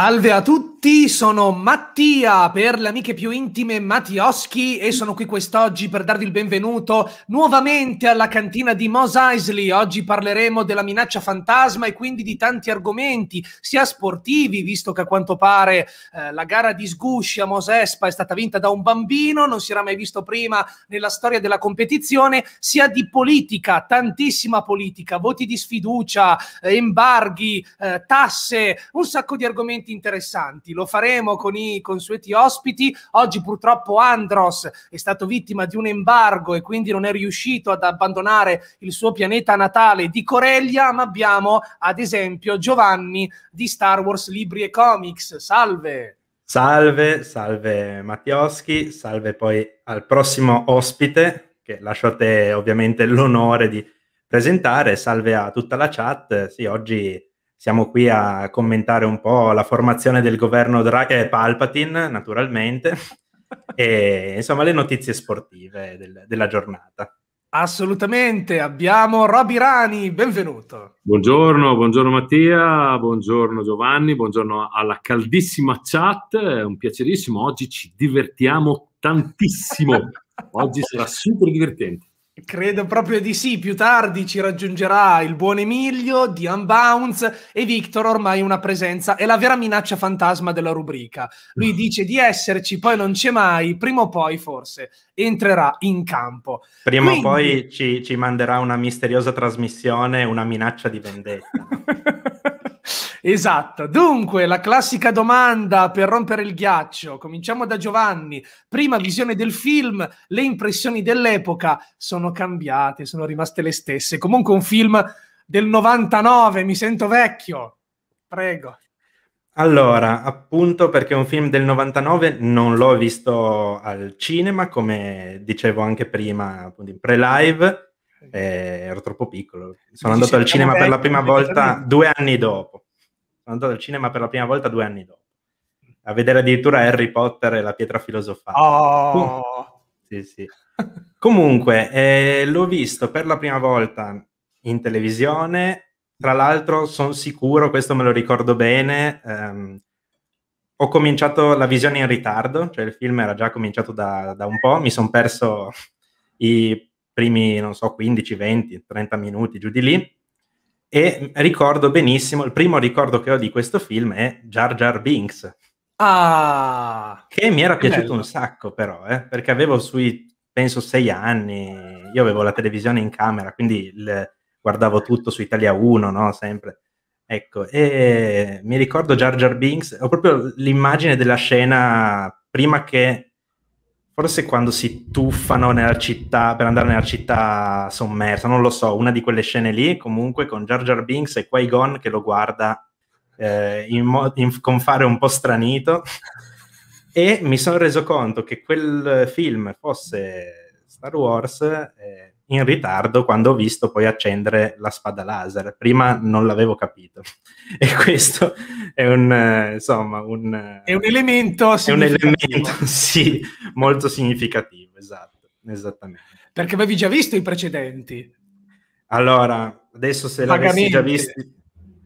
Salve a tutti! tutti, sono Mattia per le amiche più intime Mattioschi e sono qui quest'oggi per darvi il benvenuto nuovamente alla cantina di Mos Eisley. Oggi parleremo della minaccia fantasma e quindi di tanti argomenti, sia sportivi, visto che a quanto pare eh, la gara di sgusci a Mos Espa è stata vinta da un bambino, non si era mai visto prima nella storia della competizione, sia di politica, tantissima politica, voti di sfiducia, eh, embarghi, eh, tasse, un sacco di argomenti interessanti avanti, lo faremo con i consueti ospiti. Oggi purtroppo Andros è stato vittima di un embargo e quindi non è riuscito ad abbandonare il suo pianeta natale di Coreglia, ma abbiamo ad esempio Giovanni di Star Wars Libri e Comics. Salve! Salve, salve Mattioschi, salve poi al prossimo ospite, che lascio a te ovviamente l'onore di presentare, salve a tutta la chat. Sì, oggi siamo qui a commentare un po' la formazione del governo Dra- e Palpatine, naturalmente, e insomma le notizie sportive del, della giornata. Assolutamente, abbiamo Roby Rani, benvenuto. Buongiorno, buongiorno Mattia, buongiorno Giovanni, buongiorno alla caldissima chat, è un piacerissimo, oggi ci divertiamo tantissimo, oggi sarà super divertente. Credo proprio di sì, più tardi ci raggiungerà il buon Emilio di Unbounce e Victor ormai una presenza, è la vera minaccia fantasma della rubrica. Lui mm. dice di esserci, poi non c'è mai, prima o poi forse entrerà in campo. Prima Quindi... o poi ci, ci manderà una misteriosa trasmissione, una minaccia di vendetta. Esatto. Dunque, la classica domanda per rompere il ghiaccio. Cominciamo da Giovanni. Prima visione del film, le impressioni dell'epoca sono cambiate, sono rimaste le stesse. Comunque un film del 99, mi sento vecchio. Prego. Allora, appunto perché un film del 99 non l'ho visto al cinema, come dicevo anche prima, appunto in pre-live eh, ero troppo piccolo. Sono andato al cinema per la prima volta due anni dopo. Sono andato al cinema per la prima volta due anni dopo. A vedere addirittura Harry Potter e la pietra filosofale. Oh. Uh, sì, sì. Comunque, eh, l'ho visto per la prima volta in televisione. Tra l'altro, sono sicuro, questo me lo ricordo bene, ehm, ho cominciato la visione in ritardo, cioè il film era già cominciato da, da un po', mi sono perso i primi, non so, 15, 20, 30 minuti giù di lì. E ricordo benissimo, il primo ricordo che ho di questo film è Jar Jar Binks. Ah! Che mi era piaciuto bello. un sacco però, eh, perché avevo sui, penso, sei anni, io avevo la televisione in camera, quindi il, guardavo tutto su Italia 1, no? Sempre. Ecco, e mi ricordo Jar Jar Binks, ho proprio l'immagine della scena prima che forse quando si tuffano nella città per andare nella città sommersa, non lo so, una di quelle scene lì, comunque con Jar Jar Binks e Qui-Gon che lo guarda eh, in mo- in, con fare un po' stranito e mi sono reso conto che quel film fosse Star Wars eh, in ritardo quando ho visto poi accendere la spada laser. Prima non l'avevo capito. E questo è un, eh, insomma, un... È un elemento È un elemento, sì, molto significativo, esatto, esattamente. Perché avevi già visto i precedenti. Allora, adesso se l'avessi già visto,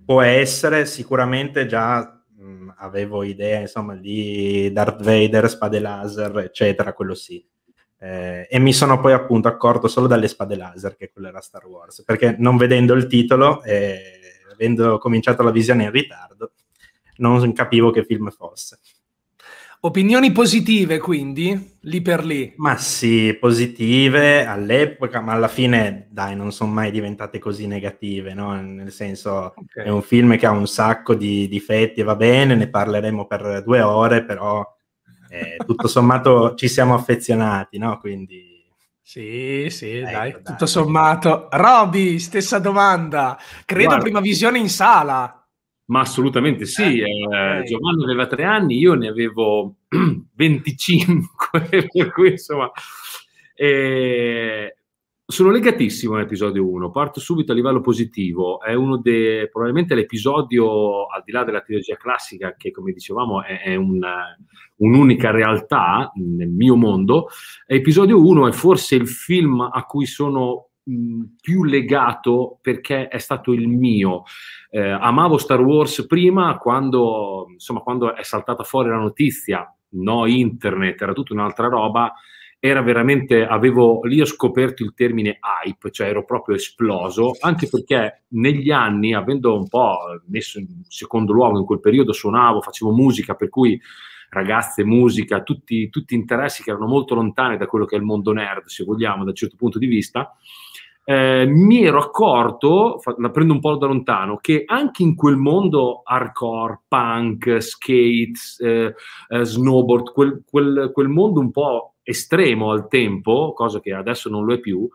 può essere, sicuramente già mm, avevo idea, insomma, di Darth Vader, spade laser, eccetera, quello sì eh, e mi sono poi appunto accorto solo dalle spade laser che quello era Star Wars, perché non vedendo il titolo e avendo cominciato la visione in ritardo, non capivo che film fosse. Opinioni positive quindi, lì per lì? Ma sì, positive all'epoca, ma alla fine, dai, non sono mai diventate così negative, no? Nel senso, okay. è un film che ha un sacco di difetti e va bene, ne parleremo per due ore, però eh, tutto sommato ci siamo affezionati, no? Quindi... Sì, sì, ecco, dai, dai tutto sommato. Roby, stessa domanda. Credo Guarda. prima visione in sala. Ma assolutamente sì, eh, eh Giovanni aveva tre anni, io ne avevo 25, per cui insomma... Eh, sono legatissimo all'episodio 1, parto subito a livello positivo, è uno dei, probabilmente l'episodio, al di là della trilogia classica, che come dicevamo è, è una, un'unica realtà nel mio mondo, episodio 1 è forse il film a cui sono più legato perché è stato il mio. Eh, amavo Star Wars prima quando, insomma, quando è saltata fuori la notizia, no internet, era tutta un'altra roba, era veramente, avevo lì ho scoperto il termine hype, cioè ero proprio esploso, anche perché negli anni, avendo un po' messo in secondo luogo in quel periodo, suonavo, facevo musica, per cui ragazze, musica, tutti, tutti interessi che erano molto lontani da quello che è il mondo nerd, se vogliamo, da un certo punto di vista, eh, mi ero accorto, la prendo un po' da lontano, che anche in quel mondo hardcore, punk, skate, eh, eh, snowboard, quel, quel, quel mondo un po' estremo al tempo, cosa che adesso non lo è più,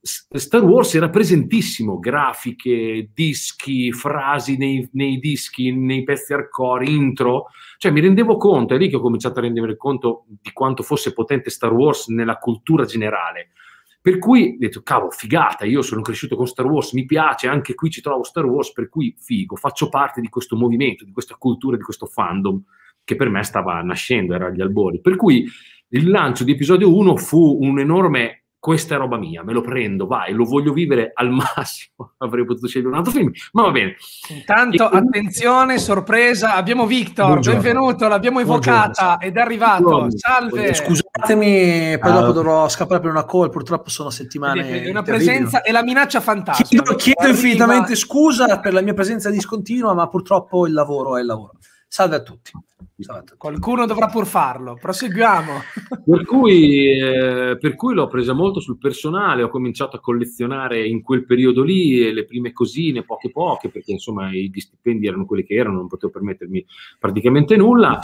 Star Wars era presentissimo, grafiche, dischi, frasi nei, nei dischi, nei pezzi hardcore, intro, cioè mi rendevo conto, è lì che ho cominciato a rendermi conto di quanto fosse potente Star Wars nella cultura generale. Per cui ho detto, cavolo, figata, io sono cresciuto con Star Wars, mi piace, anche qui ci trovo Star Wars, per cui figo, faccio parte di questo movimento, di questa cultura, di questo fandom che per me stava nascendo, era agli albori. Per cui il lancio di episodio 1 fu un enorme questa è roba mia, me lo prendo, vai, lo voglio vivere al massimo. Avrei potuto scegliere un altro film, ma va bene. Intanto, e... attenzione, sorpresa, abbiamo Victor, Buongiorno. benvenuto, l'abbiamo evocata Buongiorno. ed è arrivato. Buongiorno. Salve. Eh, scusatemi, poi ah. dopo dovrò scappare per una call, purtroppo sono settimane. È una presenza e la minaccia fantastica. Chiedo, chiedo infinitamente scusa per la mia presenza discontinua, ma purtroppo il lavoro è il lavoro. Salve a tutti. Esatto. Esatto. Qualcuno dovrà pur farlo, proseguiamo. Per cui, eh, per cui, l'ho presa molto sul personale, ho cominciato a collezionare in quel periodo lì eh, le prime cosine, poche poche, perché insomma gli stipendi erano quelli che erano, non potevo permettermi praticamente nulla.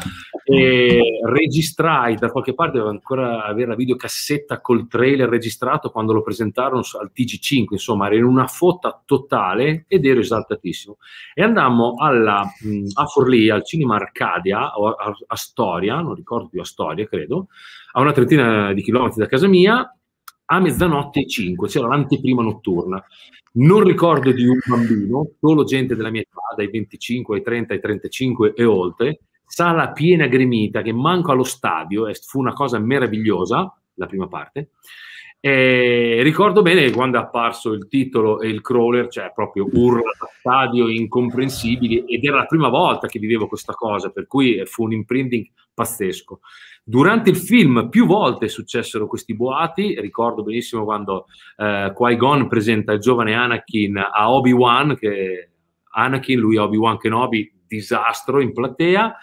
E registrai da qualche parte, dovevo ancora avere la videocassetta col trailer registrato quando lo presentarono al TG5, insomma ero in una fotta totale ed ero esaltatissimo. E andammo alla, mm, a Forlì, al cinema Arcadia, villa a Storia, non ricordo più a Storia, credo, a una trentina di chilometri da casa mia, a mezzanotte e 5, c'era l'anteprima notturna. Non ricordo di un bambino, solo gente della mia età, dai 25 ai 30, ai 35 e oltre, sala piena gremita che manco allo stadio, fu una cosa meravigliosa, la prima parte. E ricordo bene che quando è apparso il titolo e il crawler, cioè proprio urla a stadio incomprensibili, ed era la prima volta che vivevo questa cosa, per cui fu un imprinting pazzesco. Durante il film più volte successero questi boati, ricordo benissimo quando eh, Qui-Gon presenta il giovane Anakin a Obi-Wan, che Anakin, lui Obi-Wan Kenobi, disastro in platea,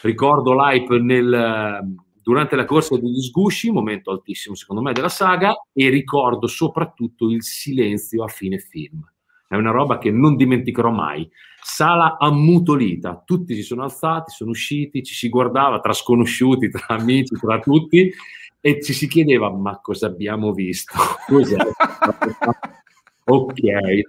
ricordo l'hype nel durante la corsa degli sgusci, momento altissimo secondo me della saga, e ricordo soprattutto il silenzio a fine film. È una roba che non dimenticherò mai. Sala ammutolita, tutti si sono alzati, sono usciti, ci si guardava tra sconosciuti, tra amici, tra tutti, e ci si chiedeva ma cosa abbiamo visto? Cos'è? Ok,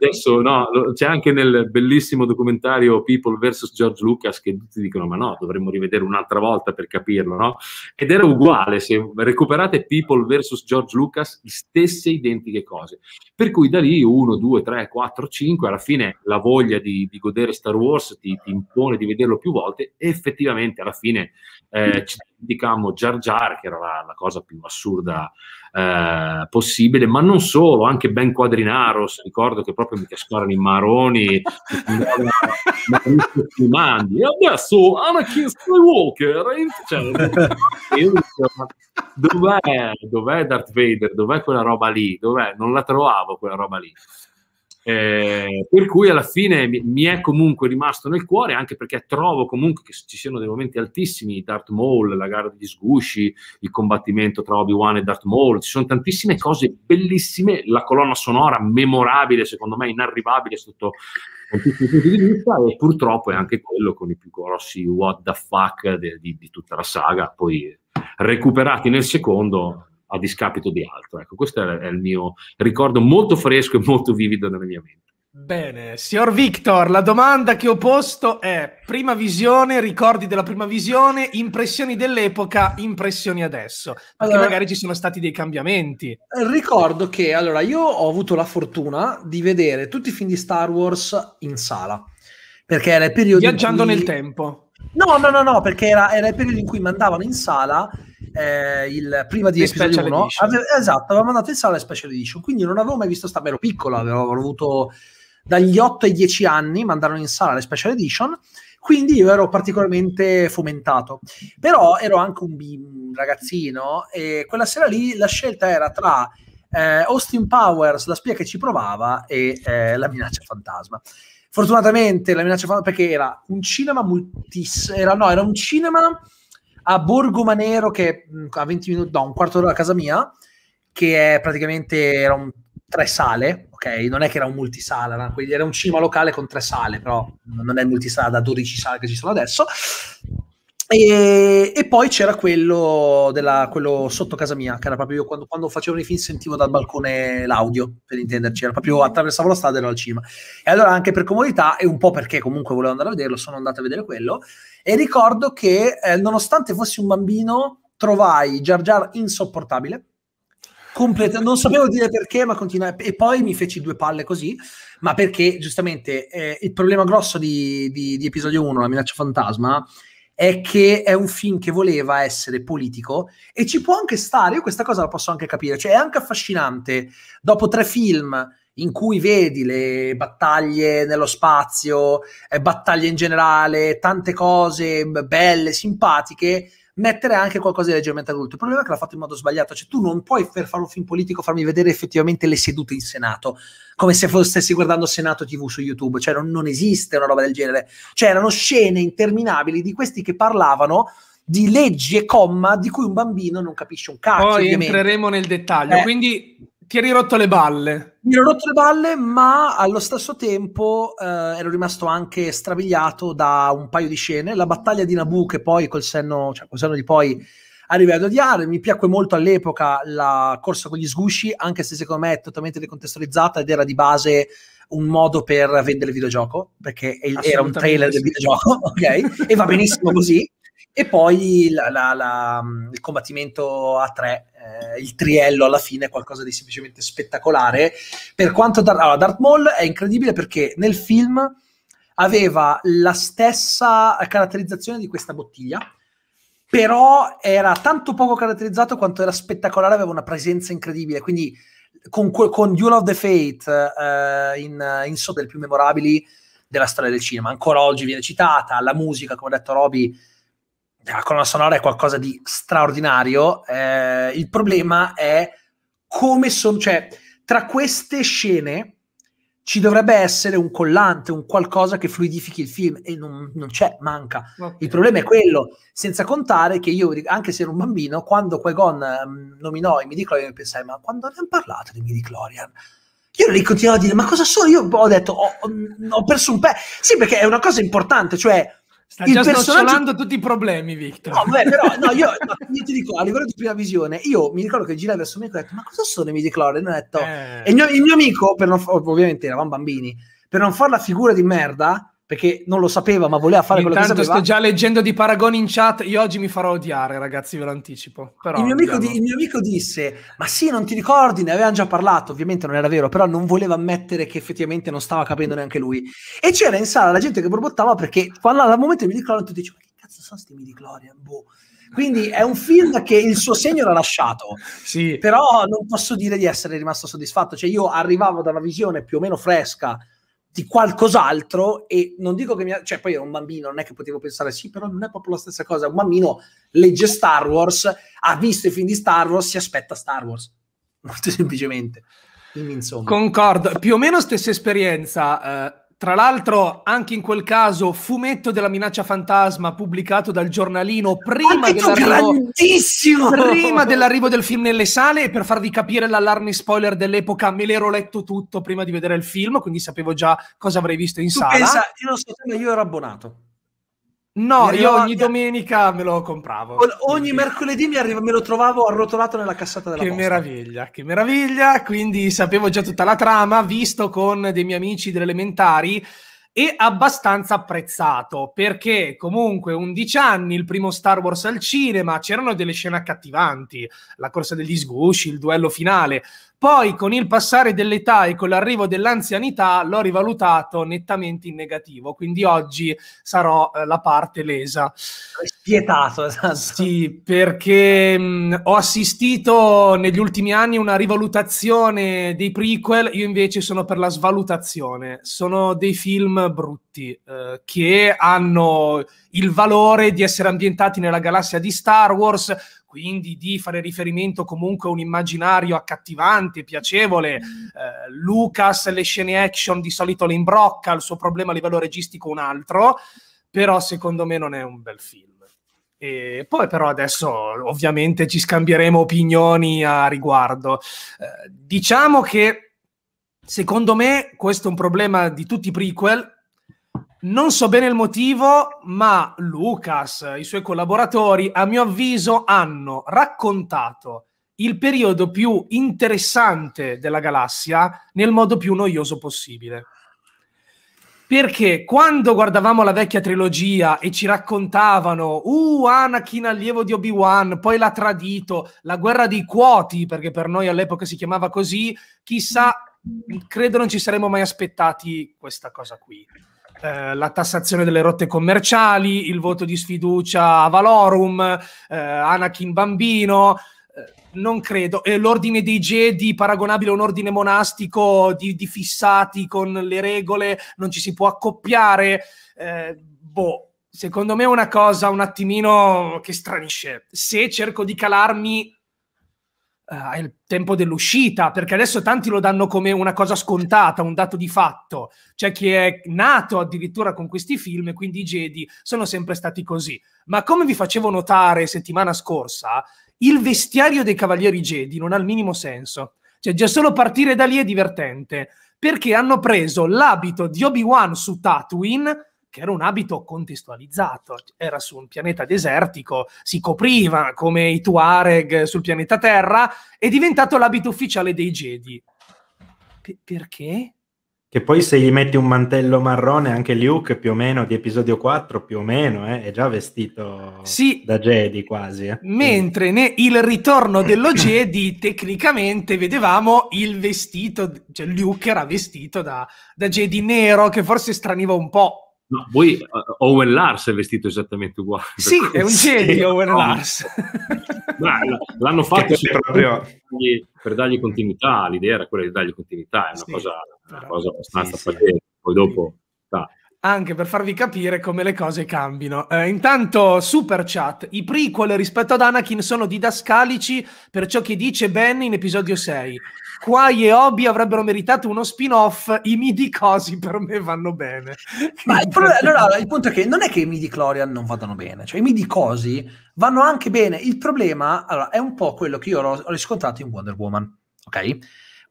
adesso no, c'è anche nel bellissimo documentario People vs. George Lucas che tutti dicono ma no, dovremmo rivedere un'altra volta per capirlo, no? Ed era uguale, se recuperate People vs. George Lucas, le stesse identiche cose. Per cui da lì 1, 2, 3, 4, 5, alla fine la voglia di, di godere Star Wars ti, ti, impone di vederlo più volte e effettivamente alla fine eh, ci indicammo Jar Jar, che era la, la cosa più assurda eh, possibile, ma non solo, anche Ben Quadrinaros, ricordo che proprio mi cascarono i maroni, mi mandi, e adesso Anakin Skywalker, cioè, dov'è, dov'è Darth Vader, dov'è quella roba lì, dov'è? Non la trovavo quella roba lì. Eh, per cui alla fine mi è comunque rimasto nel cuore anche perché trovo comunque che ci siano dei momenti altissimi, Darth Maul, la gara degli sgusci, il combattimento tra Obi-Wan e Darth Maul, ci sono tantissime cose bellissime, la colonna sonora memorabile, secondo me inarrivabile sotto tantissimi punti di vista e purtroppo è anche quello con i più grossi what the fuck di, di, di tutta la saga, poi recuperati nel secondo a discapito di altro. Ecco, questo è il mio ricordo molto fresco e molto vivido nella mia mente. Bene, signor Victor, la domanda che ho posto è prima visione, ricordi della prima visione, impressioni dell'epoca, impressioni adesso, perché allora, magari ci sono stati dei cambiamenti. Ricordo che allora io ho avuto la fortuna di vedere tutti i film di Star Wars in sala, perché era il periodo... Viaggiando cui... nel tempo. No, no, no, no, perché era, era il periodo in cui mandavano in sala eh, il, prima di episodio 1 ave- esatto, avevo mandato in sala Special Edition quindi non avevo mai visto sta, ero piccola avevo avuto dagli 8 ai 10 anni mandarono in sala le Special Edition quindi io ero particolarmente fomentato però ero anche un, b- ragazzino e quella sera lì la scelta era tra eh, Austin Powers, la spia che ci provava e eh, la minaccia fantasma fortunatamente la minaccia fantasma perché era un cinema multis era, no, era un cinema a Borgo Manero, che mm, a 20 minuti, no, un quarto d'ora da casa mia, che è praticamente era un, tre sale, ok? Non è che era un multisala, era un cima locale con tre sale, però non è multisala da 12 sale che ci sono adesso. E, e, poi c'era quello, della, quello, sotto casa mia, che era proprio io quando, quando facevano i film sentivo dal balcone l'audio, per intenderci, era proprio attraversavo la strada e ero al cima. E allora anche per comodità e un po' perché comunque volevo andare a vederlo, sono andato a vedere quello e ricordo che eh, nonostante fossi un bambino trovai Jar Jar insopportabile. Completa, non sapevo dire perché, ma continuai. E poi mi feci due palle così, ma perché giustamente eh, il problema grosso di, di, di episodio 1, la minaccia fantasma, è che è un film che voleva essere politico e ci può anche stare, io questa cosa la posso anche capire, cioè è anche affascinante, dopo tre film in cui vedi le battaglie nello spazio, eh, battaglie in generale, tante cose belle, simpatiche, mettere anche qualcosa di leggermente adulto. Il problema è che l'ha fatto in modo sbagliato, cioè tu non puoi per fare un film politico farmi vedere effettivamente le sedute in Senato, come se stessi guardando Senato TV su YouTube, cioè non, non esiste una roba del genere. Cioè erano scene interminabili di questi che parlavano di leggi e comma di cui un bambino non capisce un cazzo. Poi ovviamente. entreremo nel dettaglio, eh. quindi ti eri rotto le balle. Mi ero rotto le balle, ma allo stesso tempo eh, ero rimasto anche strabiliato da un paio di scene. La battaglia di Nabu, che poi col senno, cioè, col senno di poi arrivi ad odiare. Mi piacque molto all'epoca la corsa con gli sgusci, anche se secondo me è totalmente decontestualizzata ed era di base un modo per vendere il videogioco, perché era un trailer del videogioco, ok? e va benissimo così. E poi la, la, la, il combattimento a tre eh, il triello alla fine è qualcosa di semplicemente spettacolare. Per quanto da- allora, Darth Maul è incredibile perché nel film aveva la stessa caratterizzazione di questa bottiglia, però era tanto poco caratterizzato quanto era spettacolare, aveva una presenza incredibile. Quindi con, con Duel of the Fate, eh, in, in so del più memorabili della storia del cinema, ancora oggi viene citata, la musica, come ha detto Roby, la colonna sonora è qualcosa di straordinario. Eh, il problema è come sono, cioè, tra queste scene ci dovrebbe essere un collante, un qualcosa che fluidifichi il film e non, non c'è, manca. Okay. Il problema è quello, senza contare che io, anche se ero un bambino, quando Qui-Gon mm, nominò i midichlorian, pensai, ma quando ne hanno parlato dei midichlorian? Io lì continuavo a dire, ma cosa sono? Io ho detto, ho, ho perso un pezzo. Sì, perché è una cosa importante, cioè Sta il già personaggio... tutti i problemi, Victor. No, beh, però no, io, no, io, ti dico, a livello di prima visione, io mi ricordo che giravo verso un e ho detto, ma cosa sono i midichlorian? Ho detto, eh. e il mio, il mio amico, non, ovviamente eravamo bambini, per non far la figura di merda, perché non lo sapeva, ma voleva fare Intanto quello che sapeva. sto già leggendo di paragoni in chat, io oggi mi farò odiare, ragazzi, ve lo anticipo. Il mio, di, il, mio amico disse, ma sì, non ti ricordi, ne avevamo già parlato, ovviamente non era vero, però non voleva ammettere che effettivamente non stava capendo neanche lui. E c'era in sala la gente che borbottava perché quando al momento mi Midichlorian tu dici, ma che cazzo sono sti Gloria? boh. Quindi è un film che il suo segno l'ha lasciato, sì. però non posso dire di essere rimasto soddisfatto. Cioè io arrivavo da una visione più o meno fresca, di qualcos'altro e non dico che mi... Ha... cioè poi ero un bambino, non è che potevo pensare sì, però non è proprio la stessa cosa. Un bambino legge Star Wars, ha visto i film di Star Wars, si aspetta Star Wars. Molto semplicemente. Quindi, insomma. Concordo, più o meno stessa esperienza. Eh, tra l'altro, anche in quel caso, fumetto della minaccia fantasma pubblicato dal giornalino prima, dell'arrivo, prima dell'arrivo del film nelle sale. E per farvi capire l'allarme spoiler dell'epoca, me l'ero letto tutto prima di vedere il film, quindi sapevo già cosa avrei visto in tu sala. Pensa, io non so, ma io ero abbonato. No, io ogni domenica me lo compravo. Ogni mercoledì mi arriva, me lo trovavo arrotolato nella cassata della Che posta. meraviglia, che meraviglia. Quindi sapevo già tutta la trama, visto con dei miei amici delle elementari e abbastanza apprezzato perché comunque 11 anni il primo Star Wars al cinema c'erano delle scene accattivanti la corsa degli sgusci il duello finale poi con il passare dell'età e con l'arrivo dell'anzianità l'ho rivalutato nettamente in negativo, quindi oggi sarò eh, la parte lesa. Spietato, esatto. Sì, perché mh, ho assistito negli ultimi anni a una rivalutazione dei prequel, io invece sono per la svalutazione. Sono dei film brutti eh, che hanno il valore di essere ambientati nella galassia di Star Wars, quindi di fare riferimento comunque a un immaginario accattivante, piacevole. Mm. Eh, Lucas, le scene action di solito le imbrocca, il suo problema a livello registico un altro, però secondo me non è un bel film. E poi però adesso ovviamente ci scambieremo opinioni a riguardo. Eh, diciamo che secondo me questo è un problema di tutti i prequel non so bene il motivo, ma Lucas, i suoi collaboratori, a mio avviso, hanno raccontato il periodo più interessante della galassia nel modo più noioso possibile. Perché quando guardavamo la vecchia trilogia e ci raccontavano, uh, Anakin allievo di Obi-Wan, poi l'ha tradito, la guerra dei cuoti, perché per noi all'epoca si chiamava così, chissà, credo non ci saremmo mai aspettati questa cosa qui eh, la tassazione delle rotte commerciali, il voto di sfiducia a Valorum, eh, Anakin Bambino, eh, non credo. E l'ordine dei Jedi paragonabile a un ordine monastico di, di fissati con le regole, non ci si può accoppiare. Eh, boh, secondo me è una cosa un attimino che stranisce. Se cerco di calarmi eh, al il tempo dell'uscita, perché adesso tanti lo danno come una cosa scontata, un dato di fatto. cioè chi è nato addirittura con questi film e quindi i Jedi sono sempre stati così. Ma come vi facevo notare settimana scorsa, il vestiario dei Cavalieri Jedi non ha il minimo senso. Cioè, già solo partire da lì è divertente, perché hanno preso l'abito di Obi-Wan su Tatooine che era un abito contestualizzato, era su un pianeta desertico, si copriva come i Tuareg sul pianeta Terra, è diventato l'abito ufficiale dei Jedi. P- perché? Che poi se gli metti un mantello marrone, anche Luke più o meno di episodio 4 più o meno, eh, è già vestito sì, da Jedi quasi. Eh. Mentre ne, il ritorno dello Jedi tecnicamente vedevamo il vestito, cioè Luke era vestito da, da Jedi nero che forse straniva un po' No, poi eh, Owen Lars è vestito esattamente uguale. Sì, è un genio Owen Lars. l'hanno fatto proprio... per, dargli, continuità, l'idea era quella di dargli continuità, è una, sì, cosa, una cosa, abbastanza sì, sì. Poi dopo... Sta anche per farvi capire come le cose cambino. Eh, intanto, super chat, i prequel rispetto ad Anakin sono didascalici per ciò che dice Ben in episodio 6. Quai e Obi avrebbero meritato uno spin-off, i midi cosi per me vanno bene. Ma il, problema, allora, il punto è che non è che i midi Clorian non vadano bene, cioè i midi cosi vanno anche bene. Il problema allora, è un po' quello che io ho riscontrato in Wonder Woman, ok?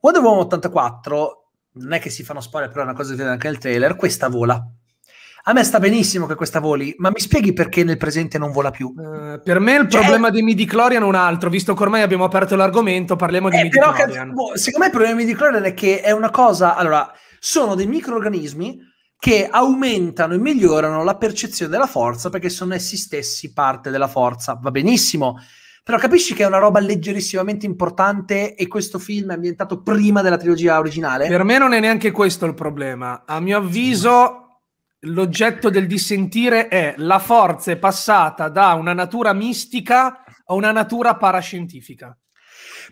Wonder Woman 84 non è che si fanno spoiler, però è una cosa che vede anche nel trailer, questa vola a me sta benissimo che questa voli, ma mi spieghi perché nel presente non vola più? Uh, per me il cioè, problema di midichlorian è un altro, visto che ormai abbiamo aperto l'argomento, parliamo di eh, midichlorian. Però, boh, secondo me il problema dei di midichlorian è che è una cosa... Allora, sono dei microorganismi che aumentano e migliorano la percezione della forza perché sono essi stessi parte della forza. Va benissimo. Però capisci che è una roba leggerissimamente importante e questo film è ambientato prima della trilogia originale? Per me non è neanche questo il problema. A mio avviso, l'oggetto del dissentire è la forza è passata da una natura mistica a una natura parascientifica.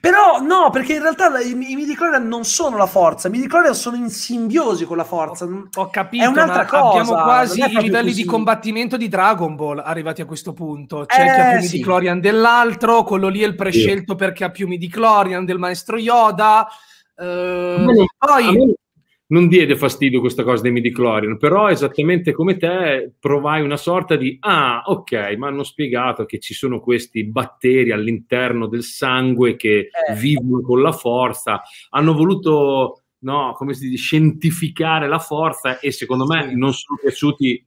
Però no, perché in realtà i, i midichlorian non sono la forza, i midichlorian sono in simbiosi con la forza. Ho, ho capito, è un'altra cosa. Abbiamo quasi i livelli così. di combattimento di Dragon Ball arrivati a questo punto. C'è eh, chi ha eh, più midichlorian sì. dell'altro, quello lì è il prescelto sì. perché ha più midichlorian del maestro Yoda. Eh, poi non diede fastidio questa cosa dei midichlorian, però esattamente come te provai una sorta di ah, ok, ma hanno spiegato che ci sono questi batteri all'interno del sangue che eh. vivono con la forza, hanno voluto no, come si dice, scientificare la forza e secondo me non sono piaciuti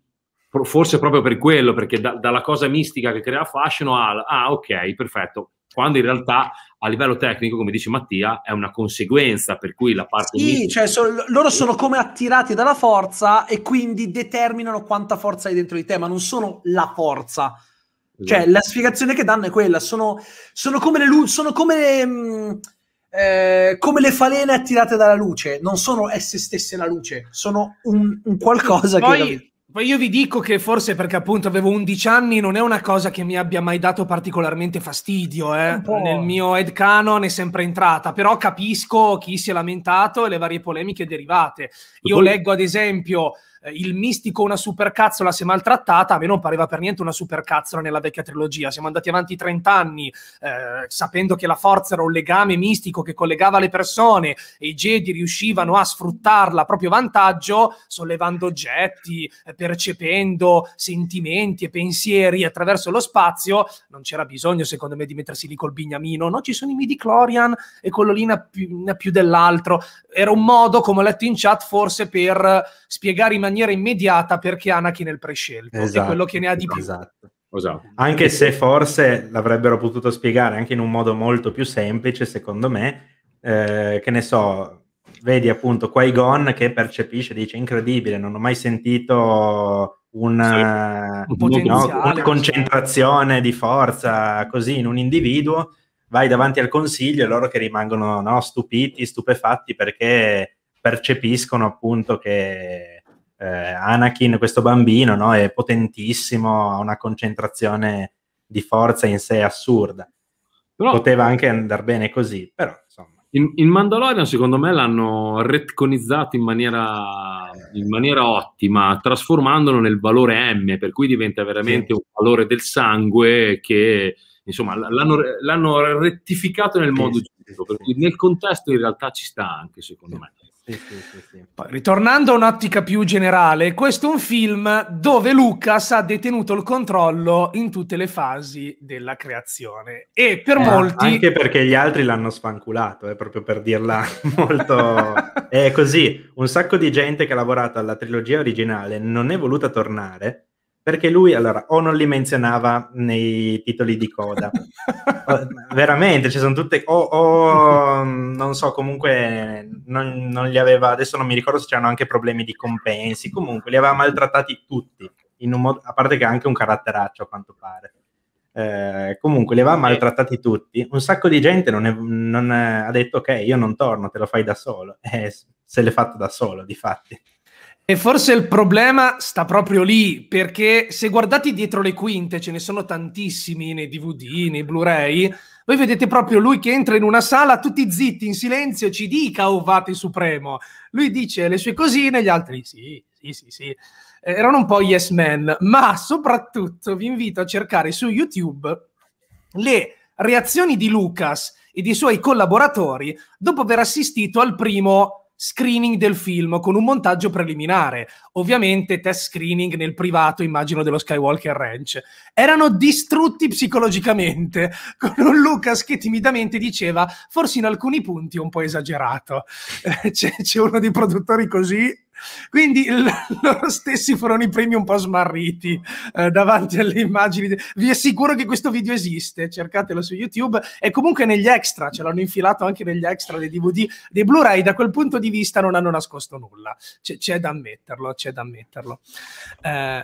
forse proprio per quello, perché da, dalla cosa mistica che crea fascino al ah, ok, perfetto, quando in realtà a livello tecnico, come dice Mattia, è una conseguenza per cui la parte... Sì, cioè sono, loro sono come attirati dalla forza e quindi determinano quanta forza hai dentro di te, ma non sono la forza. Cioè, esatto. Cioè la spiegazione che danno è quella, sono, sono come le... Sono come le mm, mh, eh, come le falene attirate dalla luce, non sono esse stesse la luce, sono un, un qualcosa Poi, che... Poi io vi dico che forse perché appunto avevo 11 anni non è una cosa che mi abbia mai dato particolarmente fastidio, eh. nel mio head canon è sempre entrata, però capisco chi si è lamentato e le varie polemiche derivate. Io leggo ad esempio eh, il mistico una supercazzola se maltrattata, a me non pareva per niente una supercazzola nella vecchia trilogia. Siamo andati avanti 30 anni eh, sapendo che la forza era un legame mistico che collegava le persone e i Jedi riuscivano a sfruttarla a proprio vantaggio, sollevando oggetti, eh, percependo sentimenti e pensieri attraverso lo spazio. Non c'era bisogno, secondo me, di mettersi lì col bignamino. No, ci sono i midi Clorian e quello lì più, più dell'altro. Era un modo, come ho letto in chat, forse per spiegare in maniera maniera immediata perché Anakin è il prescelto, esatto, è quello che ne ha di più. Esatto. Esatto. Anche se forse l'avrebbero potuto spiegare anche in un modo molto più semplice, secondo me, eh, che ne so, vedi appunto Qui-Gon che percepisce, dice incredibile, non ho mai sentito una, sì, un eh, no, una concentrazione di forza così in un individuo, vai davanti al consiglio e loro che rimangono no, stupiti, stupefatti perché percepiscono appunto che eh, Anakin, questo bambino, no, è potentissimo, ha una concentrazione di forza in sé assurda. Però, Poteva anche andare bene così, però insomma. In, in, Mandalorian secondo me l'hanno retconizzato in maniera, in maniera ottima, trasformandolo nel valore M, per cui diventa veramente sì. un valore del sangue che insomma, l'hanno, l'hanno rettificato nel modo giusto, per cui nel contesto in realtà ci sta anche, secondo me. Sì, sì, sì, ritornando a un'ottica più generale, questo è un film dove Lucas ha detenuto il controllo in tutte le fasi della creazione e per eh, molti... Anche perché gli altri l'hanno spanculato, eh, proprio per dirla molto... è così, un sacco di gente che ha lavorato alla trilogia originale non è voluta tornare perché lui, allora, o non li menzionava nei titoli di coda, eh, veramente, ci sono tutte, o, o, mm, non so, comunque non, non, li aveva, adesso non mi ricordo se c'erano anche problemi di compensi, comunque li aveva maltrattati tutti, modo, a parte che ha anche un caratteraccio a quanto pare. Eh, comunque li aveva maltrattati tutti, un sacco di gente non è, non è, ha detto ok, io non torno, te lo fai da solo, eh, se l'è fatto da solo, di fatti. E forse il problema sta proprio lì, perché se guardate dietro le quinte, ce ne sono tantissimi nei DVD, nei Blu-ray, voi vedete proprio lui che entra in una sala, tutti zitti, in silenzio, ci dica Ovate oh, Supremo. Lui dice le sue cosine, gli altri sì, sì, sì, sì. Eh, erano un po' yes men, ma soprattutto vi invito a cercare su YouTube le reazioni di Lucas e dei suoi collaboratori dopo aver assistito al primo screening del film con un montaggio preliminare, ovviamente test screening nel privato, immagino, dello Skywalker Ranch. Erano distrutti psicologicamente, con un Lucas che timidamente diceva, forse in alcuni punti è un po' esagerato. c'è, c'è uno dei produttori così quindi l- loro stessi furono i primi un po' smarriti eh, davanti alle immagini. De- Vi assicuro che questo video esiste, cercatelo su YouTube e comunque negli extra, ce l'hanno infilato anche negli extra dei DVD, dei Blu-ray, da quel punto di vista non hanno nascosto nulla, C- c'è da ammetterlo, c'è da ammetterlo. Eh,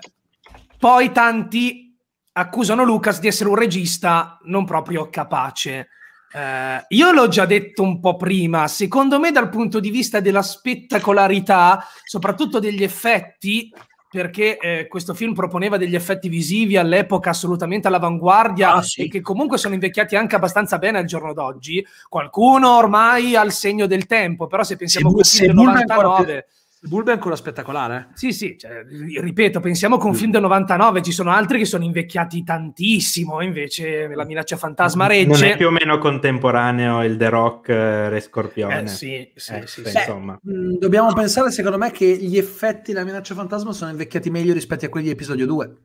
poi tanti accusano Lucas di essere un regista non proprio capace. Uh, io l'ho già detto un po' prima, secondo me dal punto di vista della spettacolarità, soprattutto degli effetti, perché eh, questo film proponeva degli effetti visivi all'epoca assolutamente all'avanguardia ah, sì. e che comunque sono invecchiati anche abbastanza bene al giorno d'oggi. Qualcuno ormai ha il segno del tempo, però se pensiamo a questi del 99... Ancora Bulb è ancora spettacolare. Eh? Sì, sì, cioè, ripeto, pensiamo con un mm. film del 99 ci sono altri che sono invecchiati tantissimo, eh, invece mm. la minaccia fantasma regge. Non è più o meno contemporaneo il The Rock eh, Re Scorpione. Eh, sì, sì, eh, sì, sì, cioè, sì. insomma. Beh, mm, dobbiamo pensare, secondo me, che gli effetti della minaccia fantasma sono invecchiati meglio rispetto a quelli di episodio 2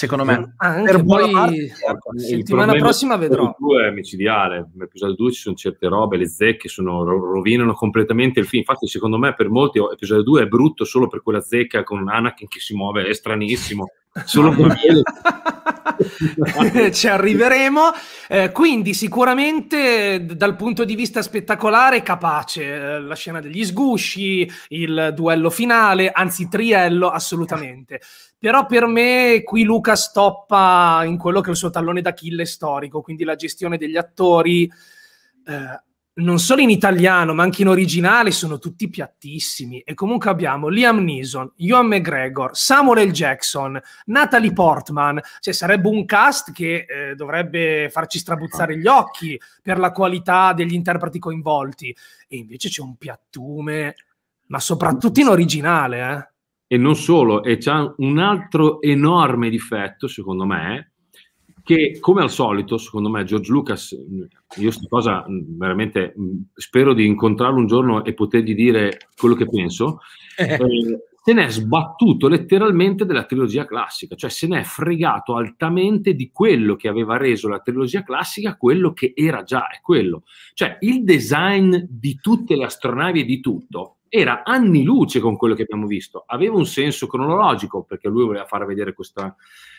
secondo me. Anche per poi parte, ecco, settimana prossima vedrò. Due è micidiale, nell'episodio 2 ci sono certe robe, le zecche sono, rovinano completamente il film. Infatti, secondo me, per molti, episodio 2 è brutto solo per quella zecca con Anakin che si muove, è stranissimo solo con ah, miele. Ci arriveremo. Eh, quindi, sicuramente dal punto di vista spettacolare, capace eh, la scena degli sgusci, il duello finale, anzi, triello, assolutamente. Però per me qui Luca stoppa in quello che è il suo tallone d'Achille storico, quindi la gestione degli attori. Eh, non solo in italiano, ma anche in originale, sono tutti piattissimi. E comunque abbiamo Liam Neeson, Ewan McGregor, Samuel L. Jackson, Natalie Portman. Cioè, sarebbe un cast che eh, dovrebbe farci strabuzzare gli occhi per la qualità degli interpreti coinvolti. E invece c'è un piattume, ma soprattutto in originale. Eh. E non solo, e c'è un altro enorme difetto, secondo me, che come al solito, secondo me, George Lucas, io sta cosa mm, veramente mm, spero di incontrarlo un giorno e potergli dire quello che penso, eh. eh, se n'è sbattuto letteralmente della trilogia classica, cioè se n'è fregato altamente di quello che aveva reso la trilogia classica quello che era già, è quello. Cioè il design di tutte le astronavi e di tutto era anni luce con quello che abbiamo visto. Aveva un senso cronologico perché lui voleva far vedere questa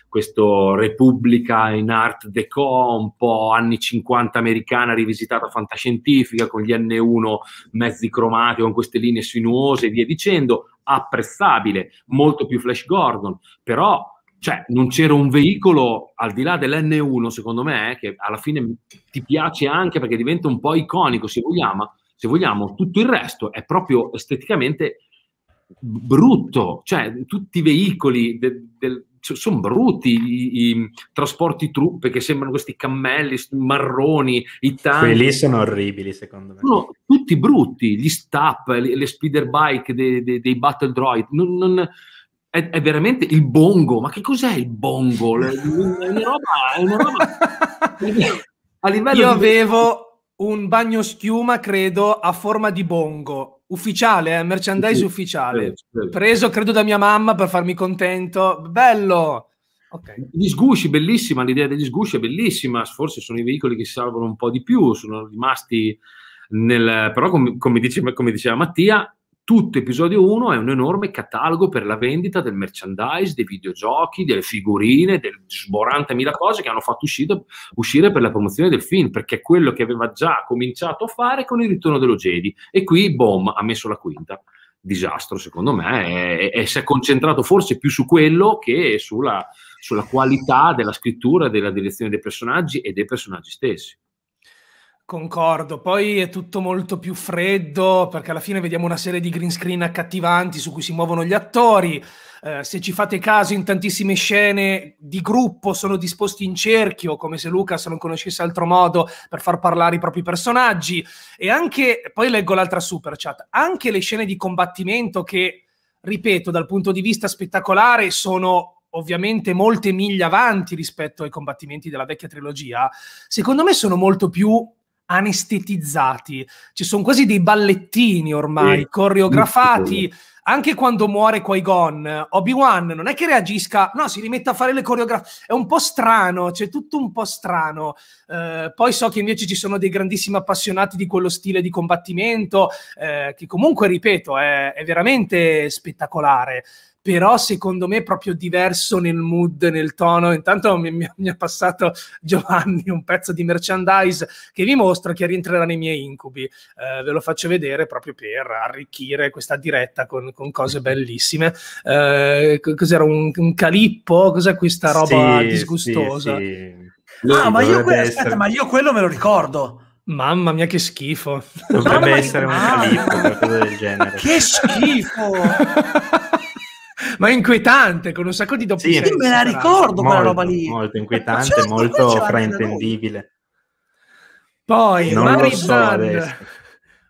questo Repubblica in art déco, un po' anni 50 americana rivisitata fantascientifica con gli N1 mezzi cromati con queste linee sinuose e via dicendo, apprezzabile, molto più Flash Gordon, però cioè, non c'era un veicolo al di là dell'N1, secondo me, eh, che alla fine ti piace anche perché diventa un po' iconico, se vogliamo, se vogliamo, tutto il resto è proprio esteticamente brutto, cioè tutti i veicoli del, del, sono brutti i, i, trasporti truppe che sembrano questi cammelli marroni, i tanti. Quelli sono orribili secondo me. Sono tutti brutti, gli stap, le, le speeder bike dei, dei, dei battle droid, non, non, è, è, veramente il bongo, ma che cos'è il bongo? È una roba... È una roba... a Io di... avevo un bagno schiuma, credo, a forma di bongo. Ufficiale, eh? merchandise sì, ufficiale. Sì, sì. Preso, credo, da mia mamma per farmi contento. Bello! Okay. Gli sgusci, bellissima, l'idea degli sgusci è bellissima, forse sono i veicoli che si salvano un po' di più, sono rimasti nel... però come, come, dice, come diceva Mattia, tutto episodio 1 è un enorme catalogo per la vendita del merchandise, dei videogiochi, delle figurine, del mila cose che hanno fatto uscito, uscire per la promozione del film, perché è quello che aveva già cominciato a fare con il ritorno dello Jedi. E qui, boom, ha messo la quinta. Disastro, secondo me, e, e si è concentrato forse più su quello che sulla, sulla qualità della scrittura, della direzione dei personaggi e dei personaggi stessi. Concordo, poi è tutto molto più freddo perché alla fine vediamo una serie di green screen accattivanti su cui si muovono gli attori. Eh, se ci fate caso, in tantissime scene di gruppo sono disposti in cerchio, come se Lucas non conoscesse altro modo per far parlare i propri personaggi. E anche, poi leggo l'altra super chat, anche le scene di combattimento che, ripeto, dal punto di vista spettacolare sono ovviamente molte miglia avanti rispetto ai combattimenti della vecchia trilogia, secondo me sono molto più anestetizzati, ci sono quasi dei ballettini ormai sì, coreografati. Sì, anche quando muore Qui-Gon, Obi-Wan non è che reagisca, no, si rimette a fare le coreografie, è un po' strano, c'è tutto un po' strano. Eh, poi so che invece ci sono dei grandissimi appassionati di quello stile di combattimento, eh, che comunque, ripeto, è, è veramente spettacolare però secondo me è proprio diverso nel mood, nel tono. Intanto mi, ha passato Giovanni un pezzo di merchandise che vi mostro che rientrerà nei miei incubi. Eh, ve lo faccio vedere proprio per arricchire questa diretta con, con cose mm. bellissime. Eh, cos'era un, un, calippo? Cos'è questa roba sì, disgustosa? Sì, sì. Ah, ma io, que- essere... aspetta, ma io quello me lo ricordo. Mamma mia, che schifo! Dovrebbe essere un calippo, qualcosa del genere. Che schifo! ma è inquietante con un sacco di doppi sì, sensi, me la ricordo quella roba lì molto inquietante certo, molto fraintendibile poi non Marizan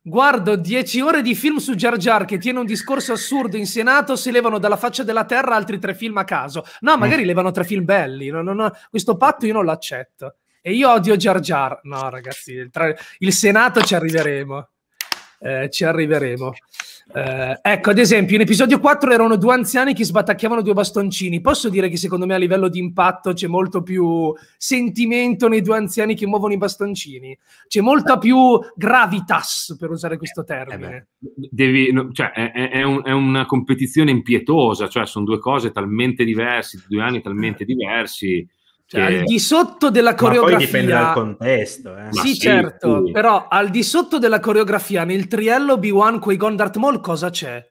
guardo 10 ore di film su Jar Jar che tiene un discorso assurdo in senato si levano dalla faccia della terra altri tre film a caso no mm. magari mm. levano tre film belli no, no, no. questo patto io non l'accetto e io odio Jar Jar no ragazzi il, tra... il senato ci arriveremo eh, ci arriveremo eh, ecco, ad esempio, in episodio 4 erano due anziani che sbatacchiavano due bastoncini. Posso dire che secondo me a livello di impatto c'è molto più sentimento nei due anziani che muovono i bastoncini. C'è molta più gravitas, per usare questo eh, eh termine. Eh Devi, no, cioè, è, è, un, è, una competizione impietosa, cioè sono due cose talmente diverse, due anni talmente diversi cioè, che... al di sotto della coreografia. Ma poi dipende dal contesto. Eh. Sì, sì, certo, sì. però al di sotto della coreografia, nel triello B1 con i Gondart Mall, cosa c'è?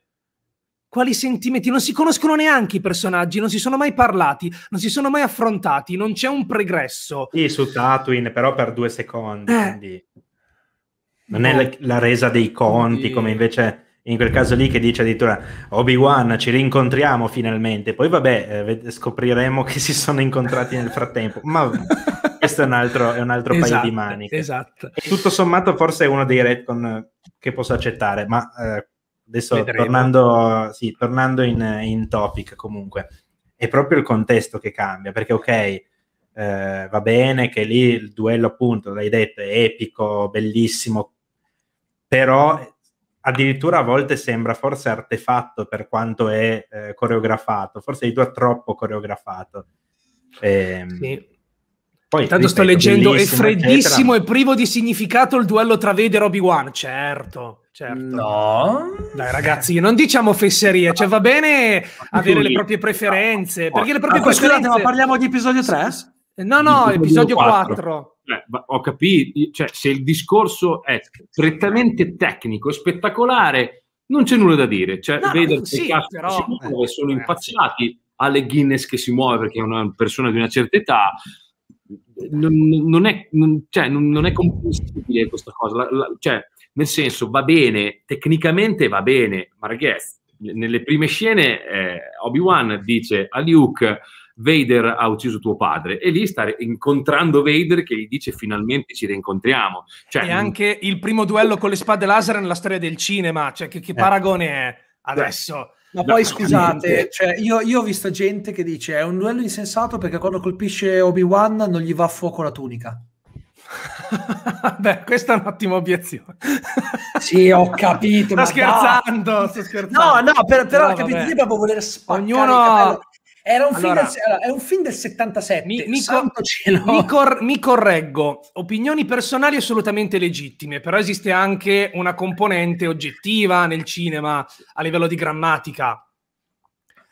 Quali sentimenti? Non si conoscono neanche i personaggi, non si sono mai parlati, non si sono mai affrontati, non c'è un pregresso. Sì, su Tatooine, però per due secondi. Eh. Non no. è la, la, resa dei conti, come invece in quel caso lì che dice addirittura Obi-Wan ci rincontriamo finalmente, poi vabbè eh, scopriremo che si sono incontrati nel frattempo, ma questo è un altro, è un altro esatto, paio di esatto, maniche. Esatto. E tutto sommato forse è uno dei retcon che posso accettare, ma eh, adesso Vedremo. tornando, sì, tornando in, in, topic comunque, è proprio il contesto che cambia, perché ok... Eh, va bene che lì il duello appunto l'hai detto è epico, bellissimo però addirittura a volte sembra forse artefatto per quanto è eh, coreografato, forse è troppo coreografato. E, ehm, sì. Poi, Intanto ripeto, sto leggendo, è freddissimo eccetera. e privo di significato il duello tra Vede e Roby One, certo. Certo. No. Dai ragazzi, non diciamo fesserie, cioè va bene avere le proprie preferenze, perché le proprie ah, preferenze... Scusate, ma parliamo di episodio 3? No, no, episodio 4. 4 cioè, ho capito, cioè, se il discorso è prettamente tecnico, spettacolare, non c'è nulla da dire. Cioè, no, vede sì, che però, si muove, eh, sono eh. impazzati alle Guinness che si muove perché è una persona di una certa età. Non, non, è, non, cioè, non è, comprensibile questa cosa. La, la, cioè, nel senso, va bene, tecnicamente va bene, ma ragazzi, nelle prime scene eh, Obi-Wan dice a Luke Vader ha ucciso tuo padre e lì stare incontrando Vader che gli dice finalmente ci rincontriamo. Cioè, e mm, anche il primo duello con le spade laser nella storia del cinema, cioè che, che eh. paragone è adesso? Ma poi scusate, cioè, io, io, ho visto gente che dice è un duello insensato perché quando colpisce Obi-Wan non gli va a fuoco la tunica. Beh, questa è un'ottima obiezione. sì, ho capito. Sto scherzando, sto scherzando. No, no, per, però no, capite, proprio voler spaccare Ognuno... Era un, allora, film, del, era un film del 77. Mi, mi, mi, cor, mi, correggo, opinioni personali assolutamente legittime, però esiste anche una componente oggettiva nel cinema a livello di grammatica.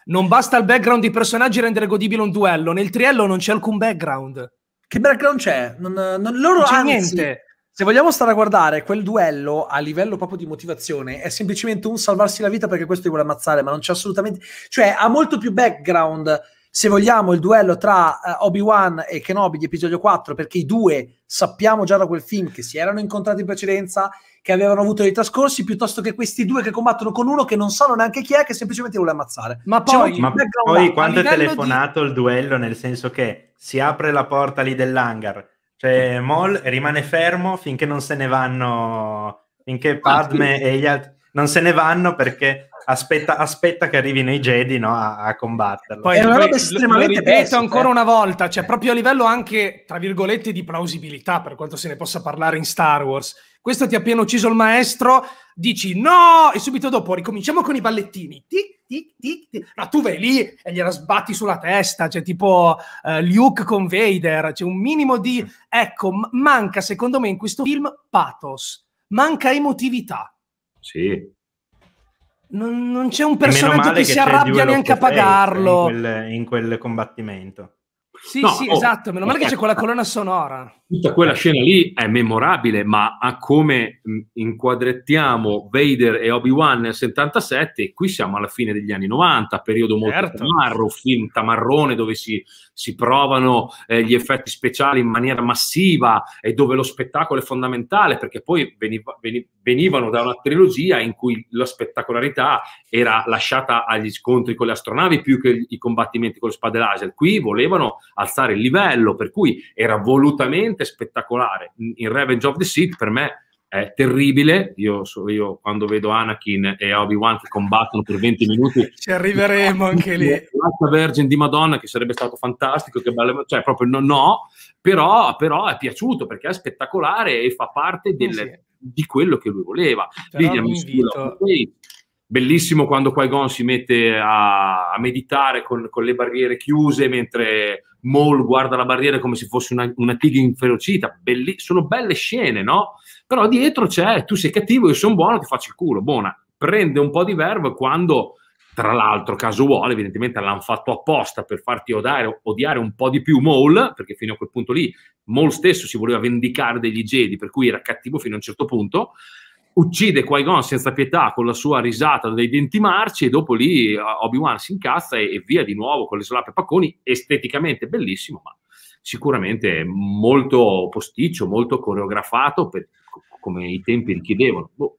Non basta il background dei personaggi rendere godibile un duello, nel triello non c'è alcun background. Che background c'è? Non, non, loro non c'è anzi, niente. Se vogliamo stare a guardare quel duello a livello proprio di motivazione, è semplicemente un salvarsi la vita perché questo ti vuole ammazzare, ma non c'è assolutamente. cioè, ha molto più background se vogliamo, il duello tra uh, Obi-Wan e Kenobi di episodio 4, perché i due sappiamo già da quel film che si erano incontrati in precedenza, che avevano avuto dei trascorsi, piuttosto che questi due che combattono con uno che non sanno neanche chi è, che semplicemente vuole ammazzare. Ma diciamo poi, cioè, ma poi quanto è telefonato di... il duello, nel senso che si apre la porta lì dell'hangar, cioè, Mol rimane fermo finché non se ne vanno, finché ah, Padme ah, sì. e gli altri non se ne vanno perché aspetta, aspetta che arrivino i Jedi no, a, a, combatterlo. Poi, è una roba estremamente lo, lo ripeto eh. ancora una volta, cioè proprio a livello anche, tra virgolette, di plausibilità, per quanto se ne possa parlare in Star Wars. Questo ti ha appena ucciso il maestro, dici no, e subito dopo ricominciamo con i ballettini. Tic, tic, tic, tic. No, tu vai lì e gliela sbatti sulla testa, cioè tipo uh, Luke con Vader, c'è cioè un minimo di... Ecco, manca secondo me in questo film pathos, manca emotività. Sì. Non, non c'è un personaggio che, che si arrabbia neanche a pagarlo. In quel, in quel combattimento. Sì, no, sì, oh, esatto. Meno male che c'è quella eh. colonna sonora tutta quella scena lì è memorabile, ma a come inquadrettiamo Vader e Obi-Wan nel 77, qui siamo alla fine degli anni 90, periodo molto certo. tamarro, film tamarrone dove si, si provano eh, gli effetti speciali in maniera massiva e dove lo spettacolo è fondamentale, perché poi veniva, venivano da una trilogia in cui la spettacolarità era lasciata agli scontri con le astronavi più che i combattimenti con le spade laser. Qui volevano alzare il livello, per cui era volutamente veramente spettacolare. In Revenge of the Sith per me è terribile. Io, io quando vedo Anakin e Obi-Wan che combattono per 20 minuti, ci arriveremo anche lì. La Vergine di Madonna, che sarebbe stato fantastico, che bello, cioè proprio no, no però, però, è piaciuto perché è spettacolare e fa parte del, sì. di quello che lui voleva. Però Lì, invito... Bellissimo quando Qui-Gon si mette a, a meditare con, con le barriere chiuse mentre Maul guarda la barriera come se fosse una, una tigre inferocita, Belli- sono belle scene, no? Però dietro c'è, tu sei cattivo, io sono buono, ti faccio il culo, buona. Prende un po' di verve quando, tra l'altro, caso vuole, evidentemente l'hanno fatto apposta per farti odiare, odiare un po' di più Maul, perché fino a quel punto lì Maul stesso si voleva vendicare degli Jedi, per cui era cattivo fino a un certo punto, uccide Qui-Gon senza pietà con la sua risata dei denti marci e dopo lì eh, Obi-Wan si incazza e, e via di nuovo con le slappe pacconi, esteticamente bellissimo, ma sicuramente molto posticcio, molto coreografato per, come i tempi richiedevano. Boh.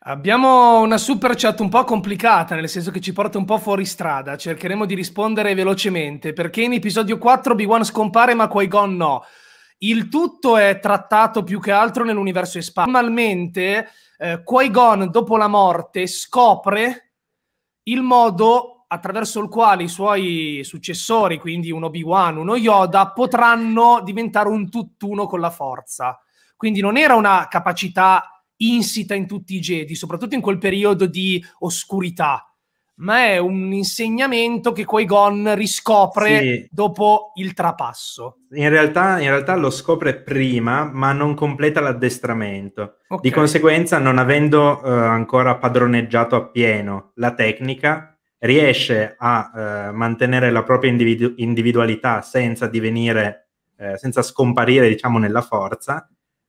Abbiamo una super chat un po' complicata, nel senso che ci porta un po' fuori strada. Cercheremo di rispondere velocemente, perché in episodio 4 B1 scompare ma Qui-Gon no. Il tutto è trattato più che altro nell'universo espanso. Normalmente, eh, Qui-Gon, dopo la morte, scopre il modo attraverso il quale i suoi successori, quindi un Obi-Wan, uno Yoda, potranno diventare un tutt'uno con la forza. Quindi non era una capacità insita in tutti i Jedi, soprattutto in quel periodo di oscurità ma è un insegnamento che Qui-Gon riscopre sì. dopo il trapasso. In realtà, in realtà, lo scopre prima, ma non completa l'addestramento. Okay. Di conseguenza, non avendo uh, ancora padroneggiato appieno la tecnica, riesce a uh, mantenere la propria individu- individualità senza divenire, uh, senza scomparire, diciamo, nella forza,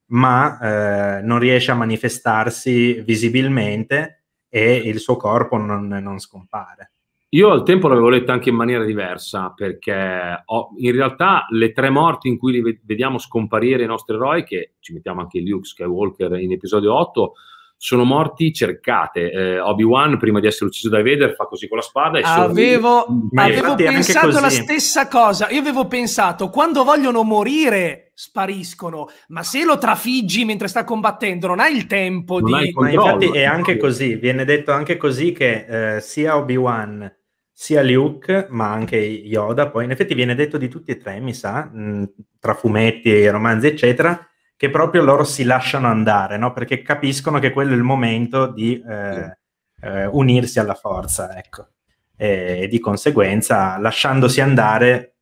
ma non riesce a manifestarsi visibilmente e il suo corpo non, non scompare. Io al tempo l'avevo letta anche in maniera diversa, perché ho, in realtà le tre morti in cui vediamo scomparire i nostri eroi, che ci mettiamo anche Luke Skywalker in episodio 8, sono morti cercate. Eh, Obi-Wan, prima di essere ucciso da Vader, fa così con la spada. E avevo, avevo pensato la stessa cosa. Io avevo pensato, quando vogliono morire spariscono, ma se lo trafiggi mentre sta combattendo non hai il tempo non di... Controllo, ma infatti è anche così, viene detto anche così che eh, sia Obi-Wan sia Luke, ma anche Yoda, poi in effetti viene detto di tutti e tre, mi sa, mh, mm, tra fumetti e romanzi, eccetera, che proprio loro si lasciano andare, no? perché capiscono che quello è il momento di eh, eh, unirsi alla forza, ecco. e, e di conseguenza, lasciandosi andare,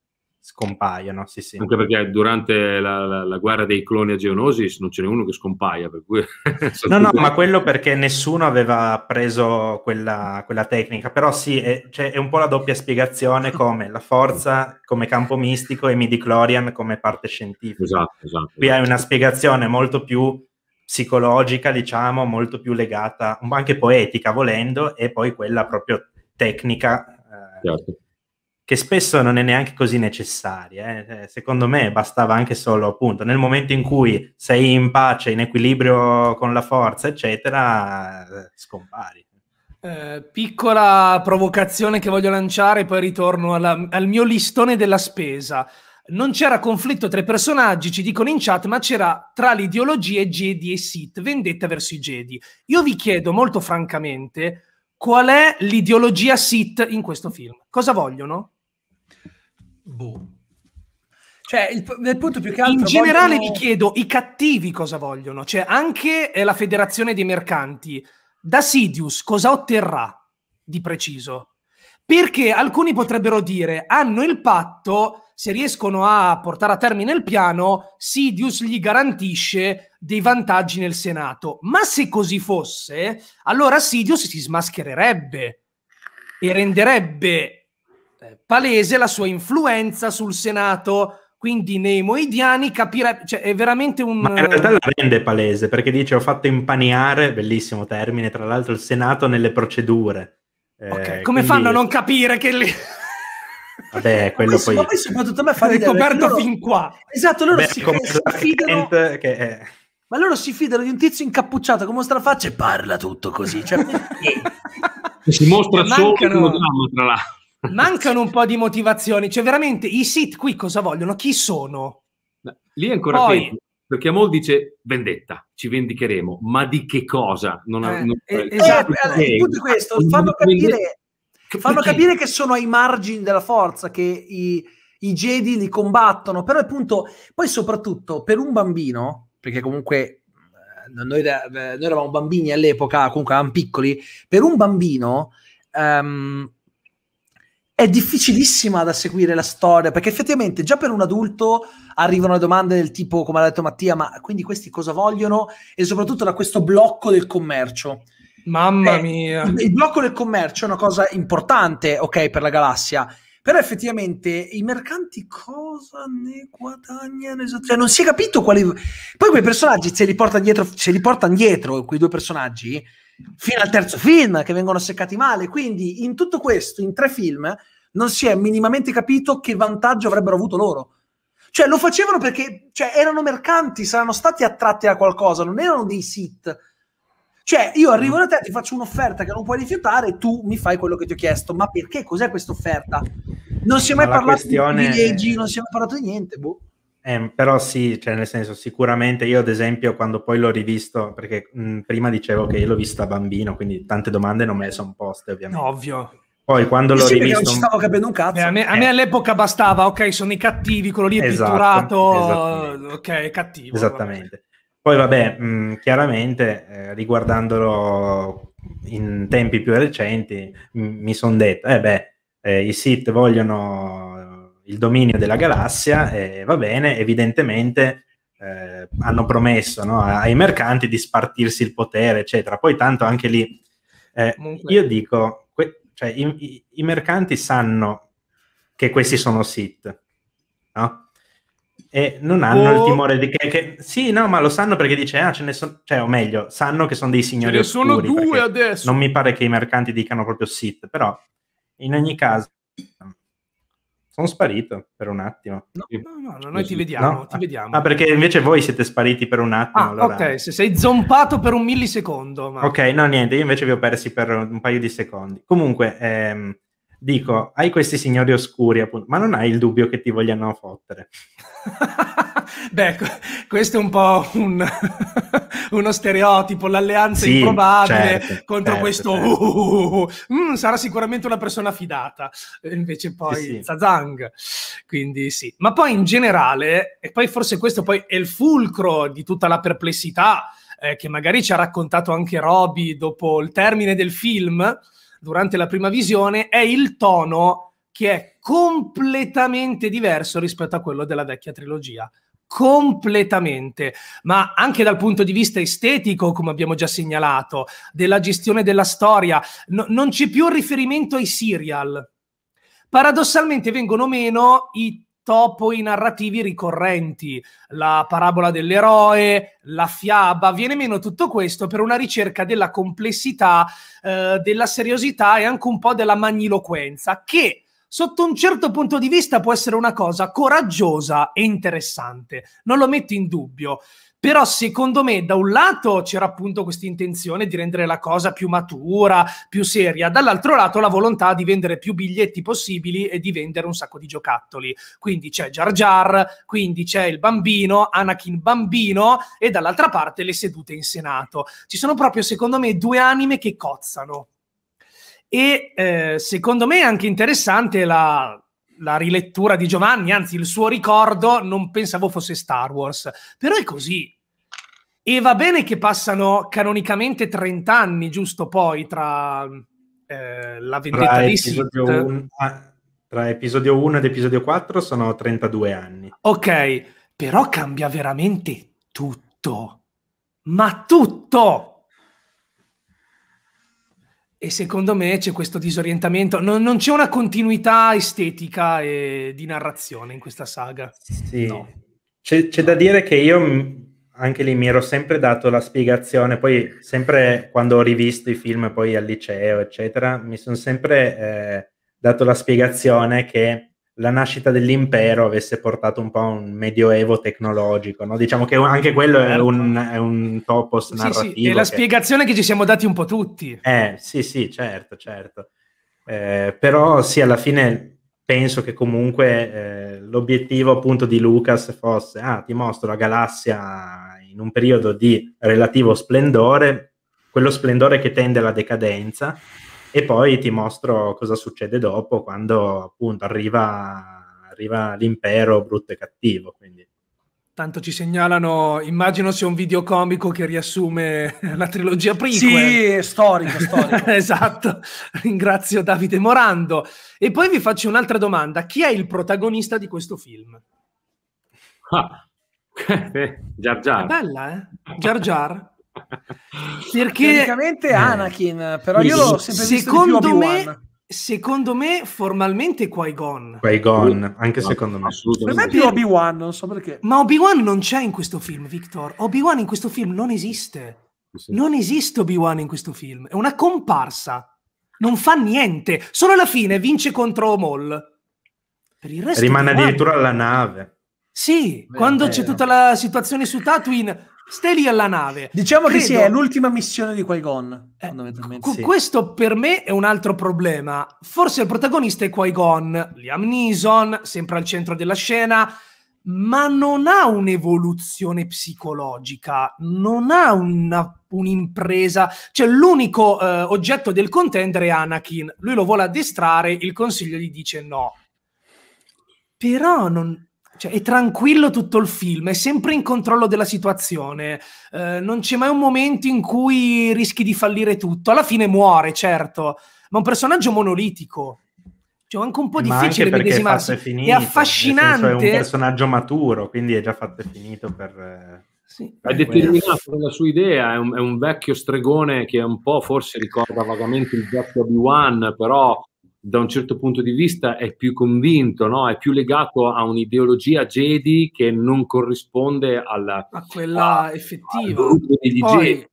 scompaiono. Sì, sì. Anche perché durante la, la, la, guerra dei cloni a Geonosis non ce n'è uno che scompaia. Cui... no, no, ma quello perché nessuno aveva preso quella, quella tecnica. Però sì, è, cioè, è, un po' la doppia spiegazione come la forza come campo mistico e Midichlorian come parte scientifica. Esatto, esatto. Qui esatto. hai una spiegazione molto più psicologica, diciamo, molto più legata, anche poetica volendo, e poi quella proprio tecnica. Eh, certo che spesso non è neanche così necessaria. Eh. Cioè, secondo me bastava anche solo, appunto, nel momento in cui sei in pace, in equilibrio con la forza, eccetera, eh, scompari. Eh, piccola provocazione che voglio lanciare, poi ritorno alla, al mio listone della spesa. Non c'era conflitto tra i personaggi, ci dicono in chat, ma c'era tra le ideologie Jedi e Sith, vendetta verso i Jedi. Io vi chiedo molto francamente qual è l'ideologia Sith in questo film? Cosa vogliono? Boh. Cioè, il, il, punto più che altro... In generale vogliono... vi chiedo, i cattivi cosa vogliono? Cioè, anche eh, la federazione dei mercanti, da Sidious cosa otterrà di preciso? Perché alcuni potrebbero dire, hanno il patto, se riescono a portare a termine il piano, Sidious gli garantisce dei vantaggi nel Senato. Ma se così fosse, allora Sidious si smaschererebbe e renderebbe eh, palese la sua influenza sul Senato. Quindi nei moidiani capire, cioè è veramente un... Ma in realtà la rende palese perché dice ho fatto impaneare, bellissimo termine, tra l'altro il Senato nelle procedure. Eh, Come quindi... fanno a non capire che... Li... Vabbè, quello poi... poi soprattutto a me fa coperto loro... fin qua. Esatto, loro Beh, si, si fidano... Che è... Ma loro si fidano di un tizio incappucciato che mostra la faccia e parla tutto così. Cioè... si mostra cioè, solo mancano... un dramma, tra l'altro. Mancano un po' di motivazioni, cioè veramente i sit qui cosa vogliono? Chi sono? Lì è ancora Poi... peggio, perché Amol dice vendetta, ci vendicheremo, ma di che cosa? Non ha, eh, non... Eh, esatto, eh, tutto questo, fanno capire, fanno capire che sono ai margini della forza, che i, i Jedi li combattono, però appunto, poi soprattutto per un bambino, perché comunque eh, noi, eh, noi eravamo bambini all'epoca, comunque eravamo piccoli, per un bambino... Um, è difficilissima da seguire la storia, perché effettivamente già per un adulto arrivano le domande del tipo, come ha detto Mattia, ma quindi questi cosa vogliono? E soprattutto da questo blocco del commercio. Mamma eh, mia! Il blocco del commercio è una cosa importante, ok, per la galassia, però effettivamente i mercanti cosa ne guadagnano esattamente? Cioè, non si è capito quali... Poi quei personaggi se li portano dietro, se li portano dietro quei due personaggi fino al terzo film che vengono seccati male. Quindi in tutto questo, in tre film, non si è minimamente capito che vantaggio avrebbero avuto loro. Cioè lo facevano perché cioè, erano mercanti, saranno stati attratti da qualcosa, non erano dei sit. Cioè io arrivo da te, ti faccio un'offerta che non puoi rifiutare, tu mi fai quello che ti ho chiesto. Ma perché? Cos'è questa offerta? Non si è mai ma parlato questione... di leggi, non si è mai parlato di niente. Boh. Eh, però sì, cioè nel senso sicuramente io ad esempio quando poi l'ho rivisto, perché mh, mhmm, prima dicevo che io l'ho visto da bambino, quindi tante domande non me le sono poste ovviamente. Ovvio. Poi quando l'ho sì, rivisto... Non ci stavo capendo un cazzo. Eh, a, me, eh. a, me, eh. all'epoca bastava, ok, sono i cattivi, quello lì è esatto, pitturato, ok, cattivo. Esattamente. Vabbè. Poi vabbè, mh, mhmm, chiaramente eh, riguardandolo in tempi più recenti, mh, mi sono detto, eh beh, eh, i sit vogliono il dominio della galassia e va bene, evidentemente eh, hanno promesso no, ai mercanti di spartirsi il potere, eccetera. Poi tanto anche lì, eh, io dico, que- cioè, i, i, i, mercanti sanno che questi sono Sith, no? E non hanno oh. il timore di che, che, Sì, no, ma lo sanno perché dice, ah, ce ne sono... Cioè, o meglio, sanno che sono dei signori Ce ne sono due adesso! Non mi pare che i mercanti dicano proprio Sith, però in ogni caso sono sparito per un attimo. No, no, no, noi ti vediamo, no? ti ah, vediamo. Ah, perché invece voi siete spariti per un attimo. Ah, allora... ok, se sei zompato per un millisecondo. Ma... Ok, no, niente, io invece vi ho persi per un paio di secondi. Comunque, ehm, dico, hai questi signori oscuri, appunto, ma non hai il dubbio che ti vogliano fottere. Beh, questo è un po' un, uno stereotipo, l'alleanza sì, improbabile certo, contro certo, questo certo. Uh, uh, uh, uh mm, sarà sicuramente una persona fidata, invece poi sì, sì. zazang. Quindi sì, ma poi in generale, e poi forse questo poi è il fulcro di tutta la perplessità eh, che magari ci ha raccontato anche Roby dopo il termine del film, durante la prima visione è il tono che è completamente diverso rispetto a quello della vecchia trilogia completamente, ma anche dal punto di vista estetico, come abbiamo già segnalato, della gestione della storia, no, non c'è più riferimento ai serial. Paradossalmente vengono meno i topoi narrativi ricorrenti, la parabola dell'eroe, la fiaba, viene meno tutto questo per una ricerca della complessità, eh, della seriosità e anche un po' della magniloquenza, che sotto un certo punto di vista può essere una cosa coraggiosa e interessante, non lo metto in dubbio. Però secondo me da un lato c'era appunto questa intenzione di rendere la cosa più matura, più seria, dall'altro lato la volontà di vendere più biglietti possibili e di vendere un sacco di giocattoli. Quindi c'è Jar Jar, quindi c'è il bambino, Anakin bambino e dall'altra parte le sedute in Senato. Ci sono proprio secondo me due anime che cozzano. E eh, secondo me è anche interessante la, la rilettura di Giovanni, anzi il suo ricordo non pensavo fosse Star Wars, però è così, e va bene che passano canonicamente 30 anni, giusto poi, tra eh, la vendetta tra di Sith. Un, ah, tra episodio 1 ed episodio 4 sono 32 anni. Ok, però cambia veramente tutto. Ma tutto! E secondo me c'è questo disorientamento, non, non c'è una continuità estetica e di narrazione in questa saga. Sì. No. C'è, c'è da dire che io anche lì mi ero sempre dato la spiegazione, poi sempre quando ho rivisto i film poi al liceo, eccetera, mi sono sempre eh, dato la spiegazione che la nascita dell'impero avesse portato un po' a un medioevo tecnologico, no? diciamo che anche quello è certo. un, è un topos narrativo. Sì, sì, è la che... spiegazione che ci siamo dati un po' tutti. Eh, sì, sì, certo, certo. Eh, però sì, alla fine penso che comunque eh, l'obiettivo appunto di Lucas fosse, ah, ti mostro la galassia in un periodo di relativo splendore, quello splendore che tende alla decadenza, e poi ti mostro cosa succede dopo quando appunto arriva, arriva l'impero brutto e cattivo. Quindi. Tanto ci segnalano, immagino sia un video comico che riassume la trilogia prequel. Sì, storico, storico. esatto, ringrazio Davide Morando. E poi vi faccio un'altra domanda, chi è il protagonista di questo film? Ah, Jar Jar. È bella, eh? Jar Jar. Perché praticamente eh, Anakin, però io l'ho sempre secondo visto me, Secondo me formalmente Qui-Gon. Qui-Gon, anche no, secondo me. Per me è più Obi-Wan, non so perché. Ma Obi-Wan non c'è in questo film, Victor. Obi-Wan in questo film non esiste. Sì. Non esiste Obi-Wan in questo film, è una comparsa. Non fa niente, solo alla fine vince contro Maul. Per il resto Rimane addirittura alla nave. Sì, vero, quando vero. c'è tutta la situazione su Tatooine, stai lì alla nave. Diciamo Credo... che sì, è l'ultima missione di Qui-Gon. Eh, cu- sì. Questo per me è un altro problema. Forse il protagonista è Qui-Gon, Liam Neeson, sempre al centro della scena, ma non ha un'evoluzione psicologica, non ha una, un'impresa. Cioè, l'unico eh, oggetto del contender è Anakin. Lui lo vuole addestrare, il consiglio gli dice no. Però non, cioè, è tranquillo tutto il film, è sempre in controllo della situazione, eh, non c'è mai un momento in cui rischi di fallire tutto. Alla fine muore, certo, ma è un personaggio monolitico. Cioè, anche un po' eh, ma difficile medesimarsi. È, finito, è affascinante. È un personaggio maturo, quindi è già fatto e finito per. Sì. È determinato nella sua idea, è un, è un, vecchio stregone che un po' forse ricorda vagamente il vecchio Obi-Wan, però da un certo punto di vista è più convinto, no? è più legato a un'ideologia Jedi che non corrisponde alla, a quella a, effettiva. Al Poi... Jedi.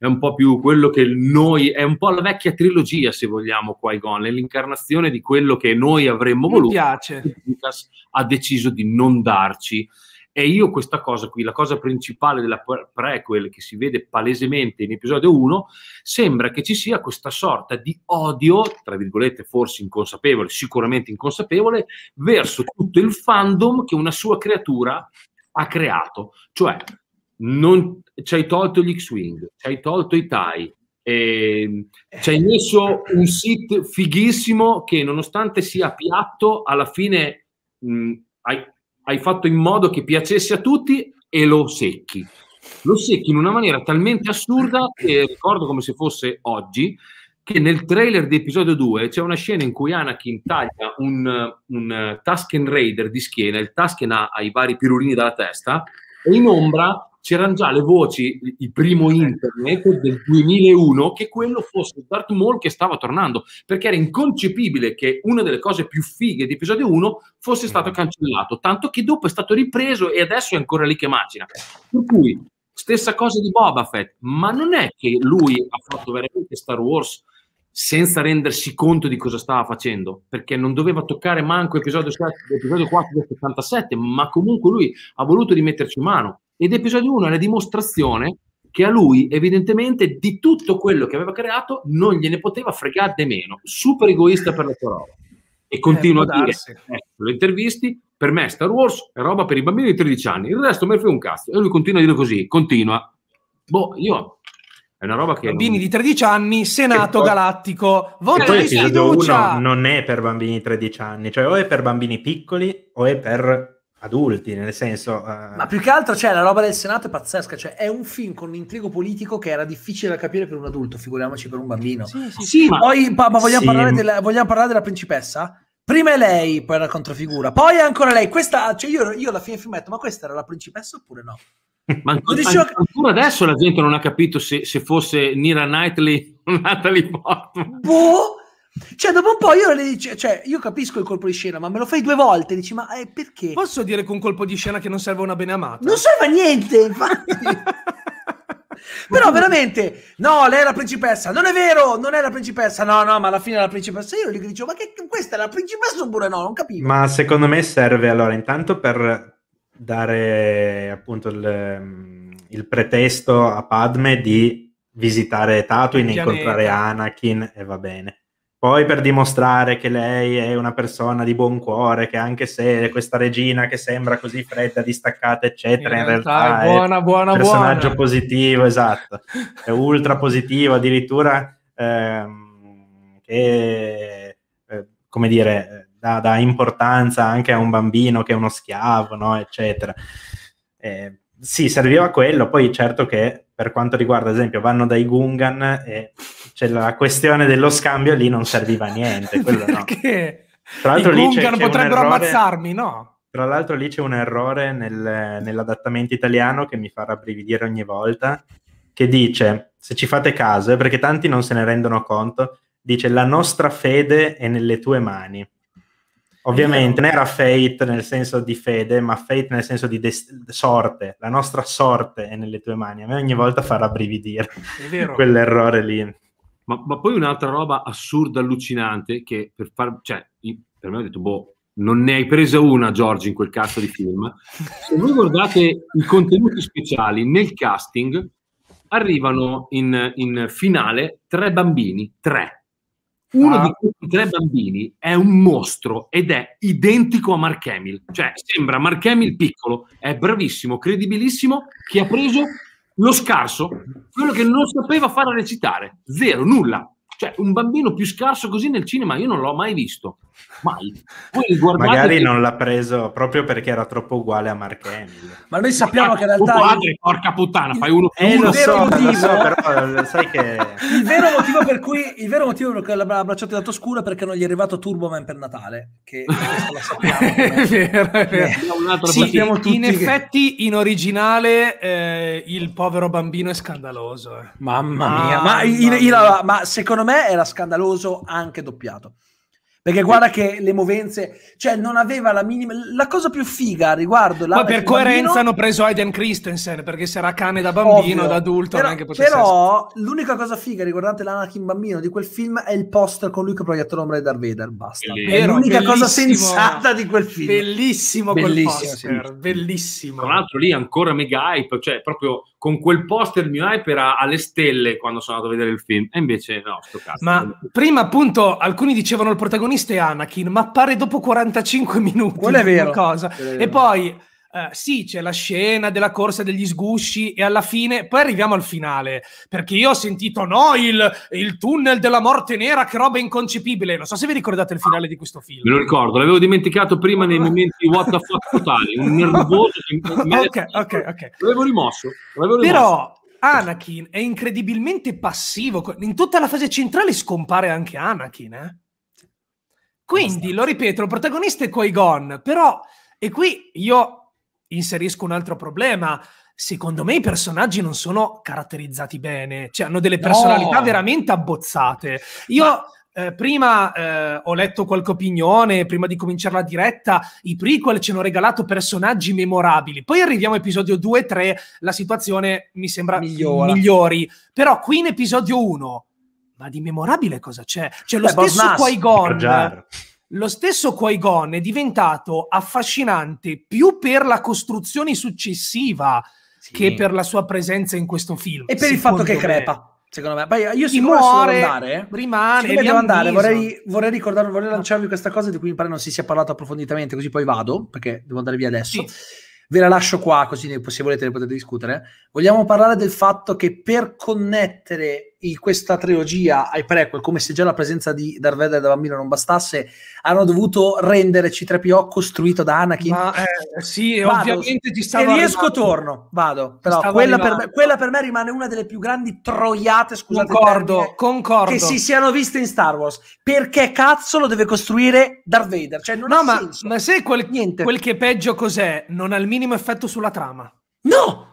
È un po' più quello che noi, è un po' la vecchia trilogia, se vogliamo, Qui-Gon, è l'incarnazione di quello che noi avremmo Mi voluto. Mi piace. Lucas ha deciso di non darci e io questa cosa qui, la cosa principale della prequel che si vede palesemente in episodio 1, sembra che ci sia questa sorta di odio, tra virgolette forse inconsapevole, sicuramente inconsapevole, verso tutto il fandom che una sua creatura ha creato. Cioè, non, ci hai tolto gli X-Wing, ci hai tolto i TIE, eh, ci hai messo un sit fighissimo che nonostante sia piatto, alla fine... Mh, hai, hai fatto in modo che piacesse a tutti e lo secchi. Lo secchi in una maniera talmente assurda che ricordo come se fosse oggi che nel trailer di episodio 2 c'è una scena in cui Anakin taglia un, un Tusken Raider di schiena, il Tusken ha, i vari pirulini dalla testa e in ombra c'erano già le voci, il primo internet del 2001, che quello fosse Darth Maul che stava tornando, perché era inconcepibile che una delle cose più fighe di episodio 1 fosse stato mm. cancellato, tanto che dopo è stato ripreso e adesso è ancora lì che macina. Per cui, stessa cosa di Boba Fett, ma non è che lui ha fatto veramente Star Wars senza rendersi conto di cosa stava facendo, perché non doveva toccare manco episodio, 4 del 77, ma comunque lui ha voluto rimetterci mano ed episodio 1 è la dimostrazione che a lui evidentemente di tutto quello che aveva creato non gliene poteva fregare di meno. Super egoista per la sua roba. E eh, continua eh, a dire, eh, lo intervisti, per me Star Wars è roba per i bambini di 13 anni, il resto me ne frega un cazzo. E lui continua a dire così, continua. Boh, io... È una roba che... Bambini non... di 13 anni, Senato poi... Galattico, voto di fiducia! Non è per bambini di 13 anni, cioè o è per bambini piccoli o è per adulti, nel senso... Uh... Ma più che altro, cioè, la roba del Senato è pazzesca, cioè, è un film con un intrigo politico che era difficile da capire per un adulto, figuriamoci per un bambino. Sì, sì, sì ma... Poi, ma vogliamo, sì. Parlare della, vogliamo parlare della principessa? Prima è lei, poi è la controfigura, poi è ancora lei. Questa, cioè io, io alla fine del film ho ma questa era la principessa oppure no? Ma ancora, dicevo... ancora adesso la gente non ha capito se, se fosse Nira Knightley o Natalie Portman. Boh! Cioè, dopo un po' io le dice, cioè, io capisco il colpo di scena, ma me lo fai due volte, dici, ma eh, perché? Posso dire che un colpo di scena che non serve una beneamata? Non serve a niente, infatti. Però veramente, no, lei è la principessa, non è vero, non è la principessa, no, no, ma alla fine è la principessa. Io gli dicevo, ma che, questa è la principessa oppure no? Non capivo. Ma secondo me serve allora intanto per dare appunto il, il pretesto a Padme di visitare Tatooine, incontrare Anakin e va bene. Poi per dimostrare che lei è una persona di buon cuore, che anche se questa regina che sembra così fredda, distaccata, eccetera, in, in realtà, realtà, è buona, buona, un personaggio buona. positivo, esatto, è ultra positivo, addirittura ehm, che, eh, come dire, dà, dà, importanza anche a un bambino che è uno schiavo, no? eccetera. Eh, sì, serviva quello, poi certo che per quanto riguarda, ad esempio, vanno dai Gungan e cioè la questione dello scambio lì non serviva a niente. Perché? No. Tra l'altro I lì c'è, c'è potrebbero errore, ammazzarmi, no? Tra l'altro lì c'è un errore nel, nell'adattamento italiano che mi fa rabbrividire ogni volta, che dice, se ci fate caso, eh, perché tanti non se ne rendono conto, dice la nostra fede è nelle tue mani. Ovviamente eh. non era fate nel senso di fede, ma fate nel senso di des- sorte. La nostra sorte è nelle tue mani. A me ogni volta fa rabbrividire quell'errore lì. Ma, ma poi un'altra roba assurda, allucinante, che per far... Cioè, per me ho detto, boh, non ne hai presa una, Giorgio, in quel cazzo di film. Se voi guardate i contenuti speciali nel casting, arrivano in, in finale tre bambini, tre. Uno ah. di questi tre bambini è un mostro ed è identico a Mark Hamill. Cioè, sembra Mark Hamill piccolo, è bravissimo, credibilissimo, che ha preso lo scarso, quello che non sapeva fare recitare, zero, nulla. Cioè, un bambino più scarso così nel cinema io non l'ho mai visto mai. Magari non l'ha preso proprio perché era troppo uguale a Mark Hamill. Ma noi sappiamo Ma che in realtà... Quadri, porca puttana, fai uno più eh, uno. Lo, so, motivo... lo so, però sai che... il vero motivo per cui, il vero motivo per cui l'ha abbracciato in lato scuro è perché non gli è arrivato Turbo Man per Natale, che lo sappiamo. è vero, è vero. Eh, sì, in effetti in originale eh, il povero bambino è scandaloso. Eh. Mamma mia, ma, mamma in, in, in, ma secondo me era scandaloso anche doppiato. Perché guarda che le movenze, cioè non aveva la minima. La cosa più figa riguardo la. Ma per coerenza bambino, hanno preso Aiden Christensen perché se era cane da bambino, ovvio, da adulto. Però, però l'unica cosa figa riguardante l'Anakin bambino di quel film è il poster con lui che proietta l'ombra di Darth Vader. Basta. è l'unica cosa sensata di quel film. Bellissimo, bellissimo quel poster, sì. bellissimo. Tra l'altro lì ancora mega hype, cioè proprio con quel poster il mio hyper alle stelle quando sono andato a vedere il film, e invece no, sto cazzo. Ma prima appunto alcuni dicevano il protagonista è Anakin, ma appare dopo 45 minuti. Quello è vero. Cosa. È vero. E poi Uh, sì, c'è la scena della corsa degli sgusci e alla fine, poi arriviamo al finale, perché io ho sentito no, il, il tunnel della morte nera, che roba inconcepibile. Non so se vi ricordate il finale di questo film. Me lo ricordo, l'avevo dimenticato prima nei momenti what the fuck totali, un nervoso. ok, ok, ok. L'avevo rimosso. L'avevo rimosso. Però... Anakin è incredibilmente passivo. In tutta la fase centrale scompare anche Anakin. Eh? Quindi, lo ripeto, il protagonista è Qui-Gon, però... E qui io inserisco un altro problema. Secondo me i personaggi non sono caratterizzati bene, cioè hanno delle personalità no. veramente abbozzate. Io Ma... Eh, prima eh, ho letto qualche opinione, prima di cominciare la diretta, i prequel ci hanno regalato personaggi memorabili. Poi arriviamo a episodio 2 e 3, la situazione mi sembra Migliora. migliori. Però qui in episodio 1, ma di memorabile cosa c'è? C'è lo Beh, stesso Qui-Gon lo stesso Qui-Gon è diventato affascinante più per la costruzione successiva sì. che per la sua presenza in questo film. E per il fatto che me. crepa. Secondo me, Beh, io si muore, andare, rimane. Siccome devo andare, vorrei, vorrei ricordarvi, vorrei lanciarvi questa cosa di cui mi pare non si sia parlato approfonditamente, così poi vado perché devo andare via adesso. Sì. Ve la lascio qua, così se volete ne potete discutere. Vogliamo parlare del fatto che per connettere i, questa trilogia ai prequel, come se già la presenza di Darth Vader da bambino non bastasse, hanno dovuto rendere C3PO costruito da Anakin. Ma, eh, sì, vado, ovviamente ti stavo Se riesco arrivando. torno, vado. Però quella per, me, quella per, me, rimane una delle più grandi troiate, scusate concordo, termine, concordo. che si siano viste in Star Wars. Perché cazzo lo deve costruire Darth Vader? Cioè, no, ma, senso. ma se quel, quel che peggio cos'è? Non ha il minimo effetto sulla trama. No!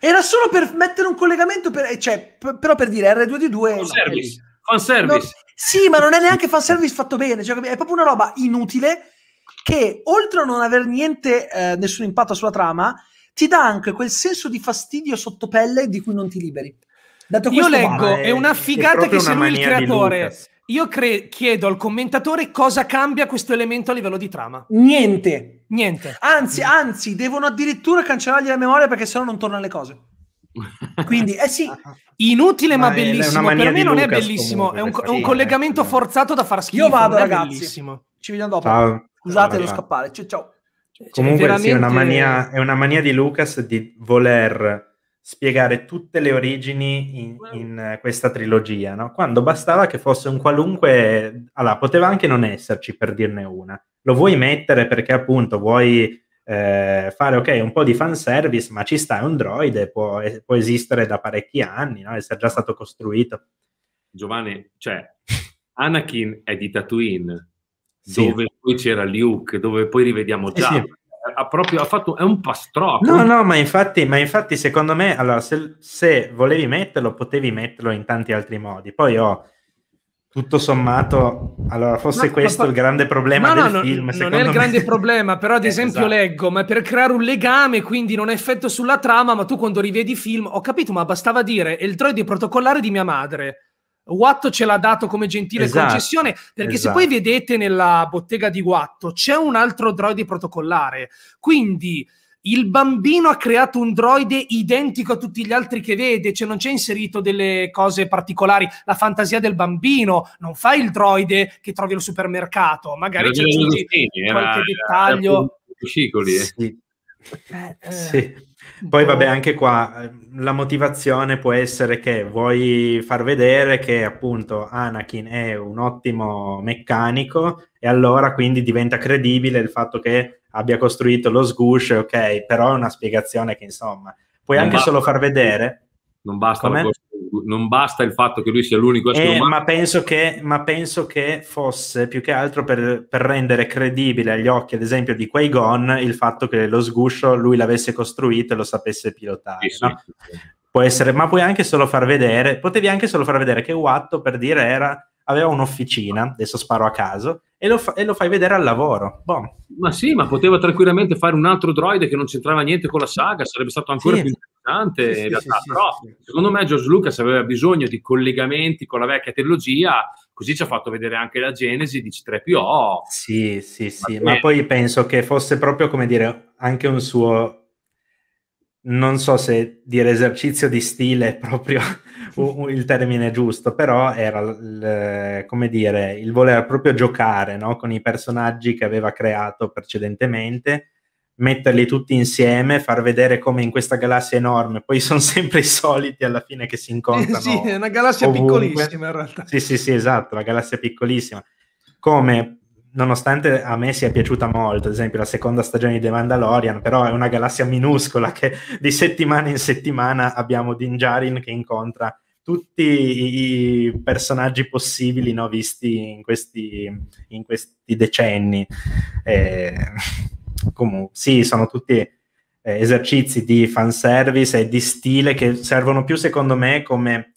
Era solo per mettere un collegamento, per, eh, cioè, p- però per dire R2D2... Fanservice. Fanservice. No, sì, ma non è neanche fan service fatto bene, cioè, è proprio una roba inutile che, oltre a non aver niente, eh, nessun impatto sulla trama, ti dà anche quel senso di fastidio sotto pelle di cui non ti liberi. Dato Io leggo, è, è, una figata è che se lui il creatore io cre- chiedo al commentatore cosa cambia questo elemento a livello di trama. Niente. Niente. Anzi, anzi, devono addirittura cancellargli la memoria perché sennò non tornano le cose. Quindi, eh sì, inutile ma, ma bellissimo. Per me non è bellissimo, comunque, è, un, è un, collegamento no. Eh, forzato da far schifo. Io vado, ragazzi. Bellissimo. Ci vediamo dopo. Ciao. Scusate ciao, lo scappare. Ciao, ciao. Cioè, comunque veramente... sì, è, una mania, è una mania di Lucas di voler spiegare tutte le origini in, in eh, questa trilogia, no? quando bastava che fosse un qualunque... Allora, poteva anche non esserci, per dirne una. Lo vuoi mettere perché appunto vuoi eh, fare, ok, un po' di fanservice, ma ci sta, è un droide, può, può esistere da parecchi anni, no? essere già stato costruito. Giovanni, cioè, Anakin è di Tatooine, sì. dove poi c'era Luke, dove poi rivediamo già. Eh sì ha proprio ha fatto, è un pastrocco. No, no, ma infatti, ma infatti secondo me, allora, se, se, volevi metterlo, potevi metterlo in tanti altri modi. Poi ho oh, tutto sommato, allora, forse no, questo fa... il grande problema no, del no, film. Non, non è il me... grande problema, però ad eh, esempio esatto. leggo, ma per creare un legame, quindi non ha effetto sulla trama, ma tu quando rivedi film, ho capito, ma bastava dire, è il droide protocollare di mia madre Watto ce l'ha dato come gentile esatto, concessione, perché esatto. se poi esatto. vedete nella bottega di Watto c'è un altro droide protocollare, quindi il bambino ha creato un droide identico a tutti gli altri che vede, cioè non c'è inserito delle cose particolari, la fantasia del bambino, non fa il droide che trovi al supermercato, magari c'è qualche era, dettaglio. Era, era, era, era, era, era, era, sì. Eh, eh. sì. Poi vabbè, boh. anche qua ehm, la motivazione può essere che vuoi far vedere che appunto Anakin è un ottimo meccanico e allora quindi diventa credibile il fatto che abbia costruito lo sguscio, ok, però è una spiegazione che insomma puoi non anche basta, solo far vedere. Non basta Come? la non basta il fatto che lui sia l'unico essere eh, ma penso, che, ma penso, che, fosse più che altro per, per, rendere credibile agli occhi, ad esempio, di quei Gon il fatto che lo sguscio lui l'avesse costruito e lo sapesse pilotare. Sì, no? sì, sì. Può essere, ma puoi anche solo far vedere, potevi anche solo far vedere che Watto, per dire, era, aveva un'officina, adesso sparo a caso, e lo, fa, e lo fai vedere al lavoro. Boh. Ma sì, ma poteva tranquillamente fare un altro droide che non c'entrava niente con la saga, sarebbe stato ancora più importante sì, in realtà, sì, però sì, secondo me George Lucas aveva bisogno di collegamenti con la vecchia trilogia, così ci ha fatto vedere anche la genesi di C3PO. Sì, sì, sì, ma, ma poi penso che fosse proprio, come dire, anche un suo non so se dire esercizio di stile è proprio il termine giusto, però era il, come dire, il voler proprio giocare no? con i personaggi che aveva creato precedentemente metterli tutti insieme, far vedere come in questa galassia enorme, poi sono sempre i soliti alla fine che si incontrano. sì, è una galassia ovunque. piccolissima in realtà. Sì, sì, sì, esatto, una galassia piccolissima. Come, nonostante a me sia piaciuta molto, ad esempio la seconda stagione di The Mandalorian, però è una galassia minuscola che di settimana in settimana abbiamo Din Djarin che incontra tutti i personaggi possibili no, visti in questi, in questi decenni. Eh comunque, sì, sono tutti eh, esercizi di fanservice e di stile che servono più, secondo me, come...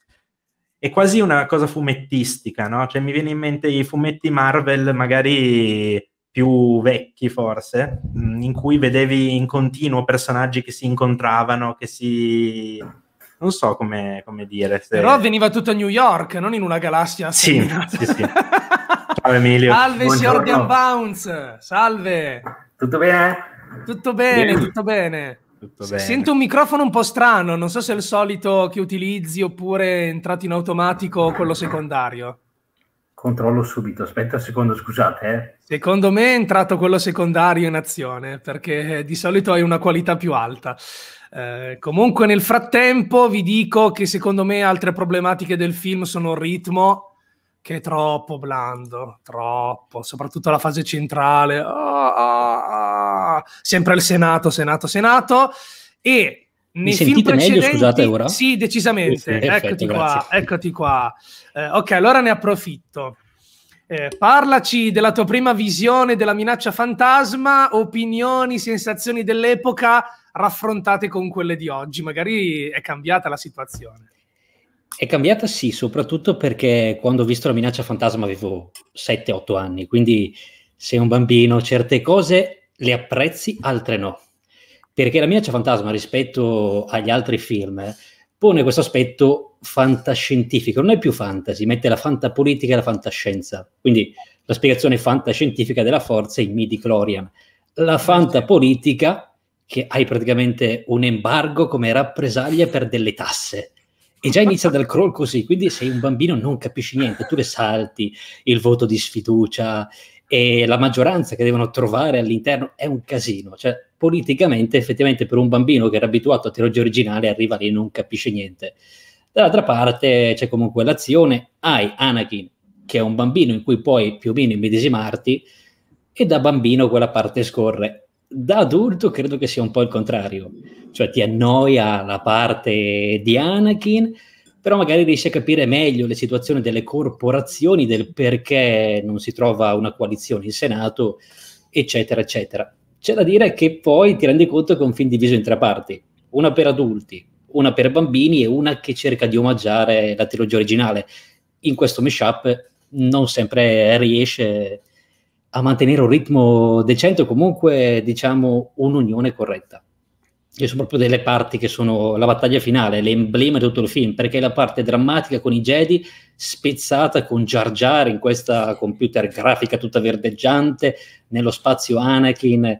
È quasi una cosa fumettistica, no? Cioè mi viene in mente i fumetti Marvel, magari più vecchi forse, mm, in cui vedevi in continuo personaggi che si incontravano, che si... Non so come, come dire. Se... Però veniva tutto a New York, non in una galassia. Sì, sì, sì. Ciao Emilio. Salve, Buongiorno. signor Bounce. Salve. Tutto bene? Tutto bene, tutto bene. Tutto bene. Sento un microfono un po' strano, non so se è il solito che utilizzi oppure è entrato in automatico quello secondario. Controllo subito, aspetta un secondo, scusate. Eh. Secondo me è entrato quello secondario in azione perché di solito hai una qualità più alta. Eh, comunque nel frattempo vi dico che secondo me altre problematiche del film sono il ritmo che è troppo blando, troppo, soprattutto la fase centrale. Oh, oh sempre al Senato, Senato, Senato. E nei Mi sentite meglio, scusate ora? Sì, decisamente. Sì, eccoti, qua, eccoti, qua, eh, ok, allora ne approfitto. Eh, parlaci della tua prima visione della minaccia fantasma, opinioni, sensazioni dell'epoca raffrontate con quelle di oggi. Magari è cambiata la situazione. È cambiata sì, soprattutto perché quando ho visto la minaccia fantasma avevo 7-8 anni, quindi sei un bambino, certe cose le apprezzi, altre no. Perché la minaccia fantasma rispetto agli altri film pone questo aspetto fantascientifico, non è più fantasy, mette la fantapolitica e la fantascienza. Quindi la spiegazione fantascientifica della forza è in midi chlorian. La fantapolitica, che hai praticamente un embargo come rappresaglia per delle tasse. E già inizia dal crawl così, quindi sei un bambino non capisci niente, tu le salti, il voto di sfiducia, e la maggioranza che devono trovare all'interno è un casino. Cioè, politicamente, effettivamente, per un bambino che era abituato a teologia originale, arriva lì e non capisce niente. Dall'altra parte c'è comunque l'azione, hai Anakin, che è un bambino in cui puoi più o meno immedesimarti, e da bambino quella parte scorre. Da adulto credo che sia un po' il contrario, cioè ti annoia la parte di Anakin, però magari riesci a capire meglio le situazioni delle corporazioni, del perché non si trova una coalizione in Senato, eccetera, eccetera. C'è da dire che poi ti rendi conto che è un film diviso in tre parti, una per adulti, una per bambini e una che cerca di omaggiare la trilogia originale. In questo mashup non sempre riesce a mantenere un ritmo decente o comunque diciamo un'unione corretta che sono proprio delle parti che sono la battaglia finale, l'emblema di tutto il film, perché è la parte drammatica con i Jedi spezzata con Jar Jar in questa computer grafica tutta verdeggiante, nello spazio Anakin,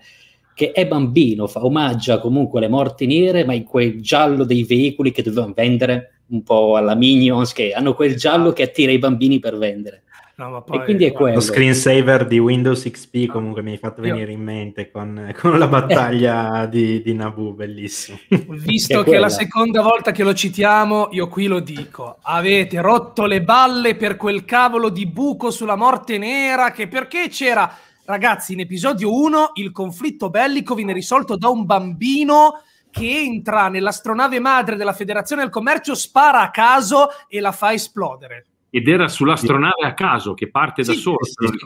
che è bambino, fa omaggio comunque alle morti nere, ma in quel giallo dei veicoli che dovevano vendere un po' alla Minions, che hanno quel giallo che attira i bambini per vendere. No, poi, e quindi è quello. Lo screensaver di Windows XP ah. comunque mi hai fatto venire in mente con, con la battaglia di, di Nabu, bellissimo. Visto è, che è la seconda volta che lo citiamo, io qui lo dico. Avete rotto le balle per quel cavolo di buco sulla morte nera che perché c'era... Ragazzi, in episodio 1 il conflitto bellico viene risolto da un bambino che entra nell'astronave madre della Federazione del Commercio, spara a caso e la fa esplodere ed era sull'astronave a caso che parte da sì, solo, sì, sì.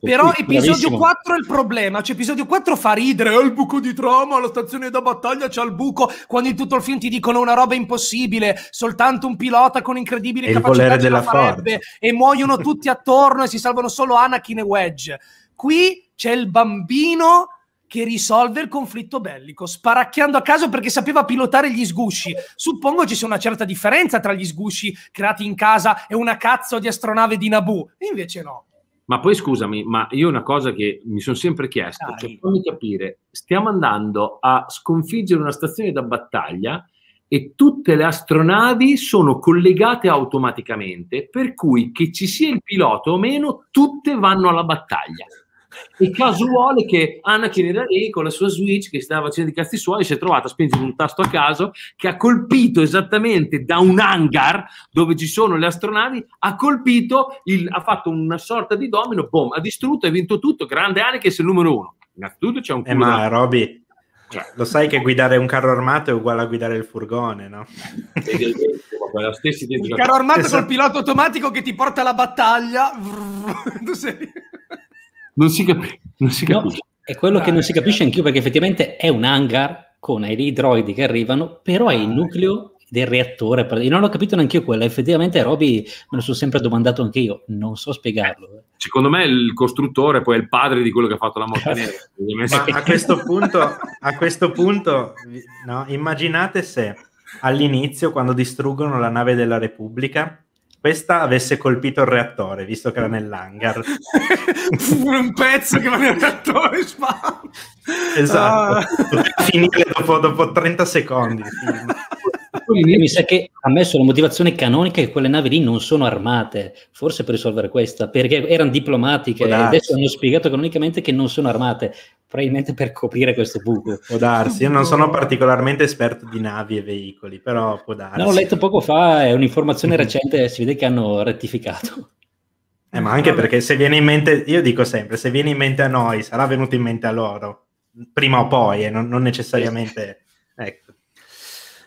Però episodio Bravissimo. 4 è il problema, cioè episodio 4 fa ridere, eh, il buco di trama, la stazione da battaglia c'ha il buco, quando in tutto il film ti dicono una roba impossibile, soltanto un pilota con incredibili e capacità della farebbe forza. e muoiono tutti attorno e si salvano solo Anakin e Wedge. Qui c'è il bambino che risolve il conflitto bellico, sparacchiando a caso perché sapeva pilotare gli sgusci. Suppongo ci sia una certa differenza tra gli sgusci creati in casa e una cazzo di astronave di Naboo. Invece no. Ma poi scusami, ma io una cosa che mi sono sempre chiesto, cioè, Dai. cioè fammi capire, stiamo andando a sconfiggere una stazione da battaglia e tutte le astronavi sono collegate automaticamente, per cui che ci sia il pilota o meno, tutte vanno alla battaglia. Il caso vuole che Anakin era lì con la sua Switch che stava facendo i cazzi suoi si è trovata a spingere un tasto a caso che ha colpito esattamente da un hangar dove ci sono le astronavi, ha colpito, il, ha fatto una sorta di domino, boom, ha distrutto, ha vinto tutto, grande Anakin è il numero uno. Innanzitutto c'è un culo. Eh ma da... Roby, cioè, lo sai che guidare un carro armato è uguale a guidare il furgone, no? il carro armato esatto. col pilota automatico che ti porta alla battaglia. tu sei non si, capi- non si capisce. No, è quello ah, che non si ah, capisce eh. anch'io perché effettivamente è un hangar con i droidi che arrivano, però è il ah, ecco. nucleo del reattore. Io non ho capito neanche io quello, effettivamente Roby me lo sono sempre domandato anche io, non so spiegarlo. Eh. Secondo me il costruttore poi è il padre di quello che ha fatto la morte nera. a questo punto, a questo punto no, immaginate se all'inizio quando distruggono la nave della Repubblica questa avesse colpito il reattore, visto che era nell'hangar. un pezzo che va nel reattore, spa. Esatto, uh... finire dopo, dopo 30 secondi. Ecco, mi sa che ha messo la motivazione canonica che quelle navi lì non sono armate, forse per risolvere questa, perché erano diplomatiche e adesso hanno spiegato canonicamente che non sono armate, probabilmente per coprire questo buco. Può darsi, io non sono particolarmente esperto di navi e veicoli, però può darsi. No, l'ho letto poco fa, è un'informazione mm-hmm. recente, si vede che hanno rettificato. Eh, ma anche perché se viene in mente, io dico sempre, se viene in mente a noi, sarà venuto in mente a loro, prima o poi, e non, non necessariamente... Ecco.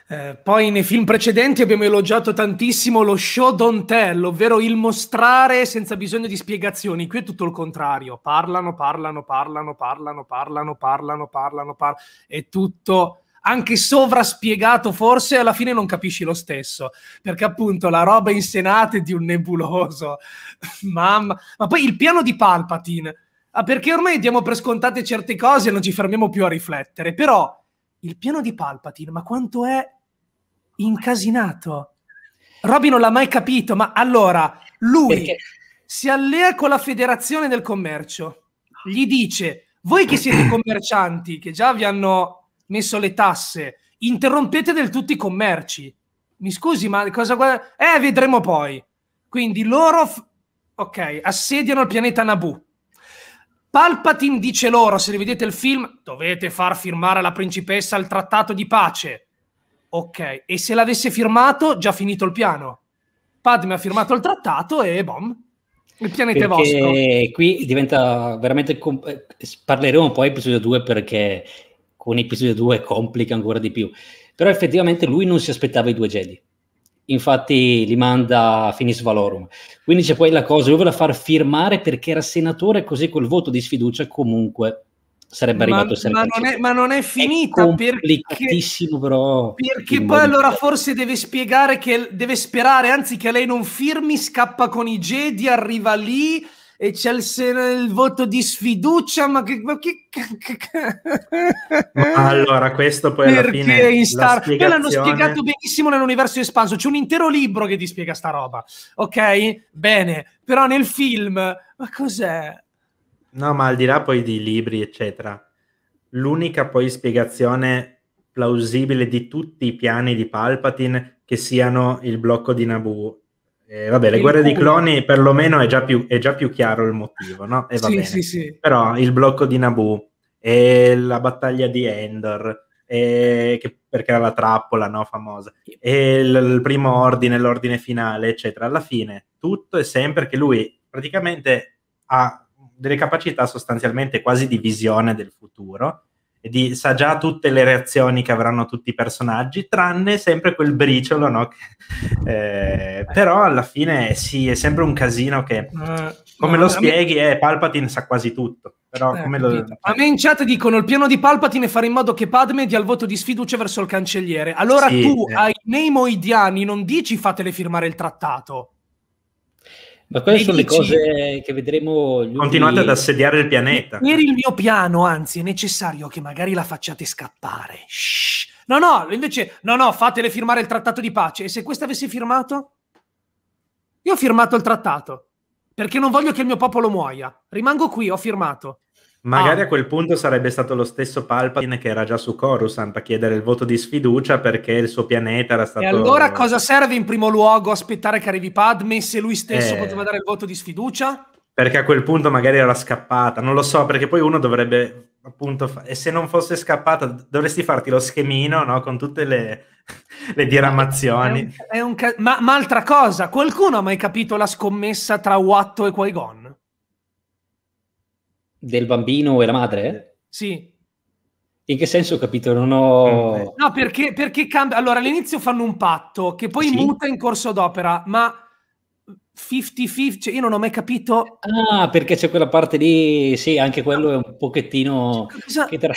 Eh, poi nei film precedenti abbiamo elogiato tantissimo lo show don't tell, ovvero il mostrare senza bisogno di spiegazioni. Qui è tutto il contrario: parlano, parlano, parlano, parlano, parlano, parlano, parlano, parlano. È tutto anche sovraspiegato, forse alla fine non capisci lo stesso, perché appunto la roba insenata è di un nebuloso. Mamma, ma poi il piano di Palpatine. Ah, perché ormai diamo per scontate certe cose e non ci fermiamo più a riflettere, però il piano di Palpatine, ma quanto è incasinato. Robby non l'ha mai capito, ma allora lui Perché? si allea con la Federazione del Commercio, gli dice, voi che siete commercianti, che già vi hanno messo le tasse, interrompete del tutto i commerci. Mi scusi, ma cosa guarda? Eh, vedremo poi. Quindi loro, f- ok, assediano il pianeta Naboo Palpatine dice loro, se rivedete il film, dovete far firmare alla principessa il trattato di pace. Ok, e se l'avesse firmato, già finito il piano. Padme ha firmato il trattato e bom, il pianeta perché è vostro. Qui diventa veramente... Comp- parleremo poi episodio 2 perché con episodio 2 complica ancora di più. Però effettivamente lui non si aspettava i due Jedi infatti li manda a finis valorum. Quindi c'è poi la cosa, lui voleva far firmare perché era senatore, così col voto di sfiducia comunque sarebbe arrivato ma, ma non, è, ma, non è, finita è complicatissimo perché, però perché poi allora di... forse deve spiegare che deve sperare anzi che lei non firmi scappa con i Jedi arriva lì e c'è il, il, voto di sfiducia, ma che... Ma che... ma allora, questo poi alla Perché fine... In Star... La spiegazione... l'hanno spiegato benissimo nell'universo espanso, c'è un intero libro che ti spiega sta roba, ok? Bene, però nel film, ma cos'è? No, ma al di là poi di libri, eccetera, l'unica poi spiegazione plausibile di tutti i piani di Palpatine che siano il blocco di Naboo eh, vabbè, le guerre dei cloni perlomeno è già, più, è già più chiaro il motivo, no? E va sì, bene. Sì, sì. Però il blocco di Naboo e la battaglia di Endor, e che, perché era la trappola no, famosa, e il, il, primo ordine, l'ordine finale, eccetera. Alla fine tutto è sempre che lui praticamente ha delle capacità sostanzialmente quasi di visione del futuro di, sa già tutte le reazioni che avranno tutti i personaggi, tranne sempre quel briciolo, no? Eh, eh, però alla fine sì, è sempre un casino che, eh, come lo spieghi, me... eh, Palpatine sa quasi tutto. Però eh, lo... A me in chat dicono il piano di Palpatine è fare in modo che Padme dia il voto di sfiducia verso il cancelliere. Allora sì, tu eh. ai neimoidiani non dici fatele firmare il trattato ma quelle sono dici, le cose che vedremo. Lui... Continuate ad assediare il pianeta. Per il mio piano, anzi, è necessario che magari la facciate scappare. Shh. No, no, invece, no, no, fatele firmare il trattato di pace. E se questa avessi firmato? Io ho firmato il trattato perché non voglio che il mio popolo muoia. Rimango qui, ho firmato. Magari ah. a quel punto sarebbe stato lo stesso Palpatine che era già su Coruscant a chiedere il voto di sfiducia perché il suo pianeta era stato... E allora cosa serve in primo luogo aspettare che arrivi Padme se lui stesso eh... poteva dare il voto di sfiducia? Perché a quel punto magari era scappata, non lo so, perché poi uno dovrebbe appunto... Fa... E se non fosse scappata dovresti farti lo schemino, no? Con tutte le, le diramazioni. È un... È un... Ma, ma altra cosa, qualcuno ha mai capito la scommessa tra Watto e Qui-Gon? del bambino e la madre? Sì. In che senso ho capito? Non ho... No, perché, perché cambia... Allora, all'inizio fanno un patto che poi sì. muta in corso d'opera, ma 50-50, cioè io non ho mai capito. Ah, perché c'è quella parte lì, sì, anche quello è un pochettino. Cioè, cosa... tra...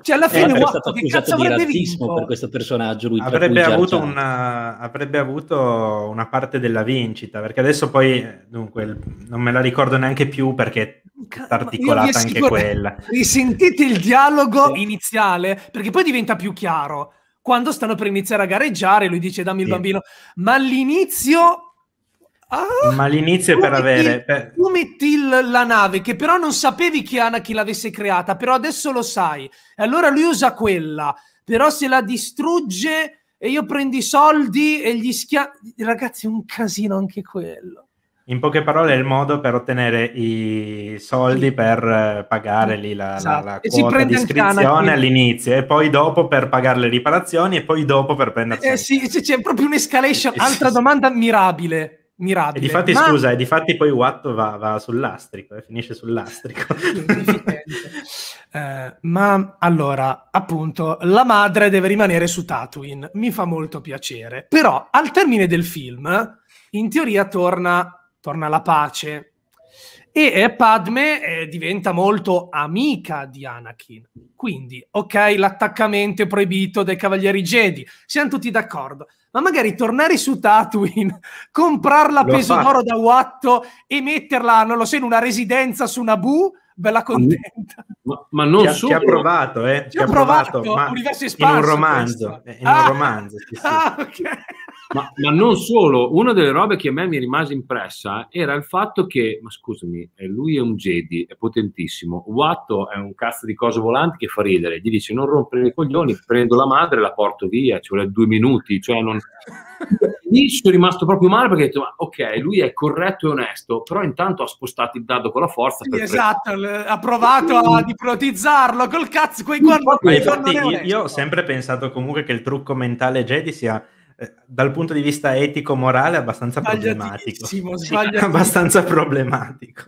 Cioè, alla eh, fine è Watson che di razzismo vinto? per questo personaggio. Lui, avrebbe, avuto una, eh, avrebbe avuto una parte della vincita, perché adesso poi, eh, dunque, non me la ricordo neanche più perché è articolata anche quella. Risentite il dialogo sì. iniziale, perché poi diventa più chiaro. Quando stanno per iniziare a gareggiare, lui dice: Dammi il sì. bambino. Ma all'inizio Ah, ma l'inizio è per metti, avere. Per... Tu metti la nave che però non sapevi chi Anakin l'avesse creata, però adesso lo sai. E allora lui usa quella, però se la distrugge e io prendo i soldi e gli schia... Ragazzi, è un casino anche quello. In poche parole è il modo per ottenere i soldi per eh, pagare lì la, esatto. la, la esatto. di iscrizione all'inizio e poi dopo per pagare le riparazioni e poi dopo per prendere... Eh, sì, c'è proprio un'escalation. Altra domanda ammirabile mirabile. E difatti, ma... scusa, e difatti poi Watt va, va sul lastrico, eh, finisce sul lastrico. eh, ma allora, appunto, la madre deve rimanere su Tatooine, mi fa molto piacere. Però al termine del film, in teoria torna, torna la pace, e Padme eh, diventa molto amica di Anakin. Quindi, ok, l'attaccamento è proibito dai Cavalieri Jedi, siamo tutti d'accordo. Ma magari tornare su Tatooine, comprarla a peso d'oro da Watto e metterla, non lo so, in una residenza su Naboo, bella mm. contenta. Ma, ma non ci ha, solo. Ci ha provato, eh? Ci, ci ha provato, provato ma in un romanzo. Questo. Eh, in ah, un romanzo. Sì, sì. Ah, ok. Ma, ma, non solo, una delle robe che a me mi rimase impressa era il fatto che, ma scusami, eh, lui è un Jedi, è potentissimo, Watto è un cazzo di cose volanti che fa ridere, gli dice non rompere i coglioni, prendo la madre e la porto via, ci vuole due minuti, cioè non... Lì sono rimasto proprio male perché ho detto, ma, ok, lui è corretto e onesto, però intanto ha spostato il dado con la forza. Sì, esatto, pre- ha provato a ipnotizzarlo col cazzo, quei guardi. Io, io ho sempre pensato comunque che il trucco mentale Jedi sia eh, dal punto di vista etico-morale è abbastanza problematico. Sbagliatissimo, abbastanza problematico.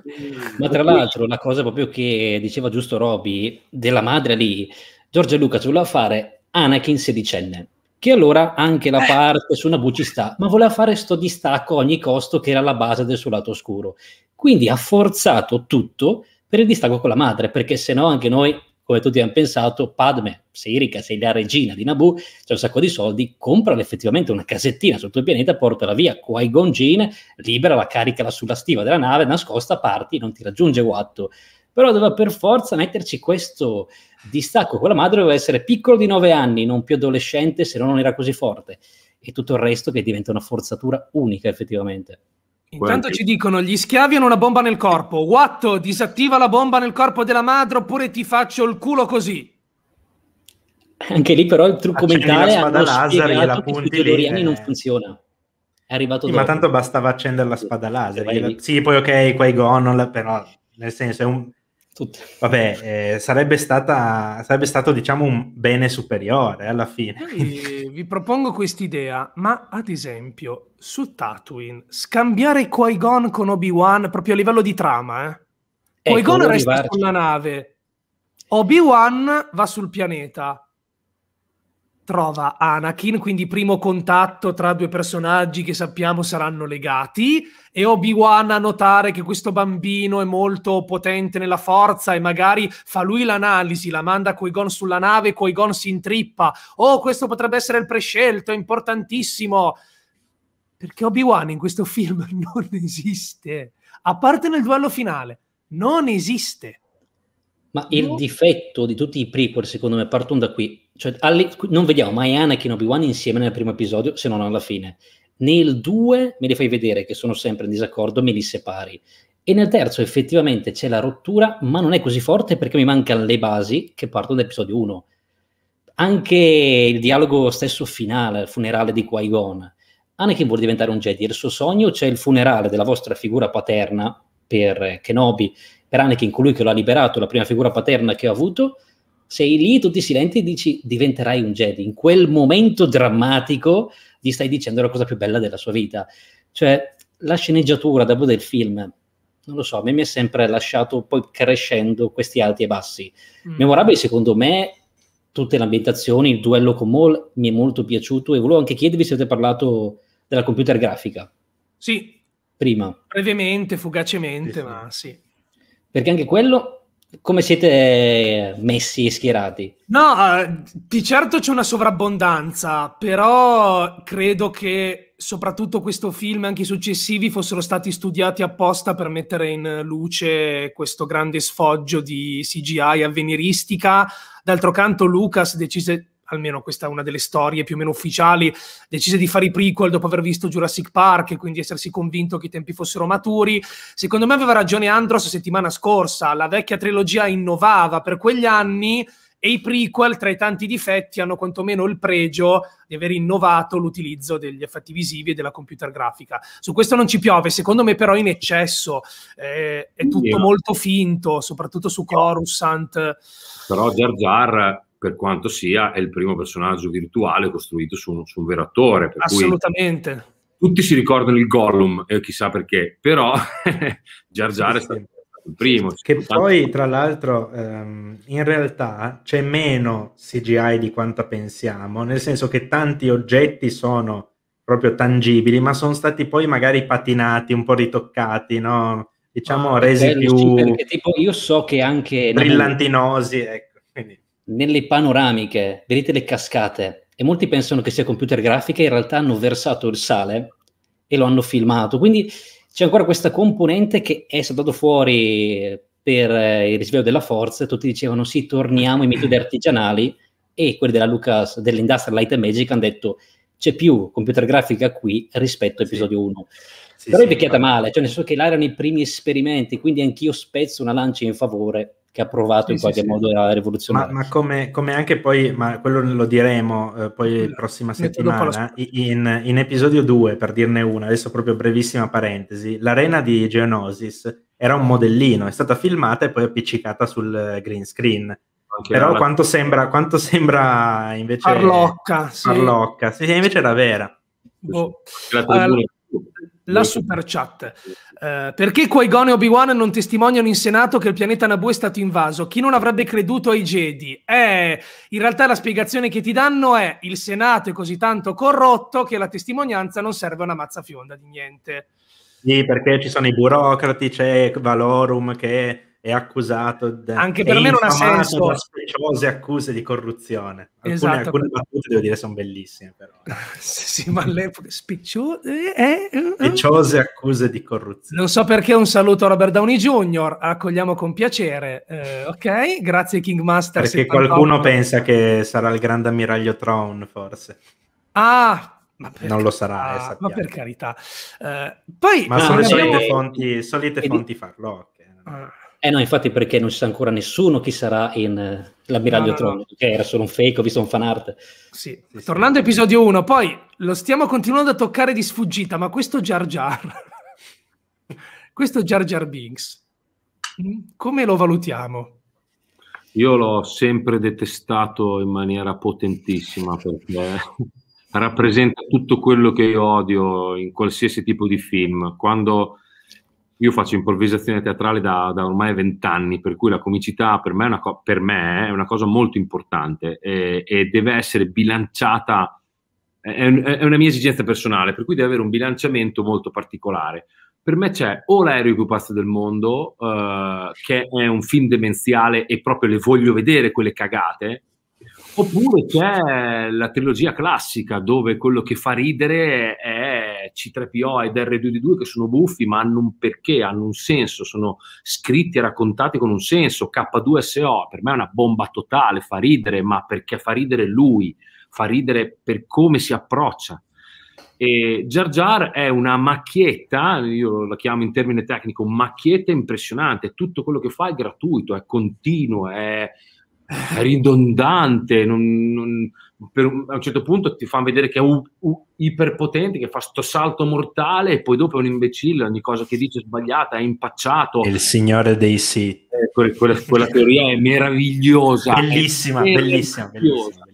Ma tra l'altro la cosa proprio che diceva giusto Roby della madre lì, Giorgio Lucas voleva fare Anakin sedicenne, che allora anche la eh. parte su Nabu ci sta, ma voleva fare sto distacco a ogni costo che era la base del suo lato oscuro. Quindi ha forzato tutto per il distacco con la madre, perché se no anche noi come tutti hanno pensato, Padme, sei ricca, sei la regina di Naboo, c'è un sacco di soldi, comprale effettivamente una casettina sotto il pianeta, portala via, qua i Gonjin, liberala, caricala sulla stiva della nave, nascosta, parti, non ti raggiunge Watto. Però doveva per forza metterci questo distacco quella madre, doveva essere piccolo di nove anni, non più adolescente, se no non era così forte. E tutto il resto che diventa una forzatura unica effettivamente. Intanto ci dicono gli schiavi hanno una bomba nel corpo. Watto, disattiva la bomba nel corpo della madre oppure ti faccio il culo così. Anche lì però il trucco Accendi mentale la spada laser e la punti lì. non eh. funziona. È arrivato sì, Ma tanto bastava accendere la spada laser. Sì, poi ok, Qui Gon, però nel senso è un tutto. Vabbè, eh, sarebbe, stata, sarebbe stato diciamo un bene superiore alla fine. Vi, vi propongo quest'idea, ma ad esempio su Tatooine scambiare Qui-Gon con Obi-Wan proprio a livello di trama, eh? Ecco, Qui-Gon resta sulla nave, Obi-Wan va sul pianeta, trova Anakin, quindi primo contatto tra due personaggi che sappiamo saranno legati, e Obi-Wan a notare che questo bambino è molto potente nella forza e magari fa lui l'analisi, la manda coi gon sulla nave, coi gon si intrippa, oh questo potrebbe essere il prescelto, è importantissimo, perché Obi-Wan in questo film non esiste, a parte nel duello finale, non esiste. Ma il difetto di tutti i prequel, secondo me, partono da qui, cioè, alle, non vediamo mai Anakin e Obi-Wan insieme nel primo episodio, se non alla fine. Nel 2 me li fai vedere che sono sempre in disaccordo, me li separi. E nel terzo effettivamente c'è la rottura, ma non è così forte perché mi mancano le basi che partono dall'episodio 1. Anche il dialogo stesso finale, il funerale di Qui-Gon. Anakin vuole diventare un Jedi, il suo sogno c'è il funerale della vostra figura paterna per eh, Kenobi, per Anakin, colui che lo ha liberato, la prima figura paterna che ho avuto, sei lì tutti silenti e dici diventerai un Jedi. In quel momento drammatico gli stai dicendo la cosa più bella della sua vita. Cioè, la sceneggiatura dopo del film, non lo so, a me mi ha sempre lasciato poi crescendo questi alti e bassi. Mm. Memorabile secondo me tutte le ambientazioni, il duello con Maul mi è molto piaciuto e volevo anche chiedervi se avete parlato della computer grafica. Sì. Prima. Brevemente, fugacemente, sì. ma sì. Perché anche quello come siete eh, messi e schierati? No, uh, di certo c'è una sovrabbondanza, però credo che soprattutto questo film e anche i successivi fossero stati studiati apposta per mettere in luce questo grande sfoggio di CGI avveniristica. D'altro canto Lucas decise almeno questa è una delle storie più o meno ufficiali, decise di fare i prequel dopo aver visto Jurassic Park e quindi essersi convinto che i tempi fossero maturi. Secondo me aveva ragione Andros settimana scorsa, la vecchia trilogia innovava per quegli anni e i prequel, tra i tanti difetti, hanno quantomeno il pregio di aver innovato l'utilizzo degli effetti visivi e della computer grafica. Su questo non ci piove, secondo me però in eccesso, eh, è tutto molto finto, soprattutto su Coruscant. Però Jar Jar per quanto sia, è il primo personaggio virtuale costruito su un, su un vero attore. Assolutamente. tutti si ricordano il Gollum, eh, chissà perché, però Jar Jar è stato il primo. Che poi, tra l'altro, ehm, in realtà c'è meno CGI di quanto pensiamo, nel senso che tanti oggetti sono proprio tangibili, ma sono stati poi magari patinati, un po' ritoccati, no? diciamo ah, resi bello, più... Sì, perché tipo io so che anche... Brillantinosi, ecco. Quindi nelle panoramiche, vedete le cascate, e molti pensano che sia computer grafica, in realtà hanno versato il sale e lo hanno filmato. Quindi c'è ancora questa componente che è saltato fuori per eh, il risveglio della forza, tutti dicevano sì, torniamo ai metodi artigianali, e quelli della Lucas, dell'Industrial Light and Magic hanno detto c'è più computer grafica qui rispetto a episodio 1. Sì, Però sì, è invecchiata male, cioè nel senso che là erano i primi esperimenti, quindi anch'io spezzo una lancia in favore che ha provato sì, in qualche sì, modo sì. a rivoluzionare. Ma, ma come, come, anche poi, ma quello lo diremo eh, poi la prossima settimana, in, in, episodio 2, per dirne una, adesso proprio brevissima parentesi, l'arena di Geonosis era un modellino, è stata filmata e poi appiccicata sul eh, green screen. Anche Però quanto sembra, quanto sembra invece... Arlocca, sì. Arlocca, sì, invece era vera. Boh. La tribuna la super chat. Eh, perché Qui-Gon e Obi-Wan non testimoniano in Senato che il pianeta Naboo è stato invaso? Chi non avrebbe creduto ai Jedi? Eh, in realtà la spiegazione che ti danno è il Senato è così tanto corrotto che la testimonianza non serve una mazza fionda di niente. Sì, perché ci sono i burocrati, c'è Valorum che è accusato da, anche per me non ha senso da speciose accuse di corruzione alcune, esatto. alcune battute devo dire sono bellissime però sì, sì ma all'epoca spicciose eh, eh, eh. speciose accuse di corruzione non so perché un saluto a Robert Downey Jr accogliamo con piacere eh, ok grazie King Master perché qualcuno pensa che sarà il grande ammiraglio Tron forse ah per... non lo sarà, ah, ma per carità. Eh, poi, ma sono le solite, abbiamo... fonti, solite fonti farlocche. Ah. Eh no, infatti perché non si sa ancora nessuno chi sarà in uh, l'ammiraglio no, no, no. che era solo un fake, ho visto un fan art. Sì. sì Tornando sì. episodio 1, poi lo stiamo continuando a toccare di sfuggita, ma questo Jar Jar, questo Jar Jar Binks, mm, come lo valutiamo? Io l'ho sempre detestato in maniera potentissima perché rappresenta tutto quello che io odio in qualsiasi tipo di film. Quando io faccio improvvisazione teatrale da, da ormai vent'anni, per cui la comicità per me è una, co- me è una cosa molto importante e, e deve essere bilanciata, è, è, una mia esigenza personale, per cui deve avere un bilanciamento molto particolare. Per me c'è o l'aereo più pazzo del mondo, eh, che è un film demenziale e proprio le voglio vedere quelle cagate, Oppure c'è la trilogia classica dove quello che fa ridere è C3PO ed R2D2 che sono buffi ma hanno un perché, hanno un senso, sono scritti e raccontati con un senso. K2SO per me è una bomba totale, fa ridere ma perché fa ridere lui, fa ridere per come si approccia. E Jar Jar è una macchietta, io la chiamo in termine tecnico, macchietta impressionante, tutto quello che fa è gratuito, è continuo, è eh, ridondante, non, non, un, a un certo punto ti fanno vedere che è u, u, iperpotente, che fa sto salto mortale e poi dopo è un imbecille, ogni cosa che dice è sbagliata, è impacciato. il signore dei sì. Eh, quella, quella, quella, teoria è meravigliosa. Bellissima, è bellissima, bellissima.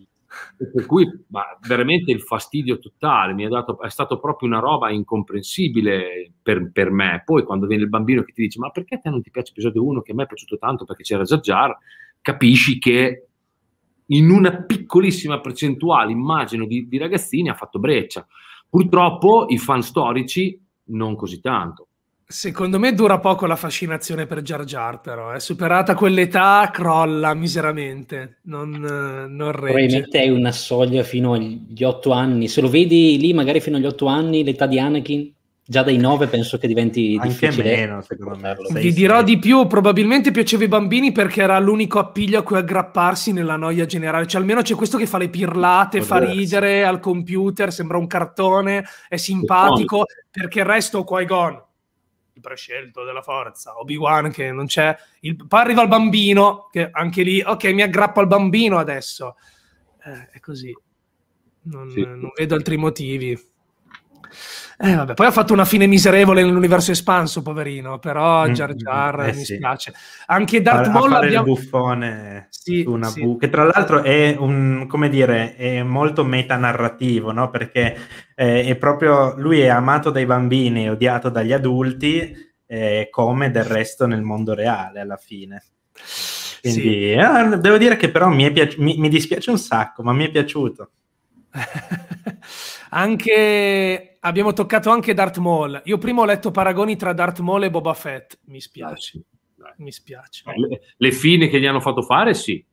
Per cui ma veramente il fastidio totale mi ha dato, è stato proprio una roba incomprensibile per, per, me. Poi quando viene il bambino che ti dice ma perché a te non ti piace l'episodio 1 che a me è piaciuto tanto perché c'era già Già, capisci che in una piccolissima percentuale, immagino, di, di ragazzini ha fatto breccia. Purtroppo i fan storici non così tanto. Secondo me dura poco la fascinazione per Jar Jar, però. È eh. superata quell'età, crolla miseramente. Non, non regge. Probabilmente è una soglia fino agli otto anni. Se lo vedi lì, magari fino agli otto anni, l'età di Anakin, già dai 9 penso che diventi Anche difficile. meno, secondo me. Vi dirò di più, probabilmente piaceva ai bambini perché era l'unico appiglio a cui aggrapparsi nella noia generale. Cioè almeno c'è questo che fa le pirlate, Può fa diversi. ridere al computer, sembra un cartone, è simpatico, perché il resto Qui-Gon, il prescelto della forza, Obi-Wan che non c'è, il, poi arriva il bambino, che anche lì, ok, mi aggrappo al bambino adesso. Eh, è così. Non, sì. non vedo altri motivi. Eh, vabbè, poi ha fatto una fine miserevole nell'universo espanso, poverino, però Jar mm, Jar mm, mm eh, mi sì. spiace. Anche Darth Maul abbiamo... il buffone sì, una sì. Bu... che tra l'altro è un, come dire, è molto metanarrativo, no? Perché eh, è proprio lui è amato dai bambini e odiato dagli adulti, eh, come del resto nel mondo reale alla fine. Quindi, eh, devo dire che però mi, piaci... mi, mi dispiace un sacco, ma mi è piaciuto. Anche, abbiamo toccato anche Darth Maul. Io prima ho letto paragoni tra Darth Maul e Boba Fett. Mi spiace. Dai, ah, dai. Mi spiace. Eh, le, le, fine che gli hanno fatto fare, sì.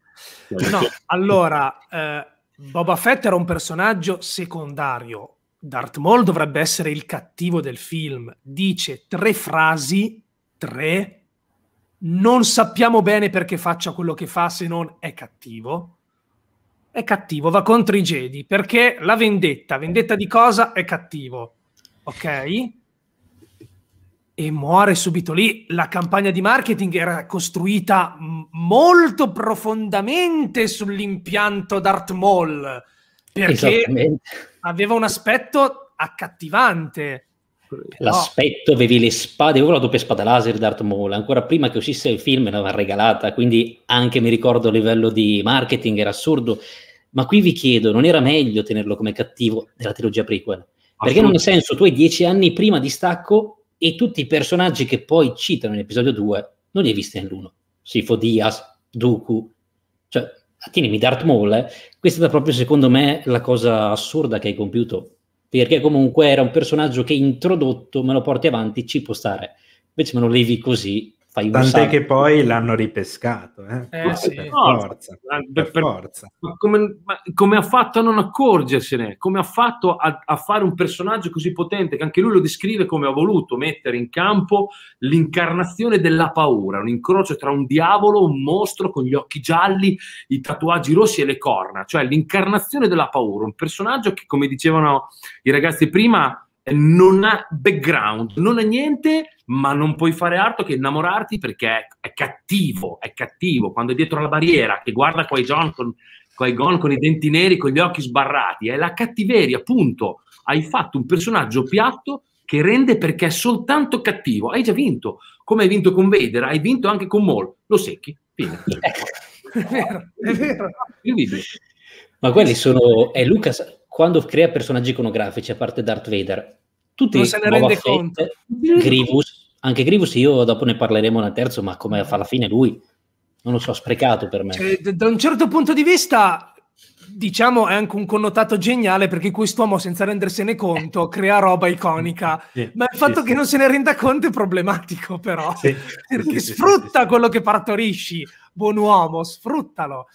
No, allora, eh, Boba Fett era un personaggio secondario. Darth Maul dovrebbe essere il cattivo del film. Dice tre frasi, tre. Non sappiamo bene perché faccia quello che fa, se non è cattivo è cattivo, va contro i Jedi, perché la vendetta, vendetta di cosa è cattivo, ok? E muore subito lì. La campagna di marketing era costruita molto profondamente sull'impianto Darth Maul, perché aveva un aspetto accattivante. L'aspetto, avevi le spade, avevo la doppia spada laser Darth Maul, ancora prima che uscisse il film me l'aveva regalata, quindi anche mi ricordo a livello di marketing era assurdo, ma qui vi chiedo, non era meglio tenerlo come cattivo della trilogia prequel? Perché non ha senso, tu hai dieci anni prima di stacco e tutti i personaggi che poi citano in episodio 2 non li hai visti nell'uno. Sifo Diaz, Dooku, cioè, attienimi Darth Maul, eh. questa è stata proprio secondo me la cosa assurda che hai compiuto, perché comunque era un personaggio che introdotto, me lo porti avanti, ci può stare. Invece me lo levi così, fai Tant'è usare. che poi l'hanno ripescato, eh? Eh, per, forza, per, per forza. Come, come, ha fatto a non accorgersene? Come ha fatto a, a, fare un personaggio così potente che anche lui lo descrive come ha voluto mettere in campo l'incarnazione della paura, un incrocio tra un diavolo, un mostro con gli occhi gialli, i tatuaggi rossi e le corna, cioè l'incarnazione della paura, un personaggio che, come dicevano i ragazzi prima, non ha background, non ha niente, ma non puoi fare altro che innamorarti perché è cattivo, è cattivo, quando è dietro la barriera, che guarda Qui John con, Gon con i denti neri, con gli occhi sbarrati, è la cattiveria, appunto. Hai fatto un personaggio piatto che rende perché è soltanto cattivo, hai già vinto, come hai vinto con Vader, hai vinto anche con Maul, lo secchi, fine. è vero, è vero. Ma quelli sono, è Lucas, quando crea personaggi iconografici, a parte Darth Vader, tutti non se ne rende Fett, conto. Grievous, anche Grievous, io dopo ne parleremo nel terzo, ma come fa la fine lui, non lo so, sprecato per me. Cioè, da un certo punto di vista, diciamo, è anche un connotato geniale perché quest'uomo, senza rendersene conto, eh. crea roba iconica. Sì, ma il fatto sì, che sì. non se ne renda conto è problematico, però, Sì, perché sfrutta quello che partorisci, buon uomo, sfruttalo.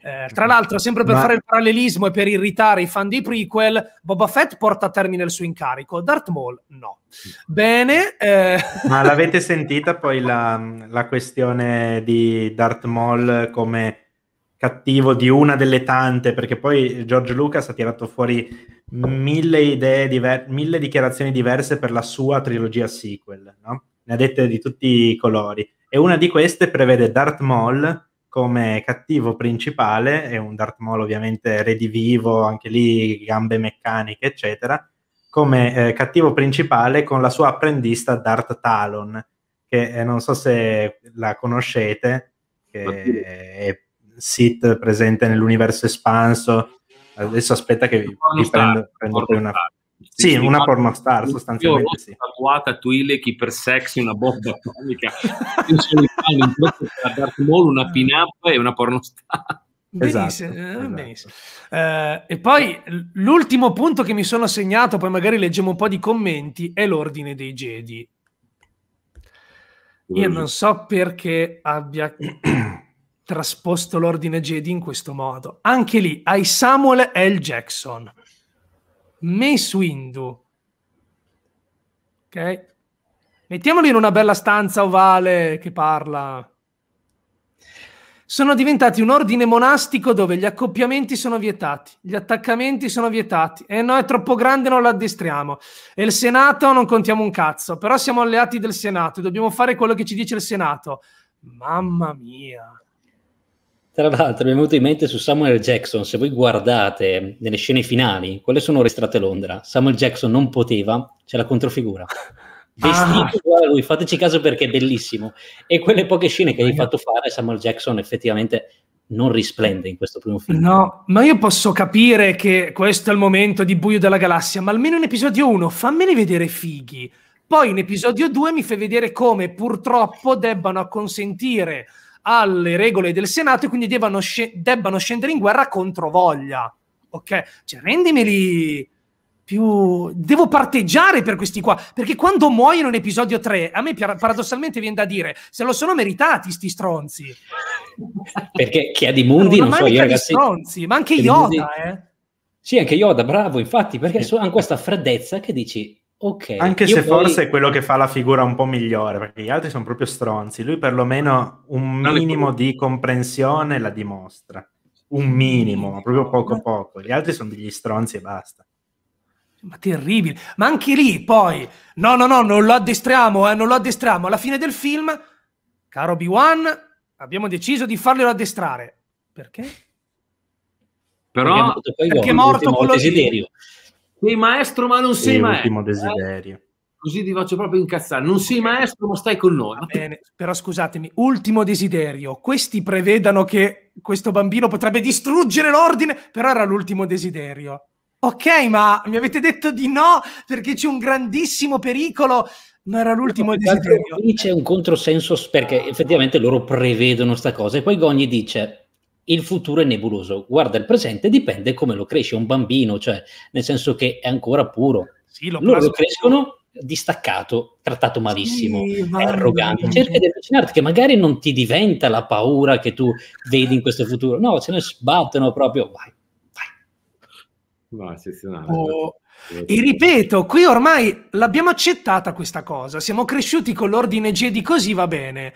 Eh, tra l'altro, sempre per Ma... fare il parallelismo e per irritare i fan dei prequel, Boba Fett porta a termine il suo incarico, Darth Maul no. Bene. Eh... Ma l'avete sentita poi la, la questione di Darth Maul come cattivo di una delle tante, perché poi George Lucas ha tirato fuori mille idee, diver- mille dichiarazioni diverse per la sua trilogia sequel, no? ne ha dette di tutti i colori. E una di queste prevede Darth Maul come cattivo principale, è un Darth Maul ovviamente redivivo, anche lì gambe meccaniche, eccetera, come eh, cattivo principale con la sua apprendista Darth Talon, che eh, non so se la conoscete, che è Sith presente nell'universo espanso. Adesso aspetta che vi, prendo, prendo una... Sì, una pornostar un sostanzialmente. Io sì. tatuata Twi'lek per sexy, una bomba atomica. Io Dark Maul, una pin-up e una pornostar. Benissimo, esatto, eh, esatto. benissimo. Esatto. Uh, e poi l'ultimo punto che mi sono segnato, poi magari leggiamo un po' di commenti, è l'ordine dei Jedi. Io non so perché abbia trasposto l'ordine Jedi in questo modo. Anche lì hai Samuel L. Jackson Mace Windu. Ok? Mettiamolo in una bella stanza ovale che parla. Sono diventati un ordine monastico dove gli accoppiamenti sono vietati, gli attaccamenti sono vietati. E eh no, è troppo grande, non lo addestriamo. E il Senato non contiamo un cazzo, però siamo alleati del Senato e dobbiamo fare quello che ci dice il Senato. Mamma mia. Tra l'altro, mi è venuto in mente su Samuel Jackson. Se voi guardate nelle scene finali, quelle sono registrate a Londra. Samuel Jackson non poteva, c'è la controfigura. Vestito ah. uguale a lui, fateci caso perché è bellissimo. E quelle poche scene che hai fatto fare, Samuel Jackson effettivamente non risplende in questo primo film. No, ma io posso capire che questo è il momento di buio della galassia, ma almeno in episodio 1 fammeli vedere fighi. Poi in episodio 2 mi fai vedere come purtroppo debbano acconsentire alle regole del Senato e quindi debbano, sc- debbano scendere in guerra contro voglia. Ok? Cioè, rendimeli più... Devo parteggiare per questi qua, perché quando muoiono in episodio 3, a me paradossalmente viene da dire, se lo sono meritati sti stronzi. Perché chi di Mundi, non so io ragazzi... stronzi, ma anche Chiadimundi... Yoda, eh. Sì, anche Yoda, bravo, infatti, perché hanno questa freddezza che dici, Ok. Anche se poi... forse è quello che fa la figura un po' migliore, perché gli altri sono proprio stronzi. Lui perlomeno un minimo di comprensione la dimostra. Un minimo, ma proprio poco poco. Gli altri sono degli stronzi e basta. Ma terribile. Ma anche lì poi, no, no, no, non lo addestriamo, eh, non lo addestriamo. Alla fine del film, caro B1, abbiamo deciso di farglielo addestrare. Perché? Però... Perché, perché è morto quello desiderio. Di sei maestro, ma non sei maestro. Eh? desiderio. Così ti faccio proprio incazzare. Non sei maestro, ma stai con noi. Va Bene, però scusatemi, ultimo desiderio. Questi prevedono che questo bambino potrebbe distruggere l'ordine, però era l'ultimo desiderio. Ok, ma mi avete detto di no perché c'è un grandissimo pericolo ma era l'ultimo desiderio. Qui c'è un controsenso perché effettivamente loro prevedono sta cosa e poi Gogni dice il futuro è nebuloso, guarda il presente, dipende come lo cresce un bambino, cioè nel senso che è ancora puro. Sì, lo Loro lo crescono distaccato, trattato malissimo, sì, arrogante. Cerca di avvicinarti, che magari non ti diventa la paura che tu vedi in questo futuro. No, se ne sbattono proprio, vai, vai. No, oh, e ripeto, qui ormai l'abbiamo accettata questa cosa, siamo cresciuti con l'ordine Jedi così va bene,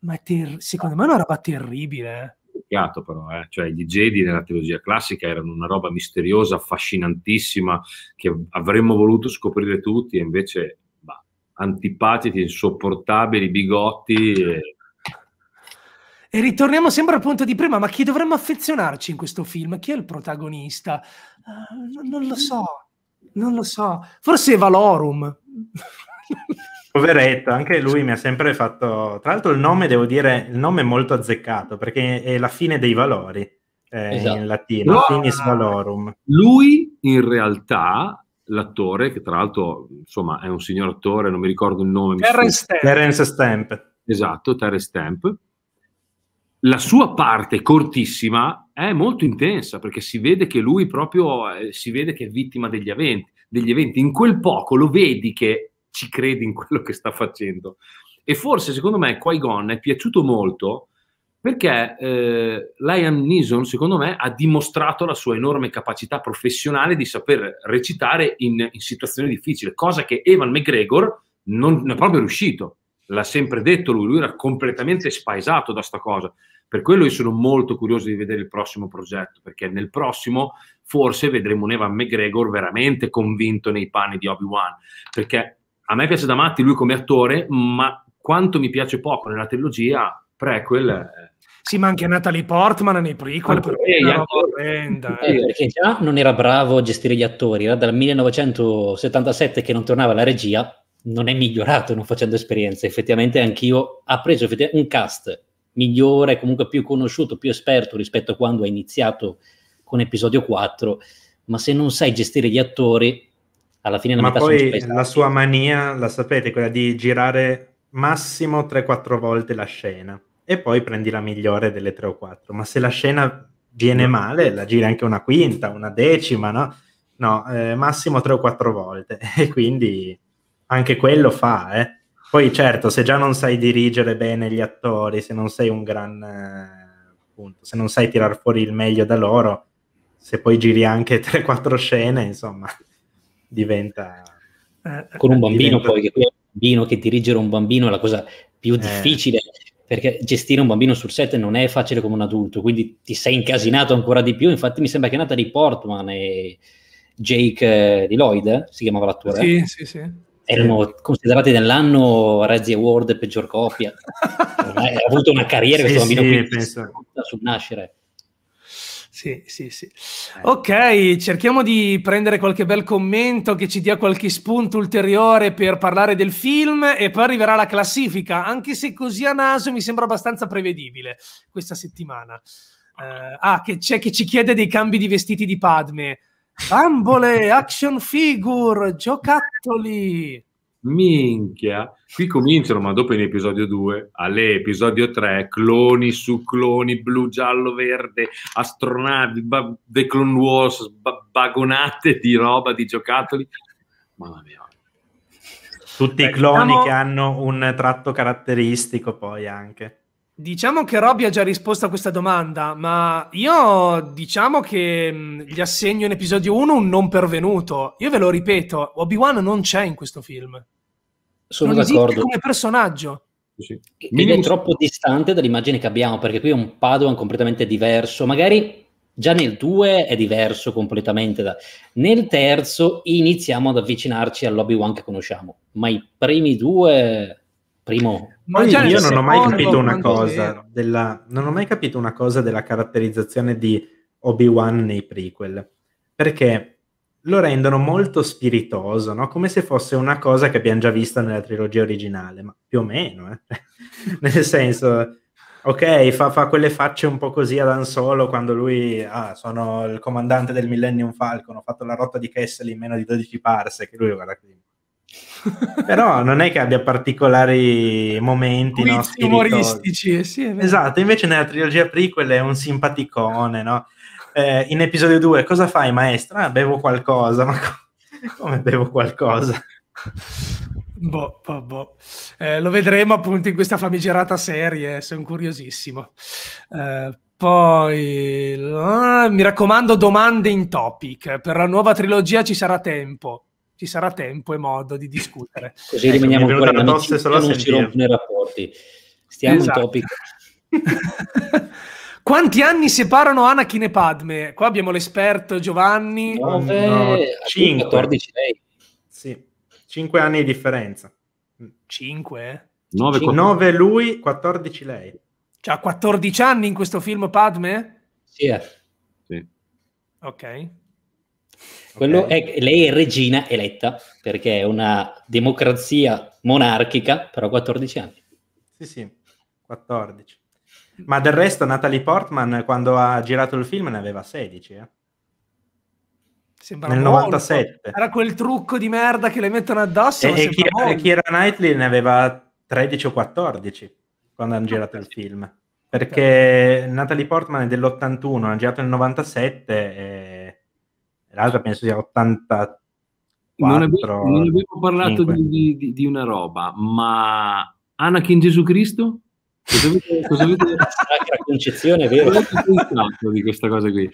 ma ter- secondo me è una roba terribile. Eh peccato però, eh? cioè gli Jedi nella teologia classica erano una roba misteriosa, affascinantissima, che avremmo voluto scoprire tutti e invece bah, antipatici, insopportabili, bigotti. E... e... ritorniamo sempre al punto di prima, ma chi dovremmo affezionarci in questo film? Chi è il protagonista? Uh, eh, non, non lo so, non lo so, forse Valorum. Poveretto, anche lui mi ha sempre fatto. Tra l'altro, il nome devo dire il nome è molto azzeccato perché è la fine dei valori eh, esatto. in latino, no, finis valorum. Lui in realtà l'attore, che tra l'altro insomma è un signor attore, non mi ricordo il nome. Terence, Stamp. Terrence Stamp. Esatto, Terence Stamp. La sua parte cortissima è molto intensa perché si vede che lui proprio eh, si vede che è vittima degli eventi, degli eventi. In quel poco lo vedi che ci crede in quello che sta facendo. E forse, secondo me, Qui-Gon è piaciuto molto perché eh, Liam Neeson, secondo me, ha dimostrato la sua enorme capacità professionale di saper recitare in, in situazioni difficili, cosa che Evan McGregor non è proprio riuscito. L'ha sempre detto lui, lui era completamente spaesato da sta cosa. Per quello io sono molto curioso di vedere il prossimo progetto, perché nel prossimo forse vedremo un Evan McGregor veramente convinto nei panni di Obi-Wan, perché a me piace da matti lui come attore, ma quanto mi piace poco nella trilogia prequel... Eh, sì, ma anche Natalie Portman nei prequel per lei, eh. orrenda. Eh. eh, perché già non era bravo a gestire gli attori, era dal 1977 che non tornava alla regia, non è migliorato non facendo esperienza. Effettivamente anch'io ha preso un cast migliore, comunque più conosciuto, più esperto rispetto a quando ha iniziato con episodio 4, ma se non sai gestire gli attori alla fine la Ma poi la sua mania, la sapete, quella di girare massimo 3-4 volte la scena e poi prendi la migliore delle 3 o 4. Ma se la scena viene male, la giri anche una quinta, una decima, no? No, eh, massimo 3 o 4 volte. E quindi anche quello fa, eh. Poi certo, se già non sai dirigere bene gli attori, se non sei un gran... Eh, punto, se non sai tirar fuori il meglio da loro, se poi giri anche 3-4 scene, insomma diventa... Eh, con un bambino diventa... poi, che bambino, che dirigere un bambino è la cosa più eh. difficile, perché gestire un bambino sul set non è facile come un adulto, quindi ti sei incasinato ancora di più, infatti mi sembra che è nata di Portman e Jake eh, di Lloyd, si chiamava l'attore? Sì, sì, sì erano considerati nell'anno Razzie Award peggior coppia. ha avuto una carriera sì, questo bambino sì, qui penso. sul nascere. Sì, sì, sì. Eh. Ok, cerchiamo di prendere qualche bel commento che ci dia qualche spunto ulteriore per parlare del film e poi arriverà la classifica, anche se così a naso mi sembra abbastanza prevedibile questa settimana. Uh, ah, che c'è che ci chiede dei cambi di vestiti di Padme. Bambole, action figure, giocattoli minchia, qui cominciano, ma dopo in episodio 2, all'episodio 3, cloni su cloni, blu, giallo, verde, astronavi, ba- The Clone Wars, ba- bagonate di roba, di giocattoli. Mamma mia. Tutti Beh, i cloni diciamo... che hanno un tratto caratteristico poi anche. Diciamo che Robby ha già risposto a questa domanda, ma io diciamo che mm, gli assegno in episodio 1 un non pervenuto. Io ve lo ripeto, Obi-Wan non c'è in questo film sono non d'accordo. come personaggio. Sì. Ed è troppo distante dall'immagine che abbiamo, perché qui è un Padovan completamente diverso. Magari già nel 2 è diverso completamente. Da... Nel terzo iniziamo ad avvicinarci all'Obi-Wan che conosciamo, ma i primi due... Primo... Ma io, io non ho mai capito una cosa della... non ho mai capito una cosa della caratterizzazione di Obi-Wan nei prequel, perché lo rendono molto spiritoso, no? come se fosse una cosa che abbiamo già visto nella trilogia originale, ma più o meno, eh? nel senso, ok, fa, fa, quelle facce un po' così ad Solo quando lui, ah, sono il comandante del Millennium Falcon, ho fatto la rotta di Kessel in meno di 12 parse, che lui guarda qui. Però non è che abbia particolari momenti no, umoristici, sì, esatto. Invece, nella trilogia prequel è un simpaticone, no? eh, in episodio 2 cosa fai maestra? Ah, bevo qualcosa, ma co- come bevo qualcosa? Boh, boh, boh. Eh, lo vedremo appunto in questa famigerata serie, sono curiosissimo. Eh, poi ah, mi raccomando, domande in topic. Per la nuova trilogia ci sarà tempo. Ci sarà tempo e modo di discutere. Così ecco, rimaniamo ancora non ci, non ci rompono i rapporti. Stiamo esatto. in topic. Quanti anni separano Anakin e Padme? Qua abbiamo l'esperto Giovanni. 9, no, 5. Eh, 14 Sì, 5 anni di differenza. 5? 9, 9 lui, 14 lei. Cioè, ha 14 anni in questo film Padme? Sì. Eh. sì. Ok. Okay. È, lei è regina eletta perché è una democrazia monarchica, però ha 14 anni. Sì, sì, 14. Ma del resto Natalie Portman quando ha girato il film ne aveva 16, eh? Sembra nel molto. 97. Era quel trucco di merda che le mettono addosso. E, e Kira, Kira Knightley ne aveva 13 o 14 quando hanno ah, girato il film. Perché okay. Natalie Portman è dell'81, hanno girato nel 97 e l'altra penso sia 84. Non avevo, non abbiamo parlato di, di, di una roba, ma Anakin Gesù Cristo? Cosa avete, cosa avete... la concezione, vero? di questa cosa qui?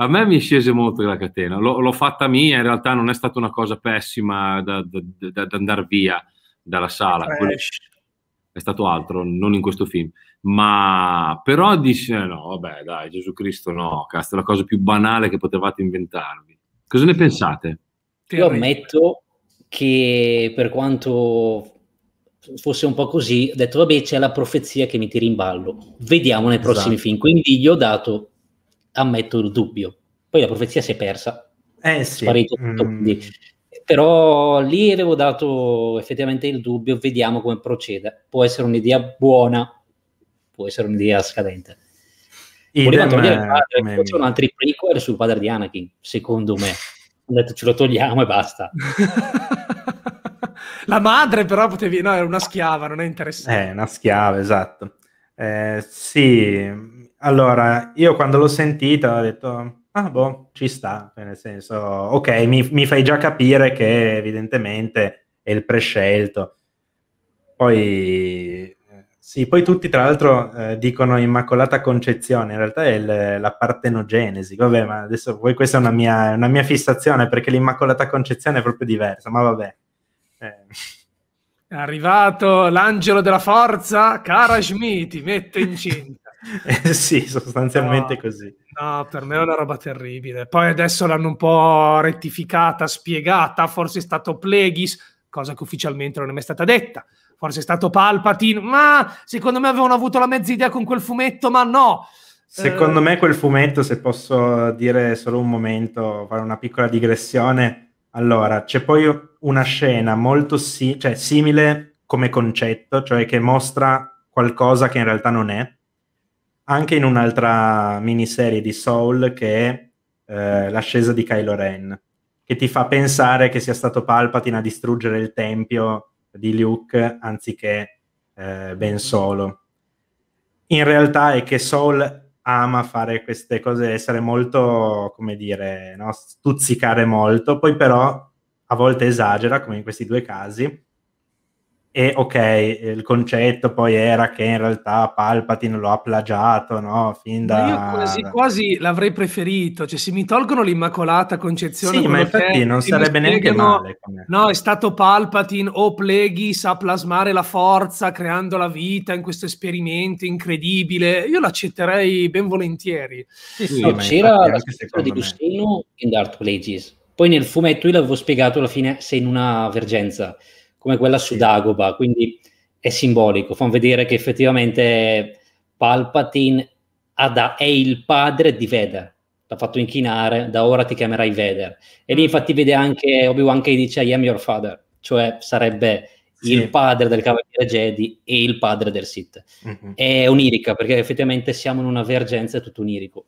A me mi scese molto la catena, l'ho, l'ho, fatta mia, in realtà non è stata una cosa pessima da, da, da, da andare via dalla sala, è stato altro, non in questo film, ma però dici eh, no, vabbè dai, Gesù Cristo no, cazzo, è la cosa più banale che potevate inventarvi. Cosa ne pensate? Io ammetto che per quanto fosse un po' così, ho detto vabbè c'è la profezia che mi tira in ballo, vediamo nei prossimi esatto. film. Quindi gli ho dato, ammetto il dubbio. Poi la profezia si è persa, eh, sì. sparito tutto, mm. però lì avevo dato effettivamente il dubbio, vediamo come procede. Può essere un'idea buona, può essere un'idea scadente. Voleva togliere il eh, padre, me, c'erano altri prequel sul padre di Anakin, secondo me. Ho detto ce lo togliamo e basta. la madre però potevi... No, era una schiava, non è interessante. Eh, una schiava, esatto. Eh, sì, allora, io quando l'ho sentita ho detto, ah boh, ci sta, cioè nel senso, ok, mi, mi fai già capire che evidentemente è il prescelto. Poi sì, poi tutti tra l'altro eh, dicono Immacolata Concezione, in realtà è il, la partenogenesi, vabbè, ma adesso poi questa è una mia, una mia, fissazione perché l'Immacolata Concezione è proprio diversa, ma vabbè. Eh. È arrivato l'angelo della forza, cara Schmidt, mette incinta. Eh, sì, sostanzialmente no, così. No, per me è una roba terribile. Poi adesso l'hanno un po' rettificata, spiegata, forse è stato Pleghis, cosa che ufficialmente non è mai stata detta. Forse è stato Palpatine, ma secondo me avevano avuto la mezza idea con quel fumetto, ma no. Secondo eh... me quel fumetto, se posso dire solo un momento, fare una piccola digressione, allora, c'è poi una scena molto si- cioè, simile come concetto, cioè che mostra qualcosa che in realtà non è, anche in un'altra miniserie di Soul che è eh, L'ascesa di Kylo Ren, che ti fa pensare che sia stato Palpatine a distruggere il tempio di Luke anziché eh, Ben Solo. In realtà è che Soul ama fare queste cose, essere molto, come dire, no? stuzzicare molto, poi però a volte esagera, come in questi due casi, e ok, il concetto poi era che in realtà Palpatine lo ha plagiato, no? Fin da... Io quasi, quasi l'avrei preferito, cioè se mi tolgono l'immacolata concezione... Sì, ma infatti non sarebbe neanche male. Come... No, è stato Palpatine o oh, a plasmare la forza creando la vita in questo esperimento incredibile, io l'accetterei ben volentieri. Sì, sì, no, c'era la scrittura di Lucino in Dark Places, poi nel fumetto io l'avevo spiegato alla fine, sei in una vergenza come quella su Dagoba, quindi è simbolico, fa vedere che effettivamente Palpatine da, è il padre di Vader. L'ha fatto inchinare, da ora ti chiamerai Vader. E lì mm. infatti vede anche Obi-Wan che dice I am your father, cioè sarebbe sì. il padre del Cavaliere Jedi e il padre del Sith. Mm-hmm. È onirica perché effettivamente siamo in una vergenza, è tutto onirico.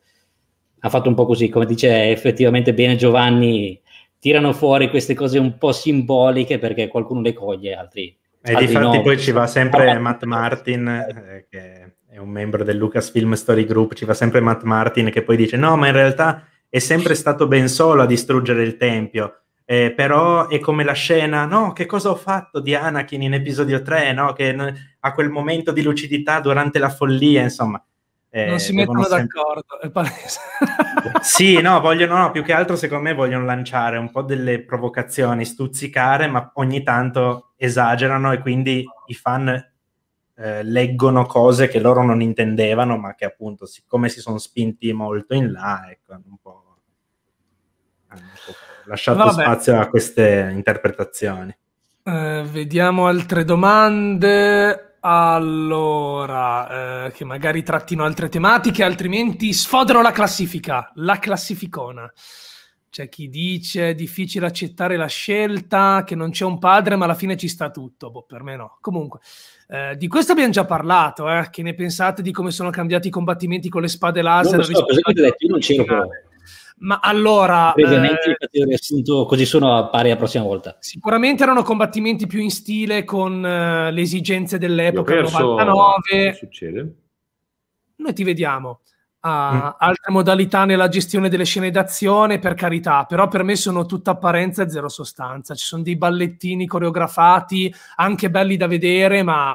Ha fatto un po' così, come dice effettivamente bene Giovanni, tirano fuori queste cose un po' simboliche perché qualcuno le coglie, altri. E altri difatti no. poi ci va sempre ah, Matt Martin, eh, che è un membro del Lucasfilm Story Group, ci va sempre Matt Martin che poi dice no, ma in realtà è sempre stato Ben Solo a distruggere il Tempio. Eh, però è come la scena, no, che cosa ho fatto di Anakin in episodio 3, no? Che ha quel momento di lucidità durante la follia, insomma eh, non si mettono d'accordo, è palese. sì, no, vogliono, no, più che altro secondo me vogliono lanciare un po' delle provocazioni, stuzzicare, ma ogni tanto esagerano e quindi i fan eh, leggono cose che loro non intendevano, ma che appunto, siccome si sono spinti molto in là, ecco, hanno un po', hanno un po lasciato Vabbè. spazio a queste interpretazioni. Eh, vediamo altre domande. Allora, eh, che magari trattino altre tematiche, altrimenti sfodero la classifica, la classificona. C'è chi dice è difficile accettare la scelta, che non c'è un padre, ma alla fine ci sta tutto. Boh, per me no. Comunque, eh, di questo abbiamo già parlato, eh. che ne pensate di come sono cambiati i combattimenti con le spade laser? Non so, io non c'ero però. Ma allora... Brevemente, eh, riassunto così sono pari la prossima volta. Sicuramente erano combattimenti più in stile con uh, le esigenze dell'epoca, perso, 99. succede? Noi ti vediamo. Uh, altre modalità nella gestione delle scene d'azione, per carità, però per me sono tutta apparenza e zero sostanza. Ci sono dei ballettini coreografati, anche belli da vedere, ma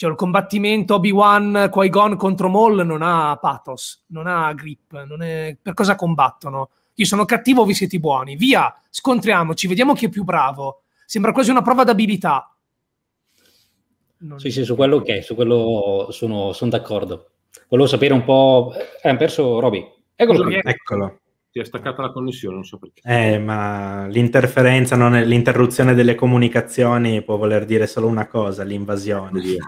cioè il combattimento Obi-Wan Qui-Gon contro Maul non ha pathos, non ha grip, non è... per cosa combattono? Io sono cattivo, voi siete buoni, via, scontriamoci, vediamo chi è più bravo. Sembra quasi una prova d'abilità. Non... Sì, sì, su quello ok, su quello sono, sono d'accordo. Volevo sapere un po'... Eh, hanno perso Roby. Eccolo, Eccolo ti è staccata la connessione, non so perché. Eh, ma l'interferenza, non è, l'interruzione delle comunicazioni può voler dire solo una cosa, l'invasione.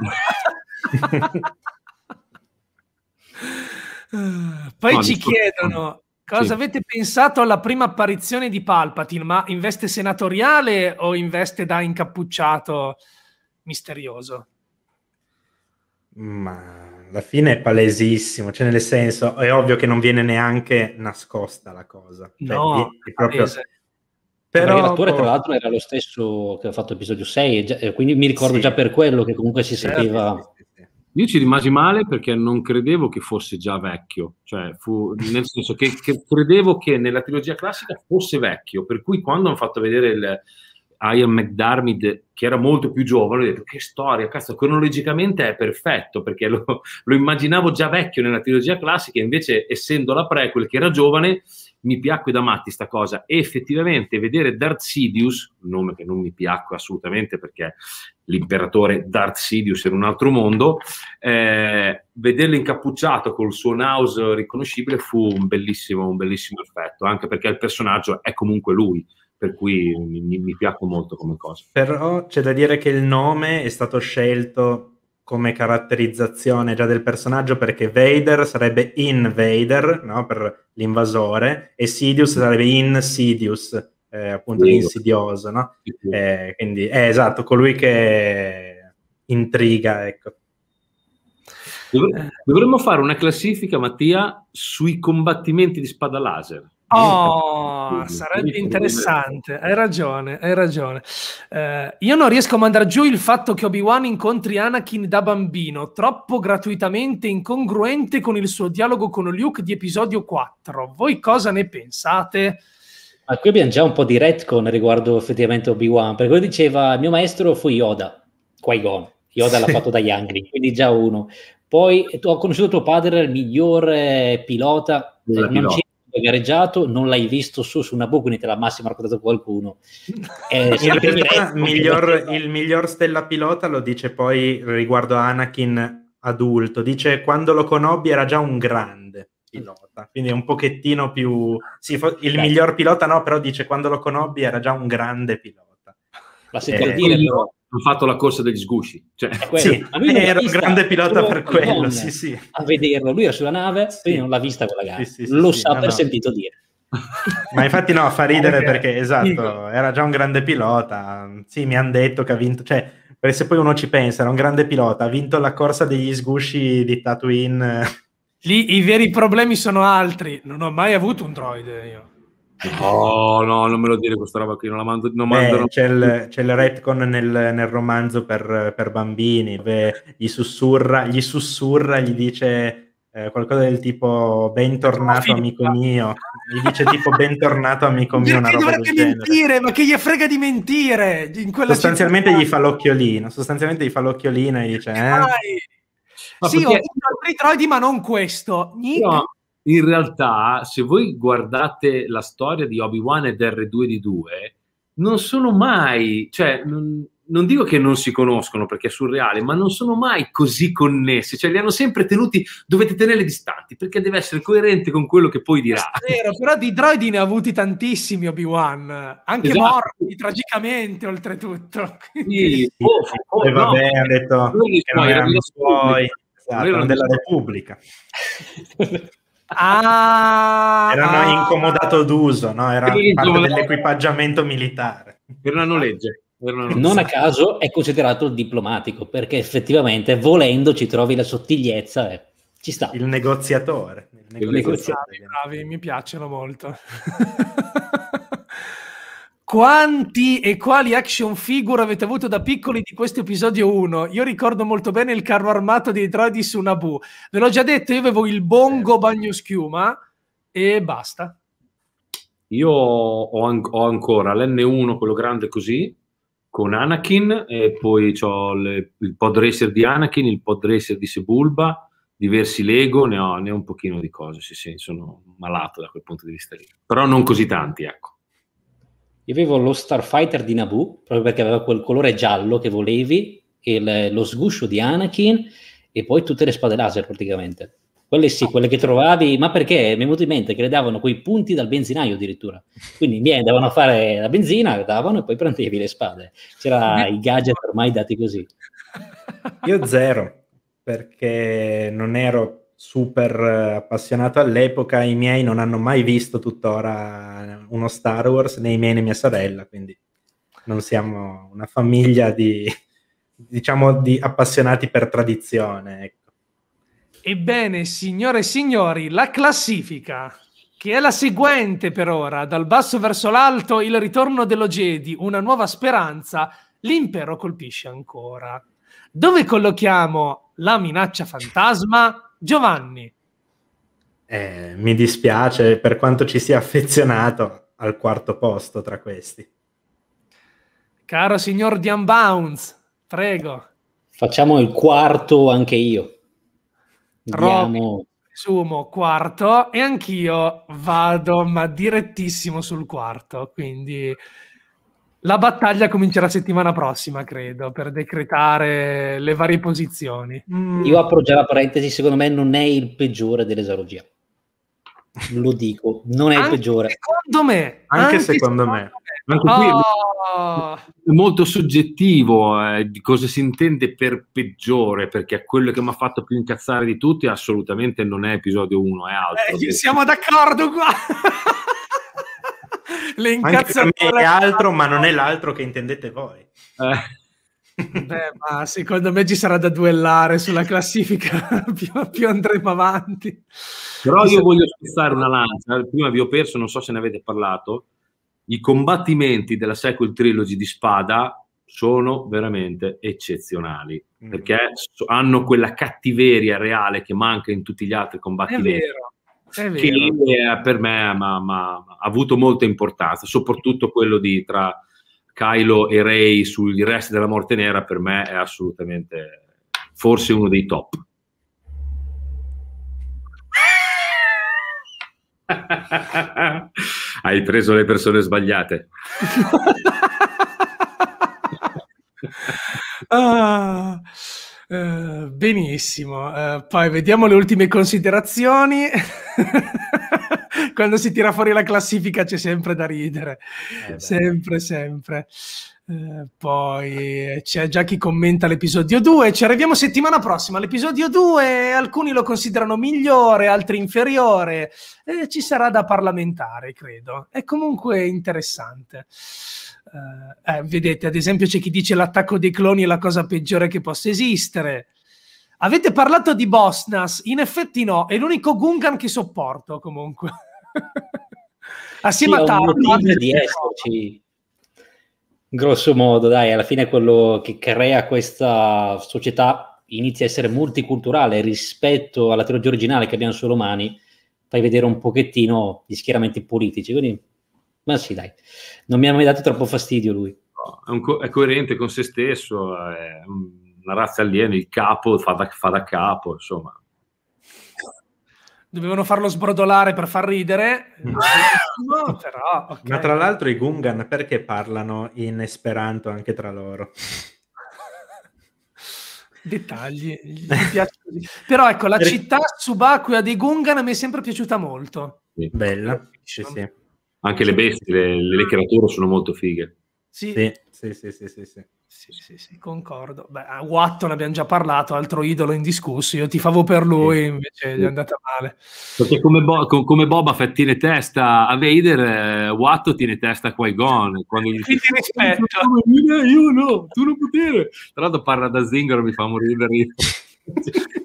Poi no, ci chiedono cosa avete pensato alla prima apparizione di Palpatine, ma in veste senatoriale o in veste da incappucciato misterioso? Ma alla fine è palesissimo, cioè nel senso è ovvio che non viene neanche nascosta la cosa. Cioè, no, è eh, proprio... Però... L'attore tra boh. l'altro era lo stesso che ha fatto episodio 6, eh, quindi mi ricordo sì. già per quello che comunque si sapeva... Io ci rimasi male perché non credevo che fosse già vecchio, cioè fu, nel senso che, che credevo che nella trilogia classica fosse vecchio, per cui quando hanno fatto vedere il, Ian McDarmid, che era molto più giovane, ho detto che storia, cazzo, cronologicamente è perfetto, perché lo, lo immaginavo già vecchio nella trilogia classica, invece essendo la prequel che era giovane, mi piacque da matti sta cosa. E effettivamente vedere Darth Sidious, nome che non mi piacque assolutamente perché l'imperatore Darth Sidious era un altro mondo, eh, vederlo incappucciato col suo naus riconoscibile fu un bellissimo, un bellissimo effetto, anche perché il personaggio è comunque lui per cui mi, mi piacque molto come cosa. Però c'è da dire che il nome è stato scelto come caratterizzazione già del personaggio perché Vader sarebbe Invader, no? per l'invasore, e Sidious sarebbe Insidious, eh, appunto l'insidioso, no? Eh, quindi è eh, esatto, colui che intriga, ecco. dovremmo fare una classifica, Mattia, sui combattimenti di spada laser. Oh, sarebbe interessante. Hai ragione, hai ragione. Eh, io non riesco a mandare giù il fatto che Obi-Wan incontri Anakin da bambino, troppo gratuitamente incongruente con il suo dialogo con Luke di episodio 4. Voi cosa ne pensate? Ma qui abbiamo già un po' di retcon riguardo effettivamente Obi-Wan, perché lui diceva il mio maestro fu Yoda, Qui-Gon. Yoda l'ha fatto da Youngling, quindi già uno. Poi tu, ho conosciuto tuo padre, il miglior pilota, eh, non pilota hai gareggiato, non l'hai visto su, su una te la massima raccontato qualcuno. Eh, in realtà miglior, il miglior stella pilota lo dice poi riguardo a Anakin adulto, dice quando lo conobbi era già un grande pilota, quindi un pochettino più... Sì, il miglior pilota no, però dice quando lo conobbi era già un grande pilota. La eh, dire, però, hanno fatto la corsa degli sgusci. Cioè, eh, sì, era un grande pilota per quello, sì, sì. A vederlo, lui era sulla nave, quindi non l'ha vista quella gara. Lo sa per no, sentito dire. Ma infatti no, fa ridere perché, esatto, era già un grande pilota. Sì, mi hanno detto che ha vinto... Cioè, perché se poi uno ci pensa, era un grande pilota, ha vinto la corsa degli sgusci di Tatooine. Lì i veri problemi sono altri. Non ho mai avuto un droide io. No, no, non me lo dire questa roba qui, non la mando. Non Beh, mandano... Eh, c'è, il, c'è il retcon nel, nel romanzo per, per, bambini, dove gli sussurra, gli sussurra, gli dice eh, qualcosa del tipo bentornato amico mio, gli dice tipo bentornato amico mio, una roba del mentire, ma che gli frega di mentire! sostanzialmente cittadina. gli fa l'occhiolino, sostanzialmente gli fa l'occhiolino e gli dice... Eh? Sì, ho visto altri troidi, ma non questo. Nick. No in realtà, se voi guardate la storia di Obi-Wan ed R2D2, non sono mai, cioè, non, non, dico che non si conoscono perché è surreale, ma non sono mai così connessi, cioè li hanno sempre tenuti, dovete tenerli distanti perché deve essere coerente con quello che poi dirà. È vero, però di droidi ne ha avuti tantissimi Obi-Wan, anche esatto. morti tragicamente oltretutto. Sì, oh, oh, e vabbè, no, ha detto che non erano suoi, esatto, della Repubblica. Ah, Erano ah. incomodato d'uso, no? Era parte dell'equipaggiamento militare. Per una nolegge. Non a caso è considerato il diplomatico, perché effettivamente volendo ci trovi la sottigliezza e ci sta. Il negoziatore. Il negoziatore. Il negoziatore. Bravi, mi piacciono molto. Quanti e quali action figure avete avuto da piccoli di questo episodio 1? Io ricordo molto bene il carro armato dei droidi su Naboo. Ve l'ho già detto, io avevo il bongo certo. bagnoschiuma e basta. Io ho, an ho ancora l'N1, quello grande così, con Anakin, e poi ho le, il pod racer di Anakin, il pod racer di Sebulba, diversi Lego, ne ho, ne ho un pochino di cose, sì, sì, sono malato da quel punto di vista lì. Però non così tanti, ecco. Io avevo lo Starfighter di Naboo, proprio perché aveva quel colore giallo che volevi, il, lo sguscio di Anakin e poi tutte le spade laser praticamente. Quelle sì, quelle che trovavi, ma perché mi è venuto in mente che le davano quei punti dal benzinaio addirittura. Quindi mi andavano a fare la benzina, la davano e poi prendevi le spade. C'era i gadget ormai dati così. Io zero, perché non ero super eh, appassionato all'epoca, i miei non hanno mai visto tuttora uno Star Wars, né i miei né mia sorella, quindi non siamo una famiglia di, diciamo, di appassionati per tradizione. Ecco. Ebbene, signore e signori, la classifica che è la seguente per ora, dal basso verso l'alto, il ritorno dello Jedi, una nuova speranza, l'impero colpisce ancora. Dove collochiamo la minaccia fantasma? Giovanni. Eh, mi dispiace per quanto ci sia affezionato al quarto posto tra questi. Caro signor Dian Bounce, prego. Facciamo il quarto anche io. Andiamo... Sumo quarto e anch'io vado ma direttissimo sul quarto, quindi la battaglia comincerà settimana prossima, credo, per decretare le varie posizioni. Mm. Io apro già la parentesi, secondo me non è il peggiore dell'esalogia. Lo dico, non è anche il peggiore. Secondo me. Anche, anche secondo, secondo me. me. Oh. è molto soggettivo eh, di cosa si intende per peggiore, perché quello che mi ha fatto più incazzare di tutti assolutamente non è episodio 1, è altro. Eh, siamo d'accordo qua. le incazzature. è altro, ma non è l'altro che intendete voi. Eh. eh. Beh, ma secondo me ci sarà da duellare sulla classifica, più, più andremo avanti. Però io voglio spezzare una lancia, prima vi ho perso, non so se ne avete parlato, i combattimenti della sequel trilogy di Spada sono veramente eccezionali, mm. perché hanno quella cattiveria reale che manca in tutti gli altri combattimenti. È vero, che per me ha avuto molta importanza, soprattutto quello di tra Kylo e Ray sui resti della morte nera per me è assolutamente forse uno dei top. Hai preso le persone sbagliate. ah. Eh, benissimo, uh, poi vediamo le ultime considerazioni. Quando si tira fuori la classifica c'è sempre da ridere, eh sempre, sempre. Uh, poi c'è già chi commenta l'episodio 2, ci arriviamo settimana prossima. L'episodio 2 alcuni lo considerano migliore, altri inferiore, eh, ci sarà da parlamentare, credo. È comunque interessante. Eh, eh, vedete, ad esempio c'è chi dice l'attacco dei cloni è la cosa peggiore che possa esistere. Avete parlato di Bosnas? In effetti no, è l'unico Gungan che sopporto comunque. Assieme sì, a Tarno. di esserci, grosso modo, dai, alla fine è quello che crea questa società inizia a essere multiculturale rispetto alla trilogia originale che abbiamo sulle mani, fai vedere un pochettino gli schieramenti politici, quindi ma sì, dai, non mi ha mai dato troppo fastidio lui. No, è, co- è, coerente con se stesso, è una razza aliena, il capo fa da, fa da capo, insomma. Dovevano farlo sbrodolare per far ridere, no, però, okay. Ma tra l'altro i Gungan perché parlano in esperanto anche tra loro? dettagli. Però ecco, la città subacquea dei Gungan mi è sempre piaciuta molto. Bella, sì, sì. Anche le bestie, le, le creature ah. sono molto fighe. Sì, sì, sì, sì, sì, sì. Sì, sì, concordo. Beh, a Watton abbiamo già parlato, altro idolo in indiscusso. Io ti favo per lui, invece gli è andata male. Perché come, Bo- come Boba Fett tiene testa a Vader, eh, Watton tiene testa a Qui-Gon. Eh, quando gli dice, rispetto. Io no, tu non potere. Tra l'altro parla da Zingaro, mi fa morire da ridere.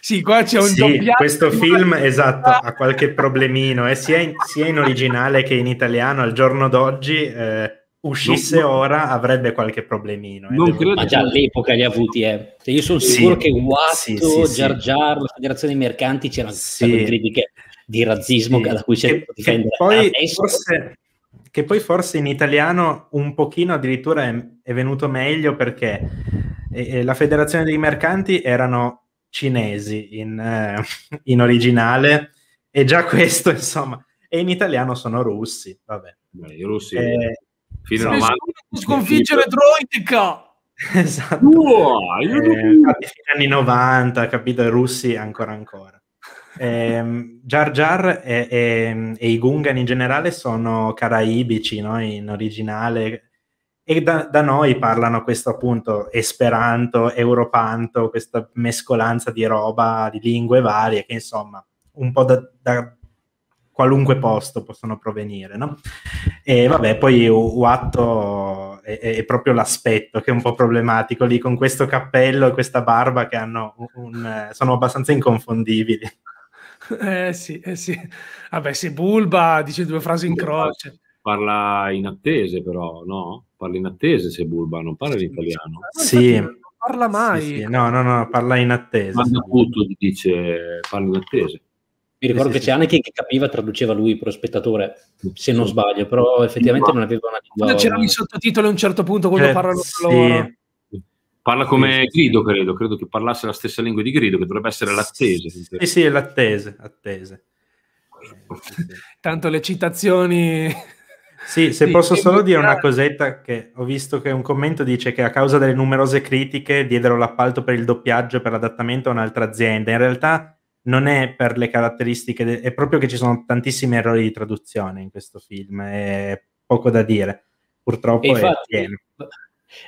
Sì, qua c'è un sì, Questo film, esatto, ha qualche problemino, eh, sia, in, sia, in, originale che in italiano al giorno d'oggi. Eh, uscisse non, ora avrebbe qualche problemino. Eh, non credo. Ma già all'epoca li ha avuti, eh. Cioè, io sono sicuro sì, che Watto, sì, sì, Jar Jar, la Federazione dei Mercanti c'erano sì. critiche di razzismo da cui c'è che, difendere. Che poi, ah, forse, che poi forse in italiano un pochino addirittura è, è venuto meglio perché eh, eh la Federazione dei Mercanti erano cinesi in, eh, in originale e già questo, insomma, e in italiano sono russi, vabbè. Beh, I russi... Eh, fino a Sconfiggere Troitica! Esatto. Wow, io eh, anni 90, capito? I russi ancora ancora. Eh, Jar Jar e, e, e, i Gungan in generale sono caraibici no? in originale e da, da, noi parlano questo appunto esperanto, europanto, questa mescolanza di roba, di lingue varie, che insomma un po' da, da qualunque posto possono provenire, no? E vabbè, poi Watto è, è, proprio l'aspetto che è un po' problematico lì, con questo cappello e questa barba che hanno un, eh, sono abbastanza inconfondibili. Eh sì, eh sì. Vabbè, se Bulba dice due frasi in croce parla in attese, però, no? Parla in attese se Bulba non parla in italiano. Sì. Non parla mai. Sì, sì. No, no, no, parla in attesa. Quando appunto dice parla in attese. Mi ricordo sì, che c'è Anakin che capiva, traduceva lui per lo spettatore, se non sbaglio, però effettivamente non aveva una lingua. Quando c'erano i sottotitoli a un certo punto quando eh, parlano tra loro. Parla come Grido, credo, credo che parlasse la stessa lingua di Grido, che dovrebbe essere l'attese. Sì, sì, l'attese, attese. Tanto le citazioni sì, se sì, posso solo dire una cosetta, che ho visto che un commento dice che a causa delle numerose critiche diedero l'appalto per il doppiaggio per l'adattamento a un'altra azienda. In realtà non è per le caratteristiche, de- è proprio che ci sono tantissimi errori di traduzione in questo film, è poco da dire. Purtroppo infatti, è pieno.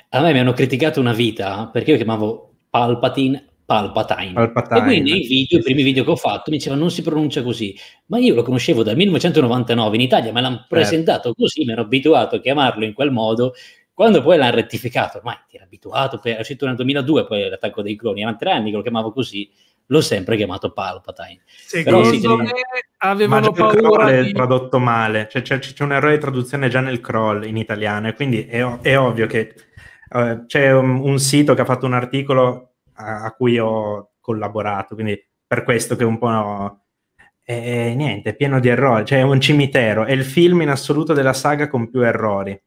A me mi hanno criticato una vita perché io chiamavo Palpatine Palpatine. Palpatine. E quindi nei video, i primi video che ho fatto mi diceva non si pronuncia così, ma io lo conoscevo dal 1999 in Italia, me l'hanno certo. presentato così, mi ero abituato a chiamarlo in quel modo. Quando poi l'hanno rettificato, ormai ti ero abituato, per, è uscito nel 2002 poi l'attacco dei cloni, erano tre anni che lo chiamavo così, l'ho sempre chiamato Palpatine. Secondo Però, sì, me ne... avevano paura è di... tradotto male, cioè, c'è, cioè, c'è, un errore di traduzione già nel crawl in italiano e quindi è, è ovvio che eh, c'è un, un sito che ha fatto un articolo a, cui ho collaborato, quindi per questo che un po'... No, eh, niente, è pieno di errori, cioè è un cimitero, è il film in assoluto della saga con più errori.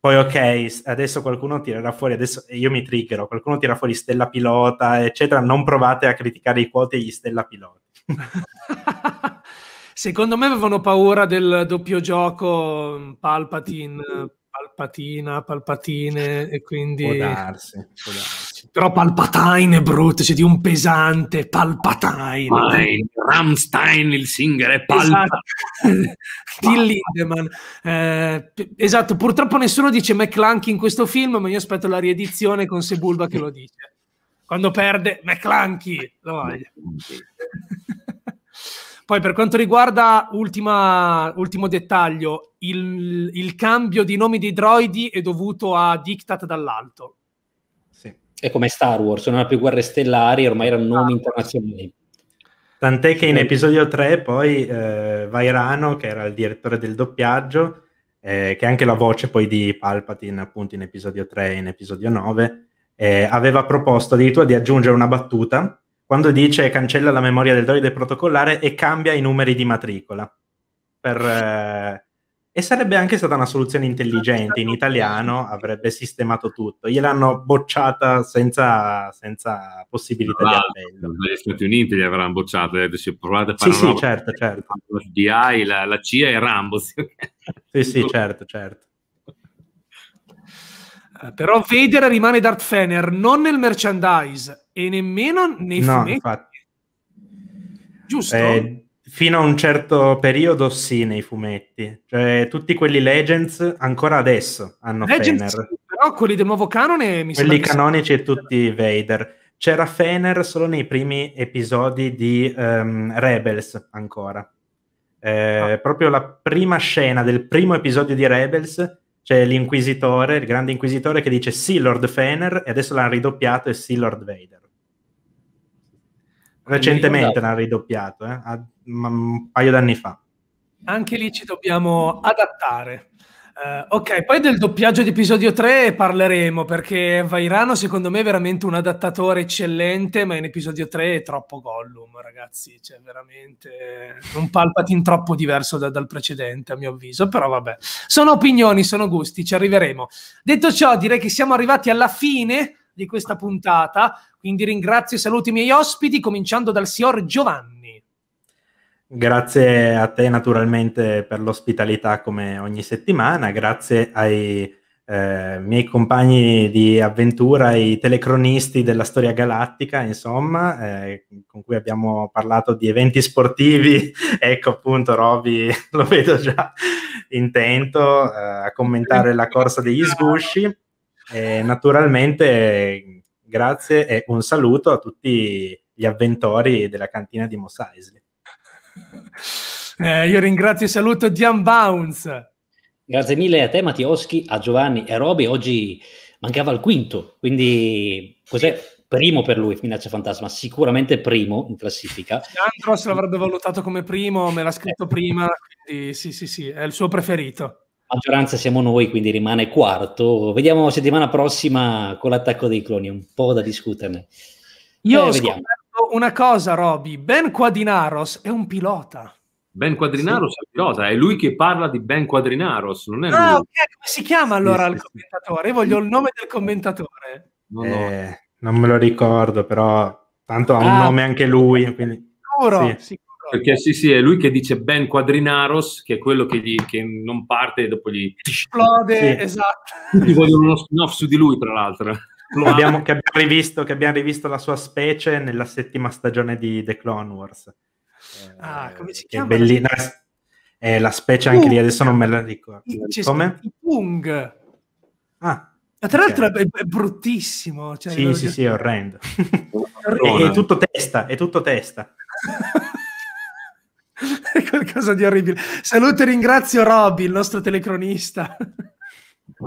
Poi ok, adesso qualcuno tirerà fuori, adesso io mi triggerò, qualcuno tira fuori Stella Pilota, eccetera, non provate a criticare i quoti gli Stella Pilota. Secondo me avevano paura del doppio gioco Palpatine Palpatina, Palpatine e quindi... Può darsi, può darsi. Però Palpatine è brutto, cioè di un pesante Palpatine. Palpatine. Ramstein il singer è Palpatine. Esatto. di Lindemann. Eh, esatto, purtroppo nessuno dice McClunky in questo film, ma io aspetto la riedizione con Sebulba che lo dice. Quando perde McClunky, lo voglio. Poi per quanto riguarda, ultima, ultimo dettaglio, il, il, cambio di nomi dei droidi è dovuto a diktat dall'alto. Sì. È come Star Wars, non ha più Guerre Stellari, ormai erano ah. nomi ah. internazionali. Tant'è che in episodio 3 poi eh, Vairano, che era il direttore del doppiaggio, eh, che è anche la voce poi di Palpatine appunto in episodio 3 e in episodio 9, eh, aveva proposto addirittura di aggiungere una battuta quando dice cancella la memoria del droide protocollare e cambia i numeri di matricola. Per, eh, e sarebbe anche stata una soluzione intelligente, in italiano avrebbe sistemato tutto. Gliel'hanno bocciata senza, senza possibilità di appello. Negli Stati Uniti li avranno bocciata, se provate a fare sì, una sì, certo, certo. La FBI, la, la CIA e Rambo. sì, sì, certo, certo. Eh, però Vader rimane Darth Fener, non nel merchandise, e nemmeno nei no, fumetti. Infatti. Giusto? Eh, fino a un certo periodo sì nei fumetti. Cioè tutti quelli Legends ancora adesso hanno Legends, Fener. Però quelli del nuovo canone mi sembra... Quelli canonici e tutti Vader. C'era Fener solo nei primi episodi di um, Rebels ancora. Eh, ah. Proprio la prima scena del primo episodio di Rebels c'è l'inquisitore, il grande inquisitore che dice sì Lord Fener e adesso l'hanno ridoppiato e sì Lord Vader. Recentemente l'ha ridoppiato, eh? A, un paio d'anni fa. Anche lì ci dobbiamo adattare. Uh, ok, poi del doppiaggio di episodio 3 parleremo perché Vairano secondo me è veramente un adattatore eccellente, ma in episodio 3 è troppo Gollum, ragazzi, cioè veramente eh, un Palpatine troppo diverso da, dal precedente a mio avviso, però vabbè, sono opinioni, sono gusti, ci arriveremo. Detto ciò, direi che siamo arrivati alla fine di questa puntata. Quindi ringrazio e saluto i miei ospiti, cominciando dal signor Giovanni. Grazie a te naturalmente per l'ospitalità come ogni settimana, grazie ai eh, miei compagni di avventura, i telecronisti della storia galattica, insomma, eh, con cui abbiamo parlato di eventi sportivi. ecco appunto, Roby lo vedo già intento eh, a commentare la corsa degli sgusci. e naturalmente Grazie e un saluto a tutti gli avventori della cantina di Mos Eisley. Eh, io ringrazio e saluto Gian Bounce. Grazie mille a te Mattioschi, a Giovanni e a Roby. Oggi mancava il quinto, quindi cos'è? Primo per lui, Minaccia Fantasma, sicuramente primo in classifica. Andros l'avrebbe valutato come primo, me l'ha scritto eh. prima, quindi sì, sì, sì, è il suo preferito maggioranza siamo noi, quindi rimane quarto. Vediamo settimana prossima con l'attacco dei cloni, un po' da discuterne. Io eh, ho scoperto una cosa, Roby. Ben Quadrinaros è un pilota. Ben Quadrinaros sì. è un pilota, è lui che parla di Ben Quadrinaros, non è ah, lui. Ah, okay. come si chiama allora il commentatore? Io voglio il nome del commentatore. No, no. Eh, non me lo ricordo, però tanto ha un ah. nome anche lui. Quindi... Sicuro, sì. sicuro perché sì, sì, è lui che dice Ben Quadrinaros, che è quello che, gli, che non parte e dopo gli esplode. Sì. Esatto. Tutti vogliono uno spin-off su di lui, tra l'altro. Abbiamo, che, abbiamo rivisto, che, abbiamo rivisto, la sua specie nella settima stagione di The Clone Wars. Eh, ah, eh, come si chiama? È bellina. È la specie anche lì, adesso non me la ricordo. Come? Pung. Ah, ma tra l'altro okay. è, bruttissimo. Cioè, sì, sì, sì, è orrendo. è, tutto testa, è tutto testa. qualcosa di orribile. Saluto e ringrazio Roby, il nostro telecronista.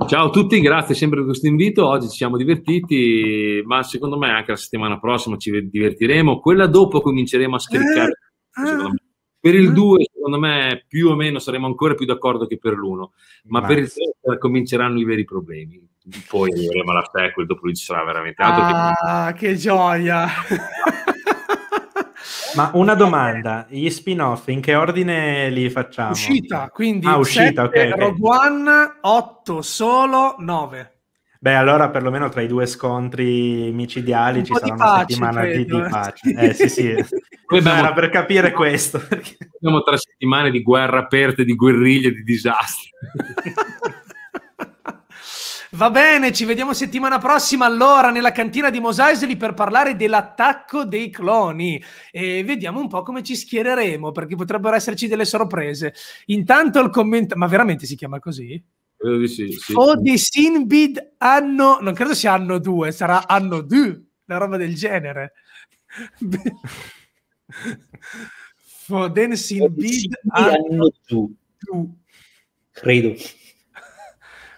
Ciao a tutti, grazie sempre per questo invito. Oggi ci siamo divertiti, ma secondo me anche la settimana prossima ci divertiremo. Quella dopo cominceremo a scaricare. Eh, eh. per il 2, eh. secondo me, più o meno saremo ancora più d'accordo che per l'1, ma nice. per il 3 cominceranno i veri problemi. Poi arriveremo alla sequel, dopo lì ci sarà veramente altro. Ah, che, che gioia! Ma una domanda, gli spin-off in che ordine li facciamo? Uscita, quindi ah, uscita, 7, okay, Rogue okay. One, 8 solo, 9. Beh, allora perlomeno tra i due scontri micidiali un ci sarà una settimana credo. di, di eh. pace. Eh sì, sì. abbiamo, era per capire questo. Abbiamo tre settimane di guerra aperte, di guerriglie, di disastri. Va bene, ci vediamo settimana prossima allora nella cantina di Mosaisli per parlare dell'attacco dei cloni e vediamo un po' come ci schiereremo perché potrebbero esserci delle sorprese. Intanto il commento, ma veramente si chiama così? Credo di sì. sì. O di Sinbid anno, non credo sia anno 2, sarà anno 2, una roba del genere. Foden Sinbid anno 2. Credo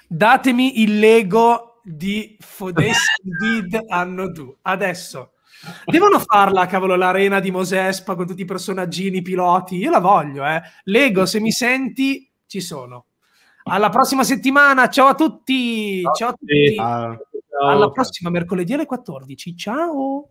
datemi il Lego di Fodesh Did Anno 2. Adesso. Devono farla, cavolo, l'arena di Mosespa con tutti i personaggini, i piloti. Io la voglio, eh. Lego, se mi senti, ci sono. Alla prossima settimana. Ciao a tutti. Ciao a tutti. Alla prossima mercoledì alle 14. Ciao.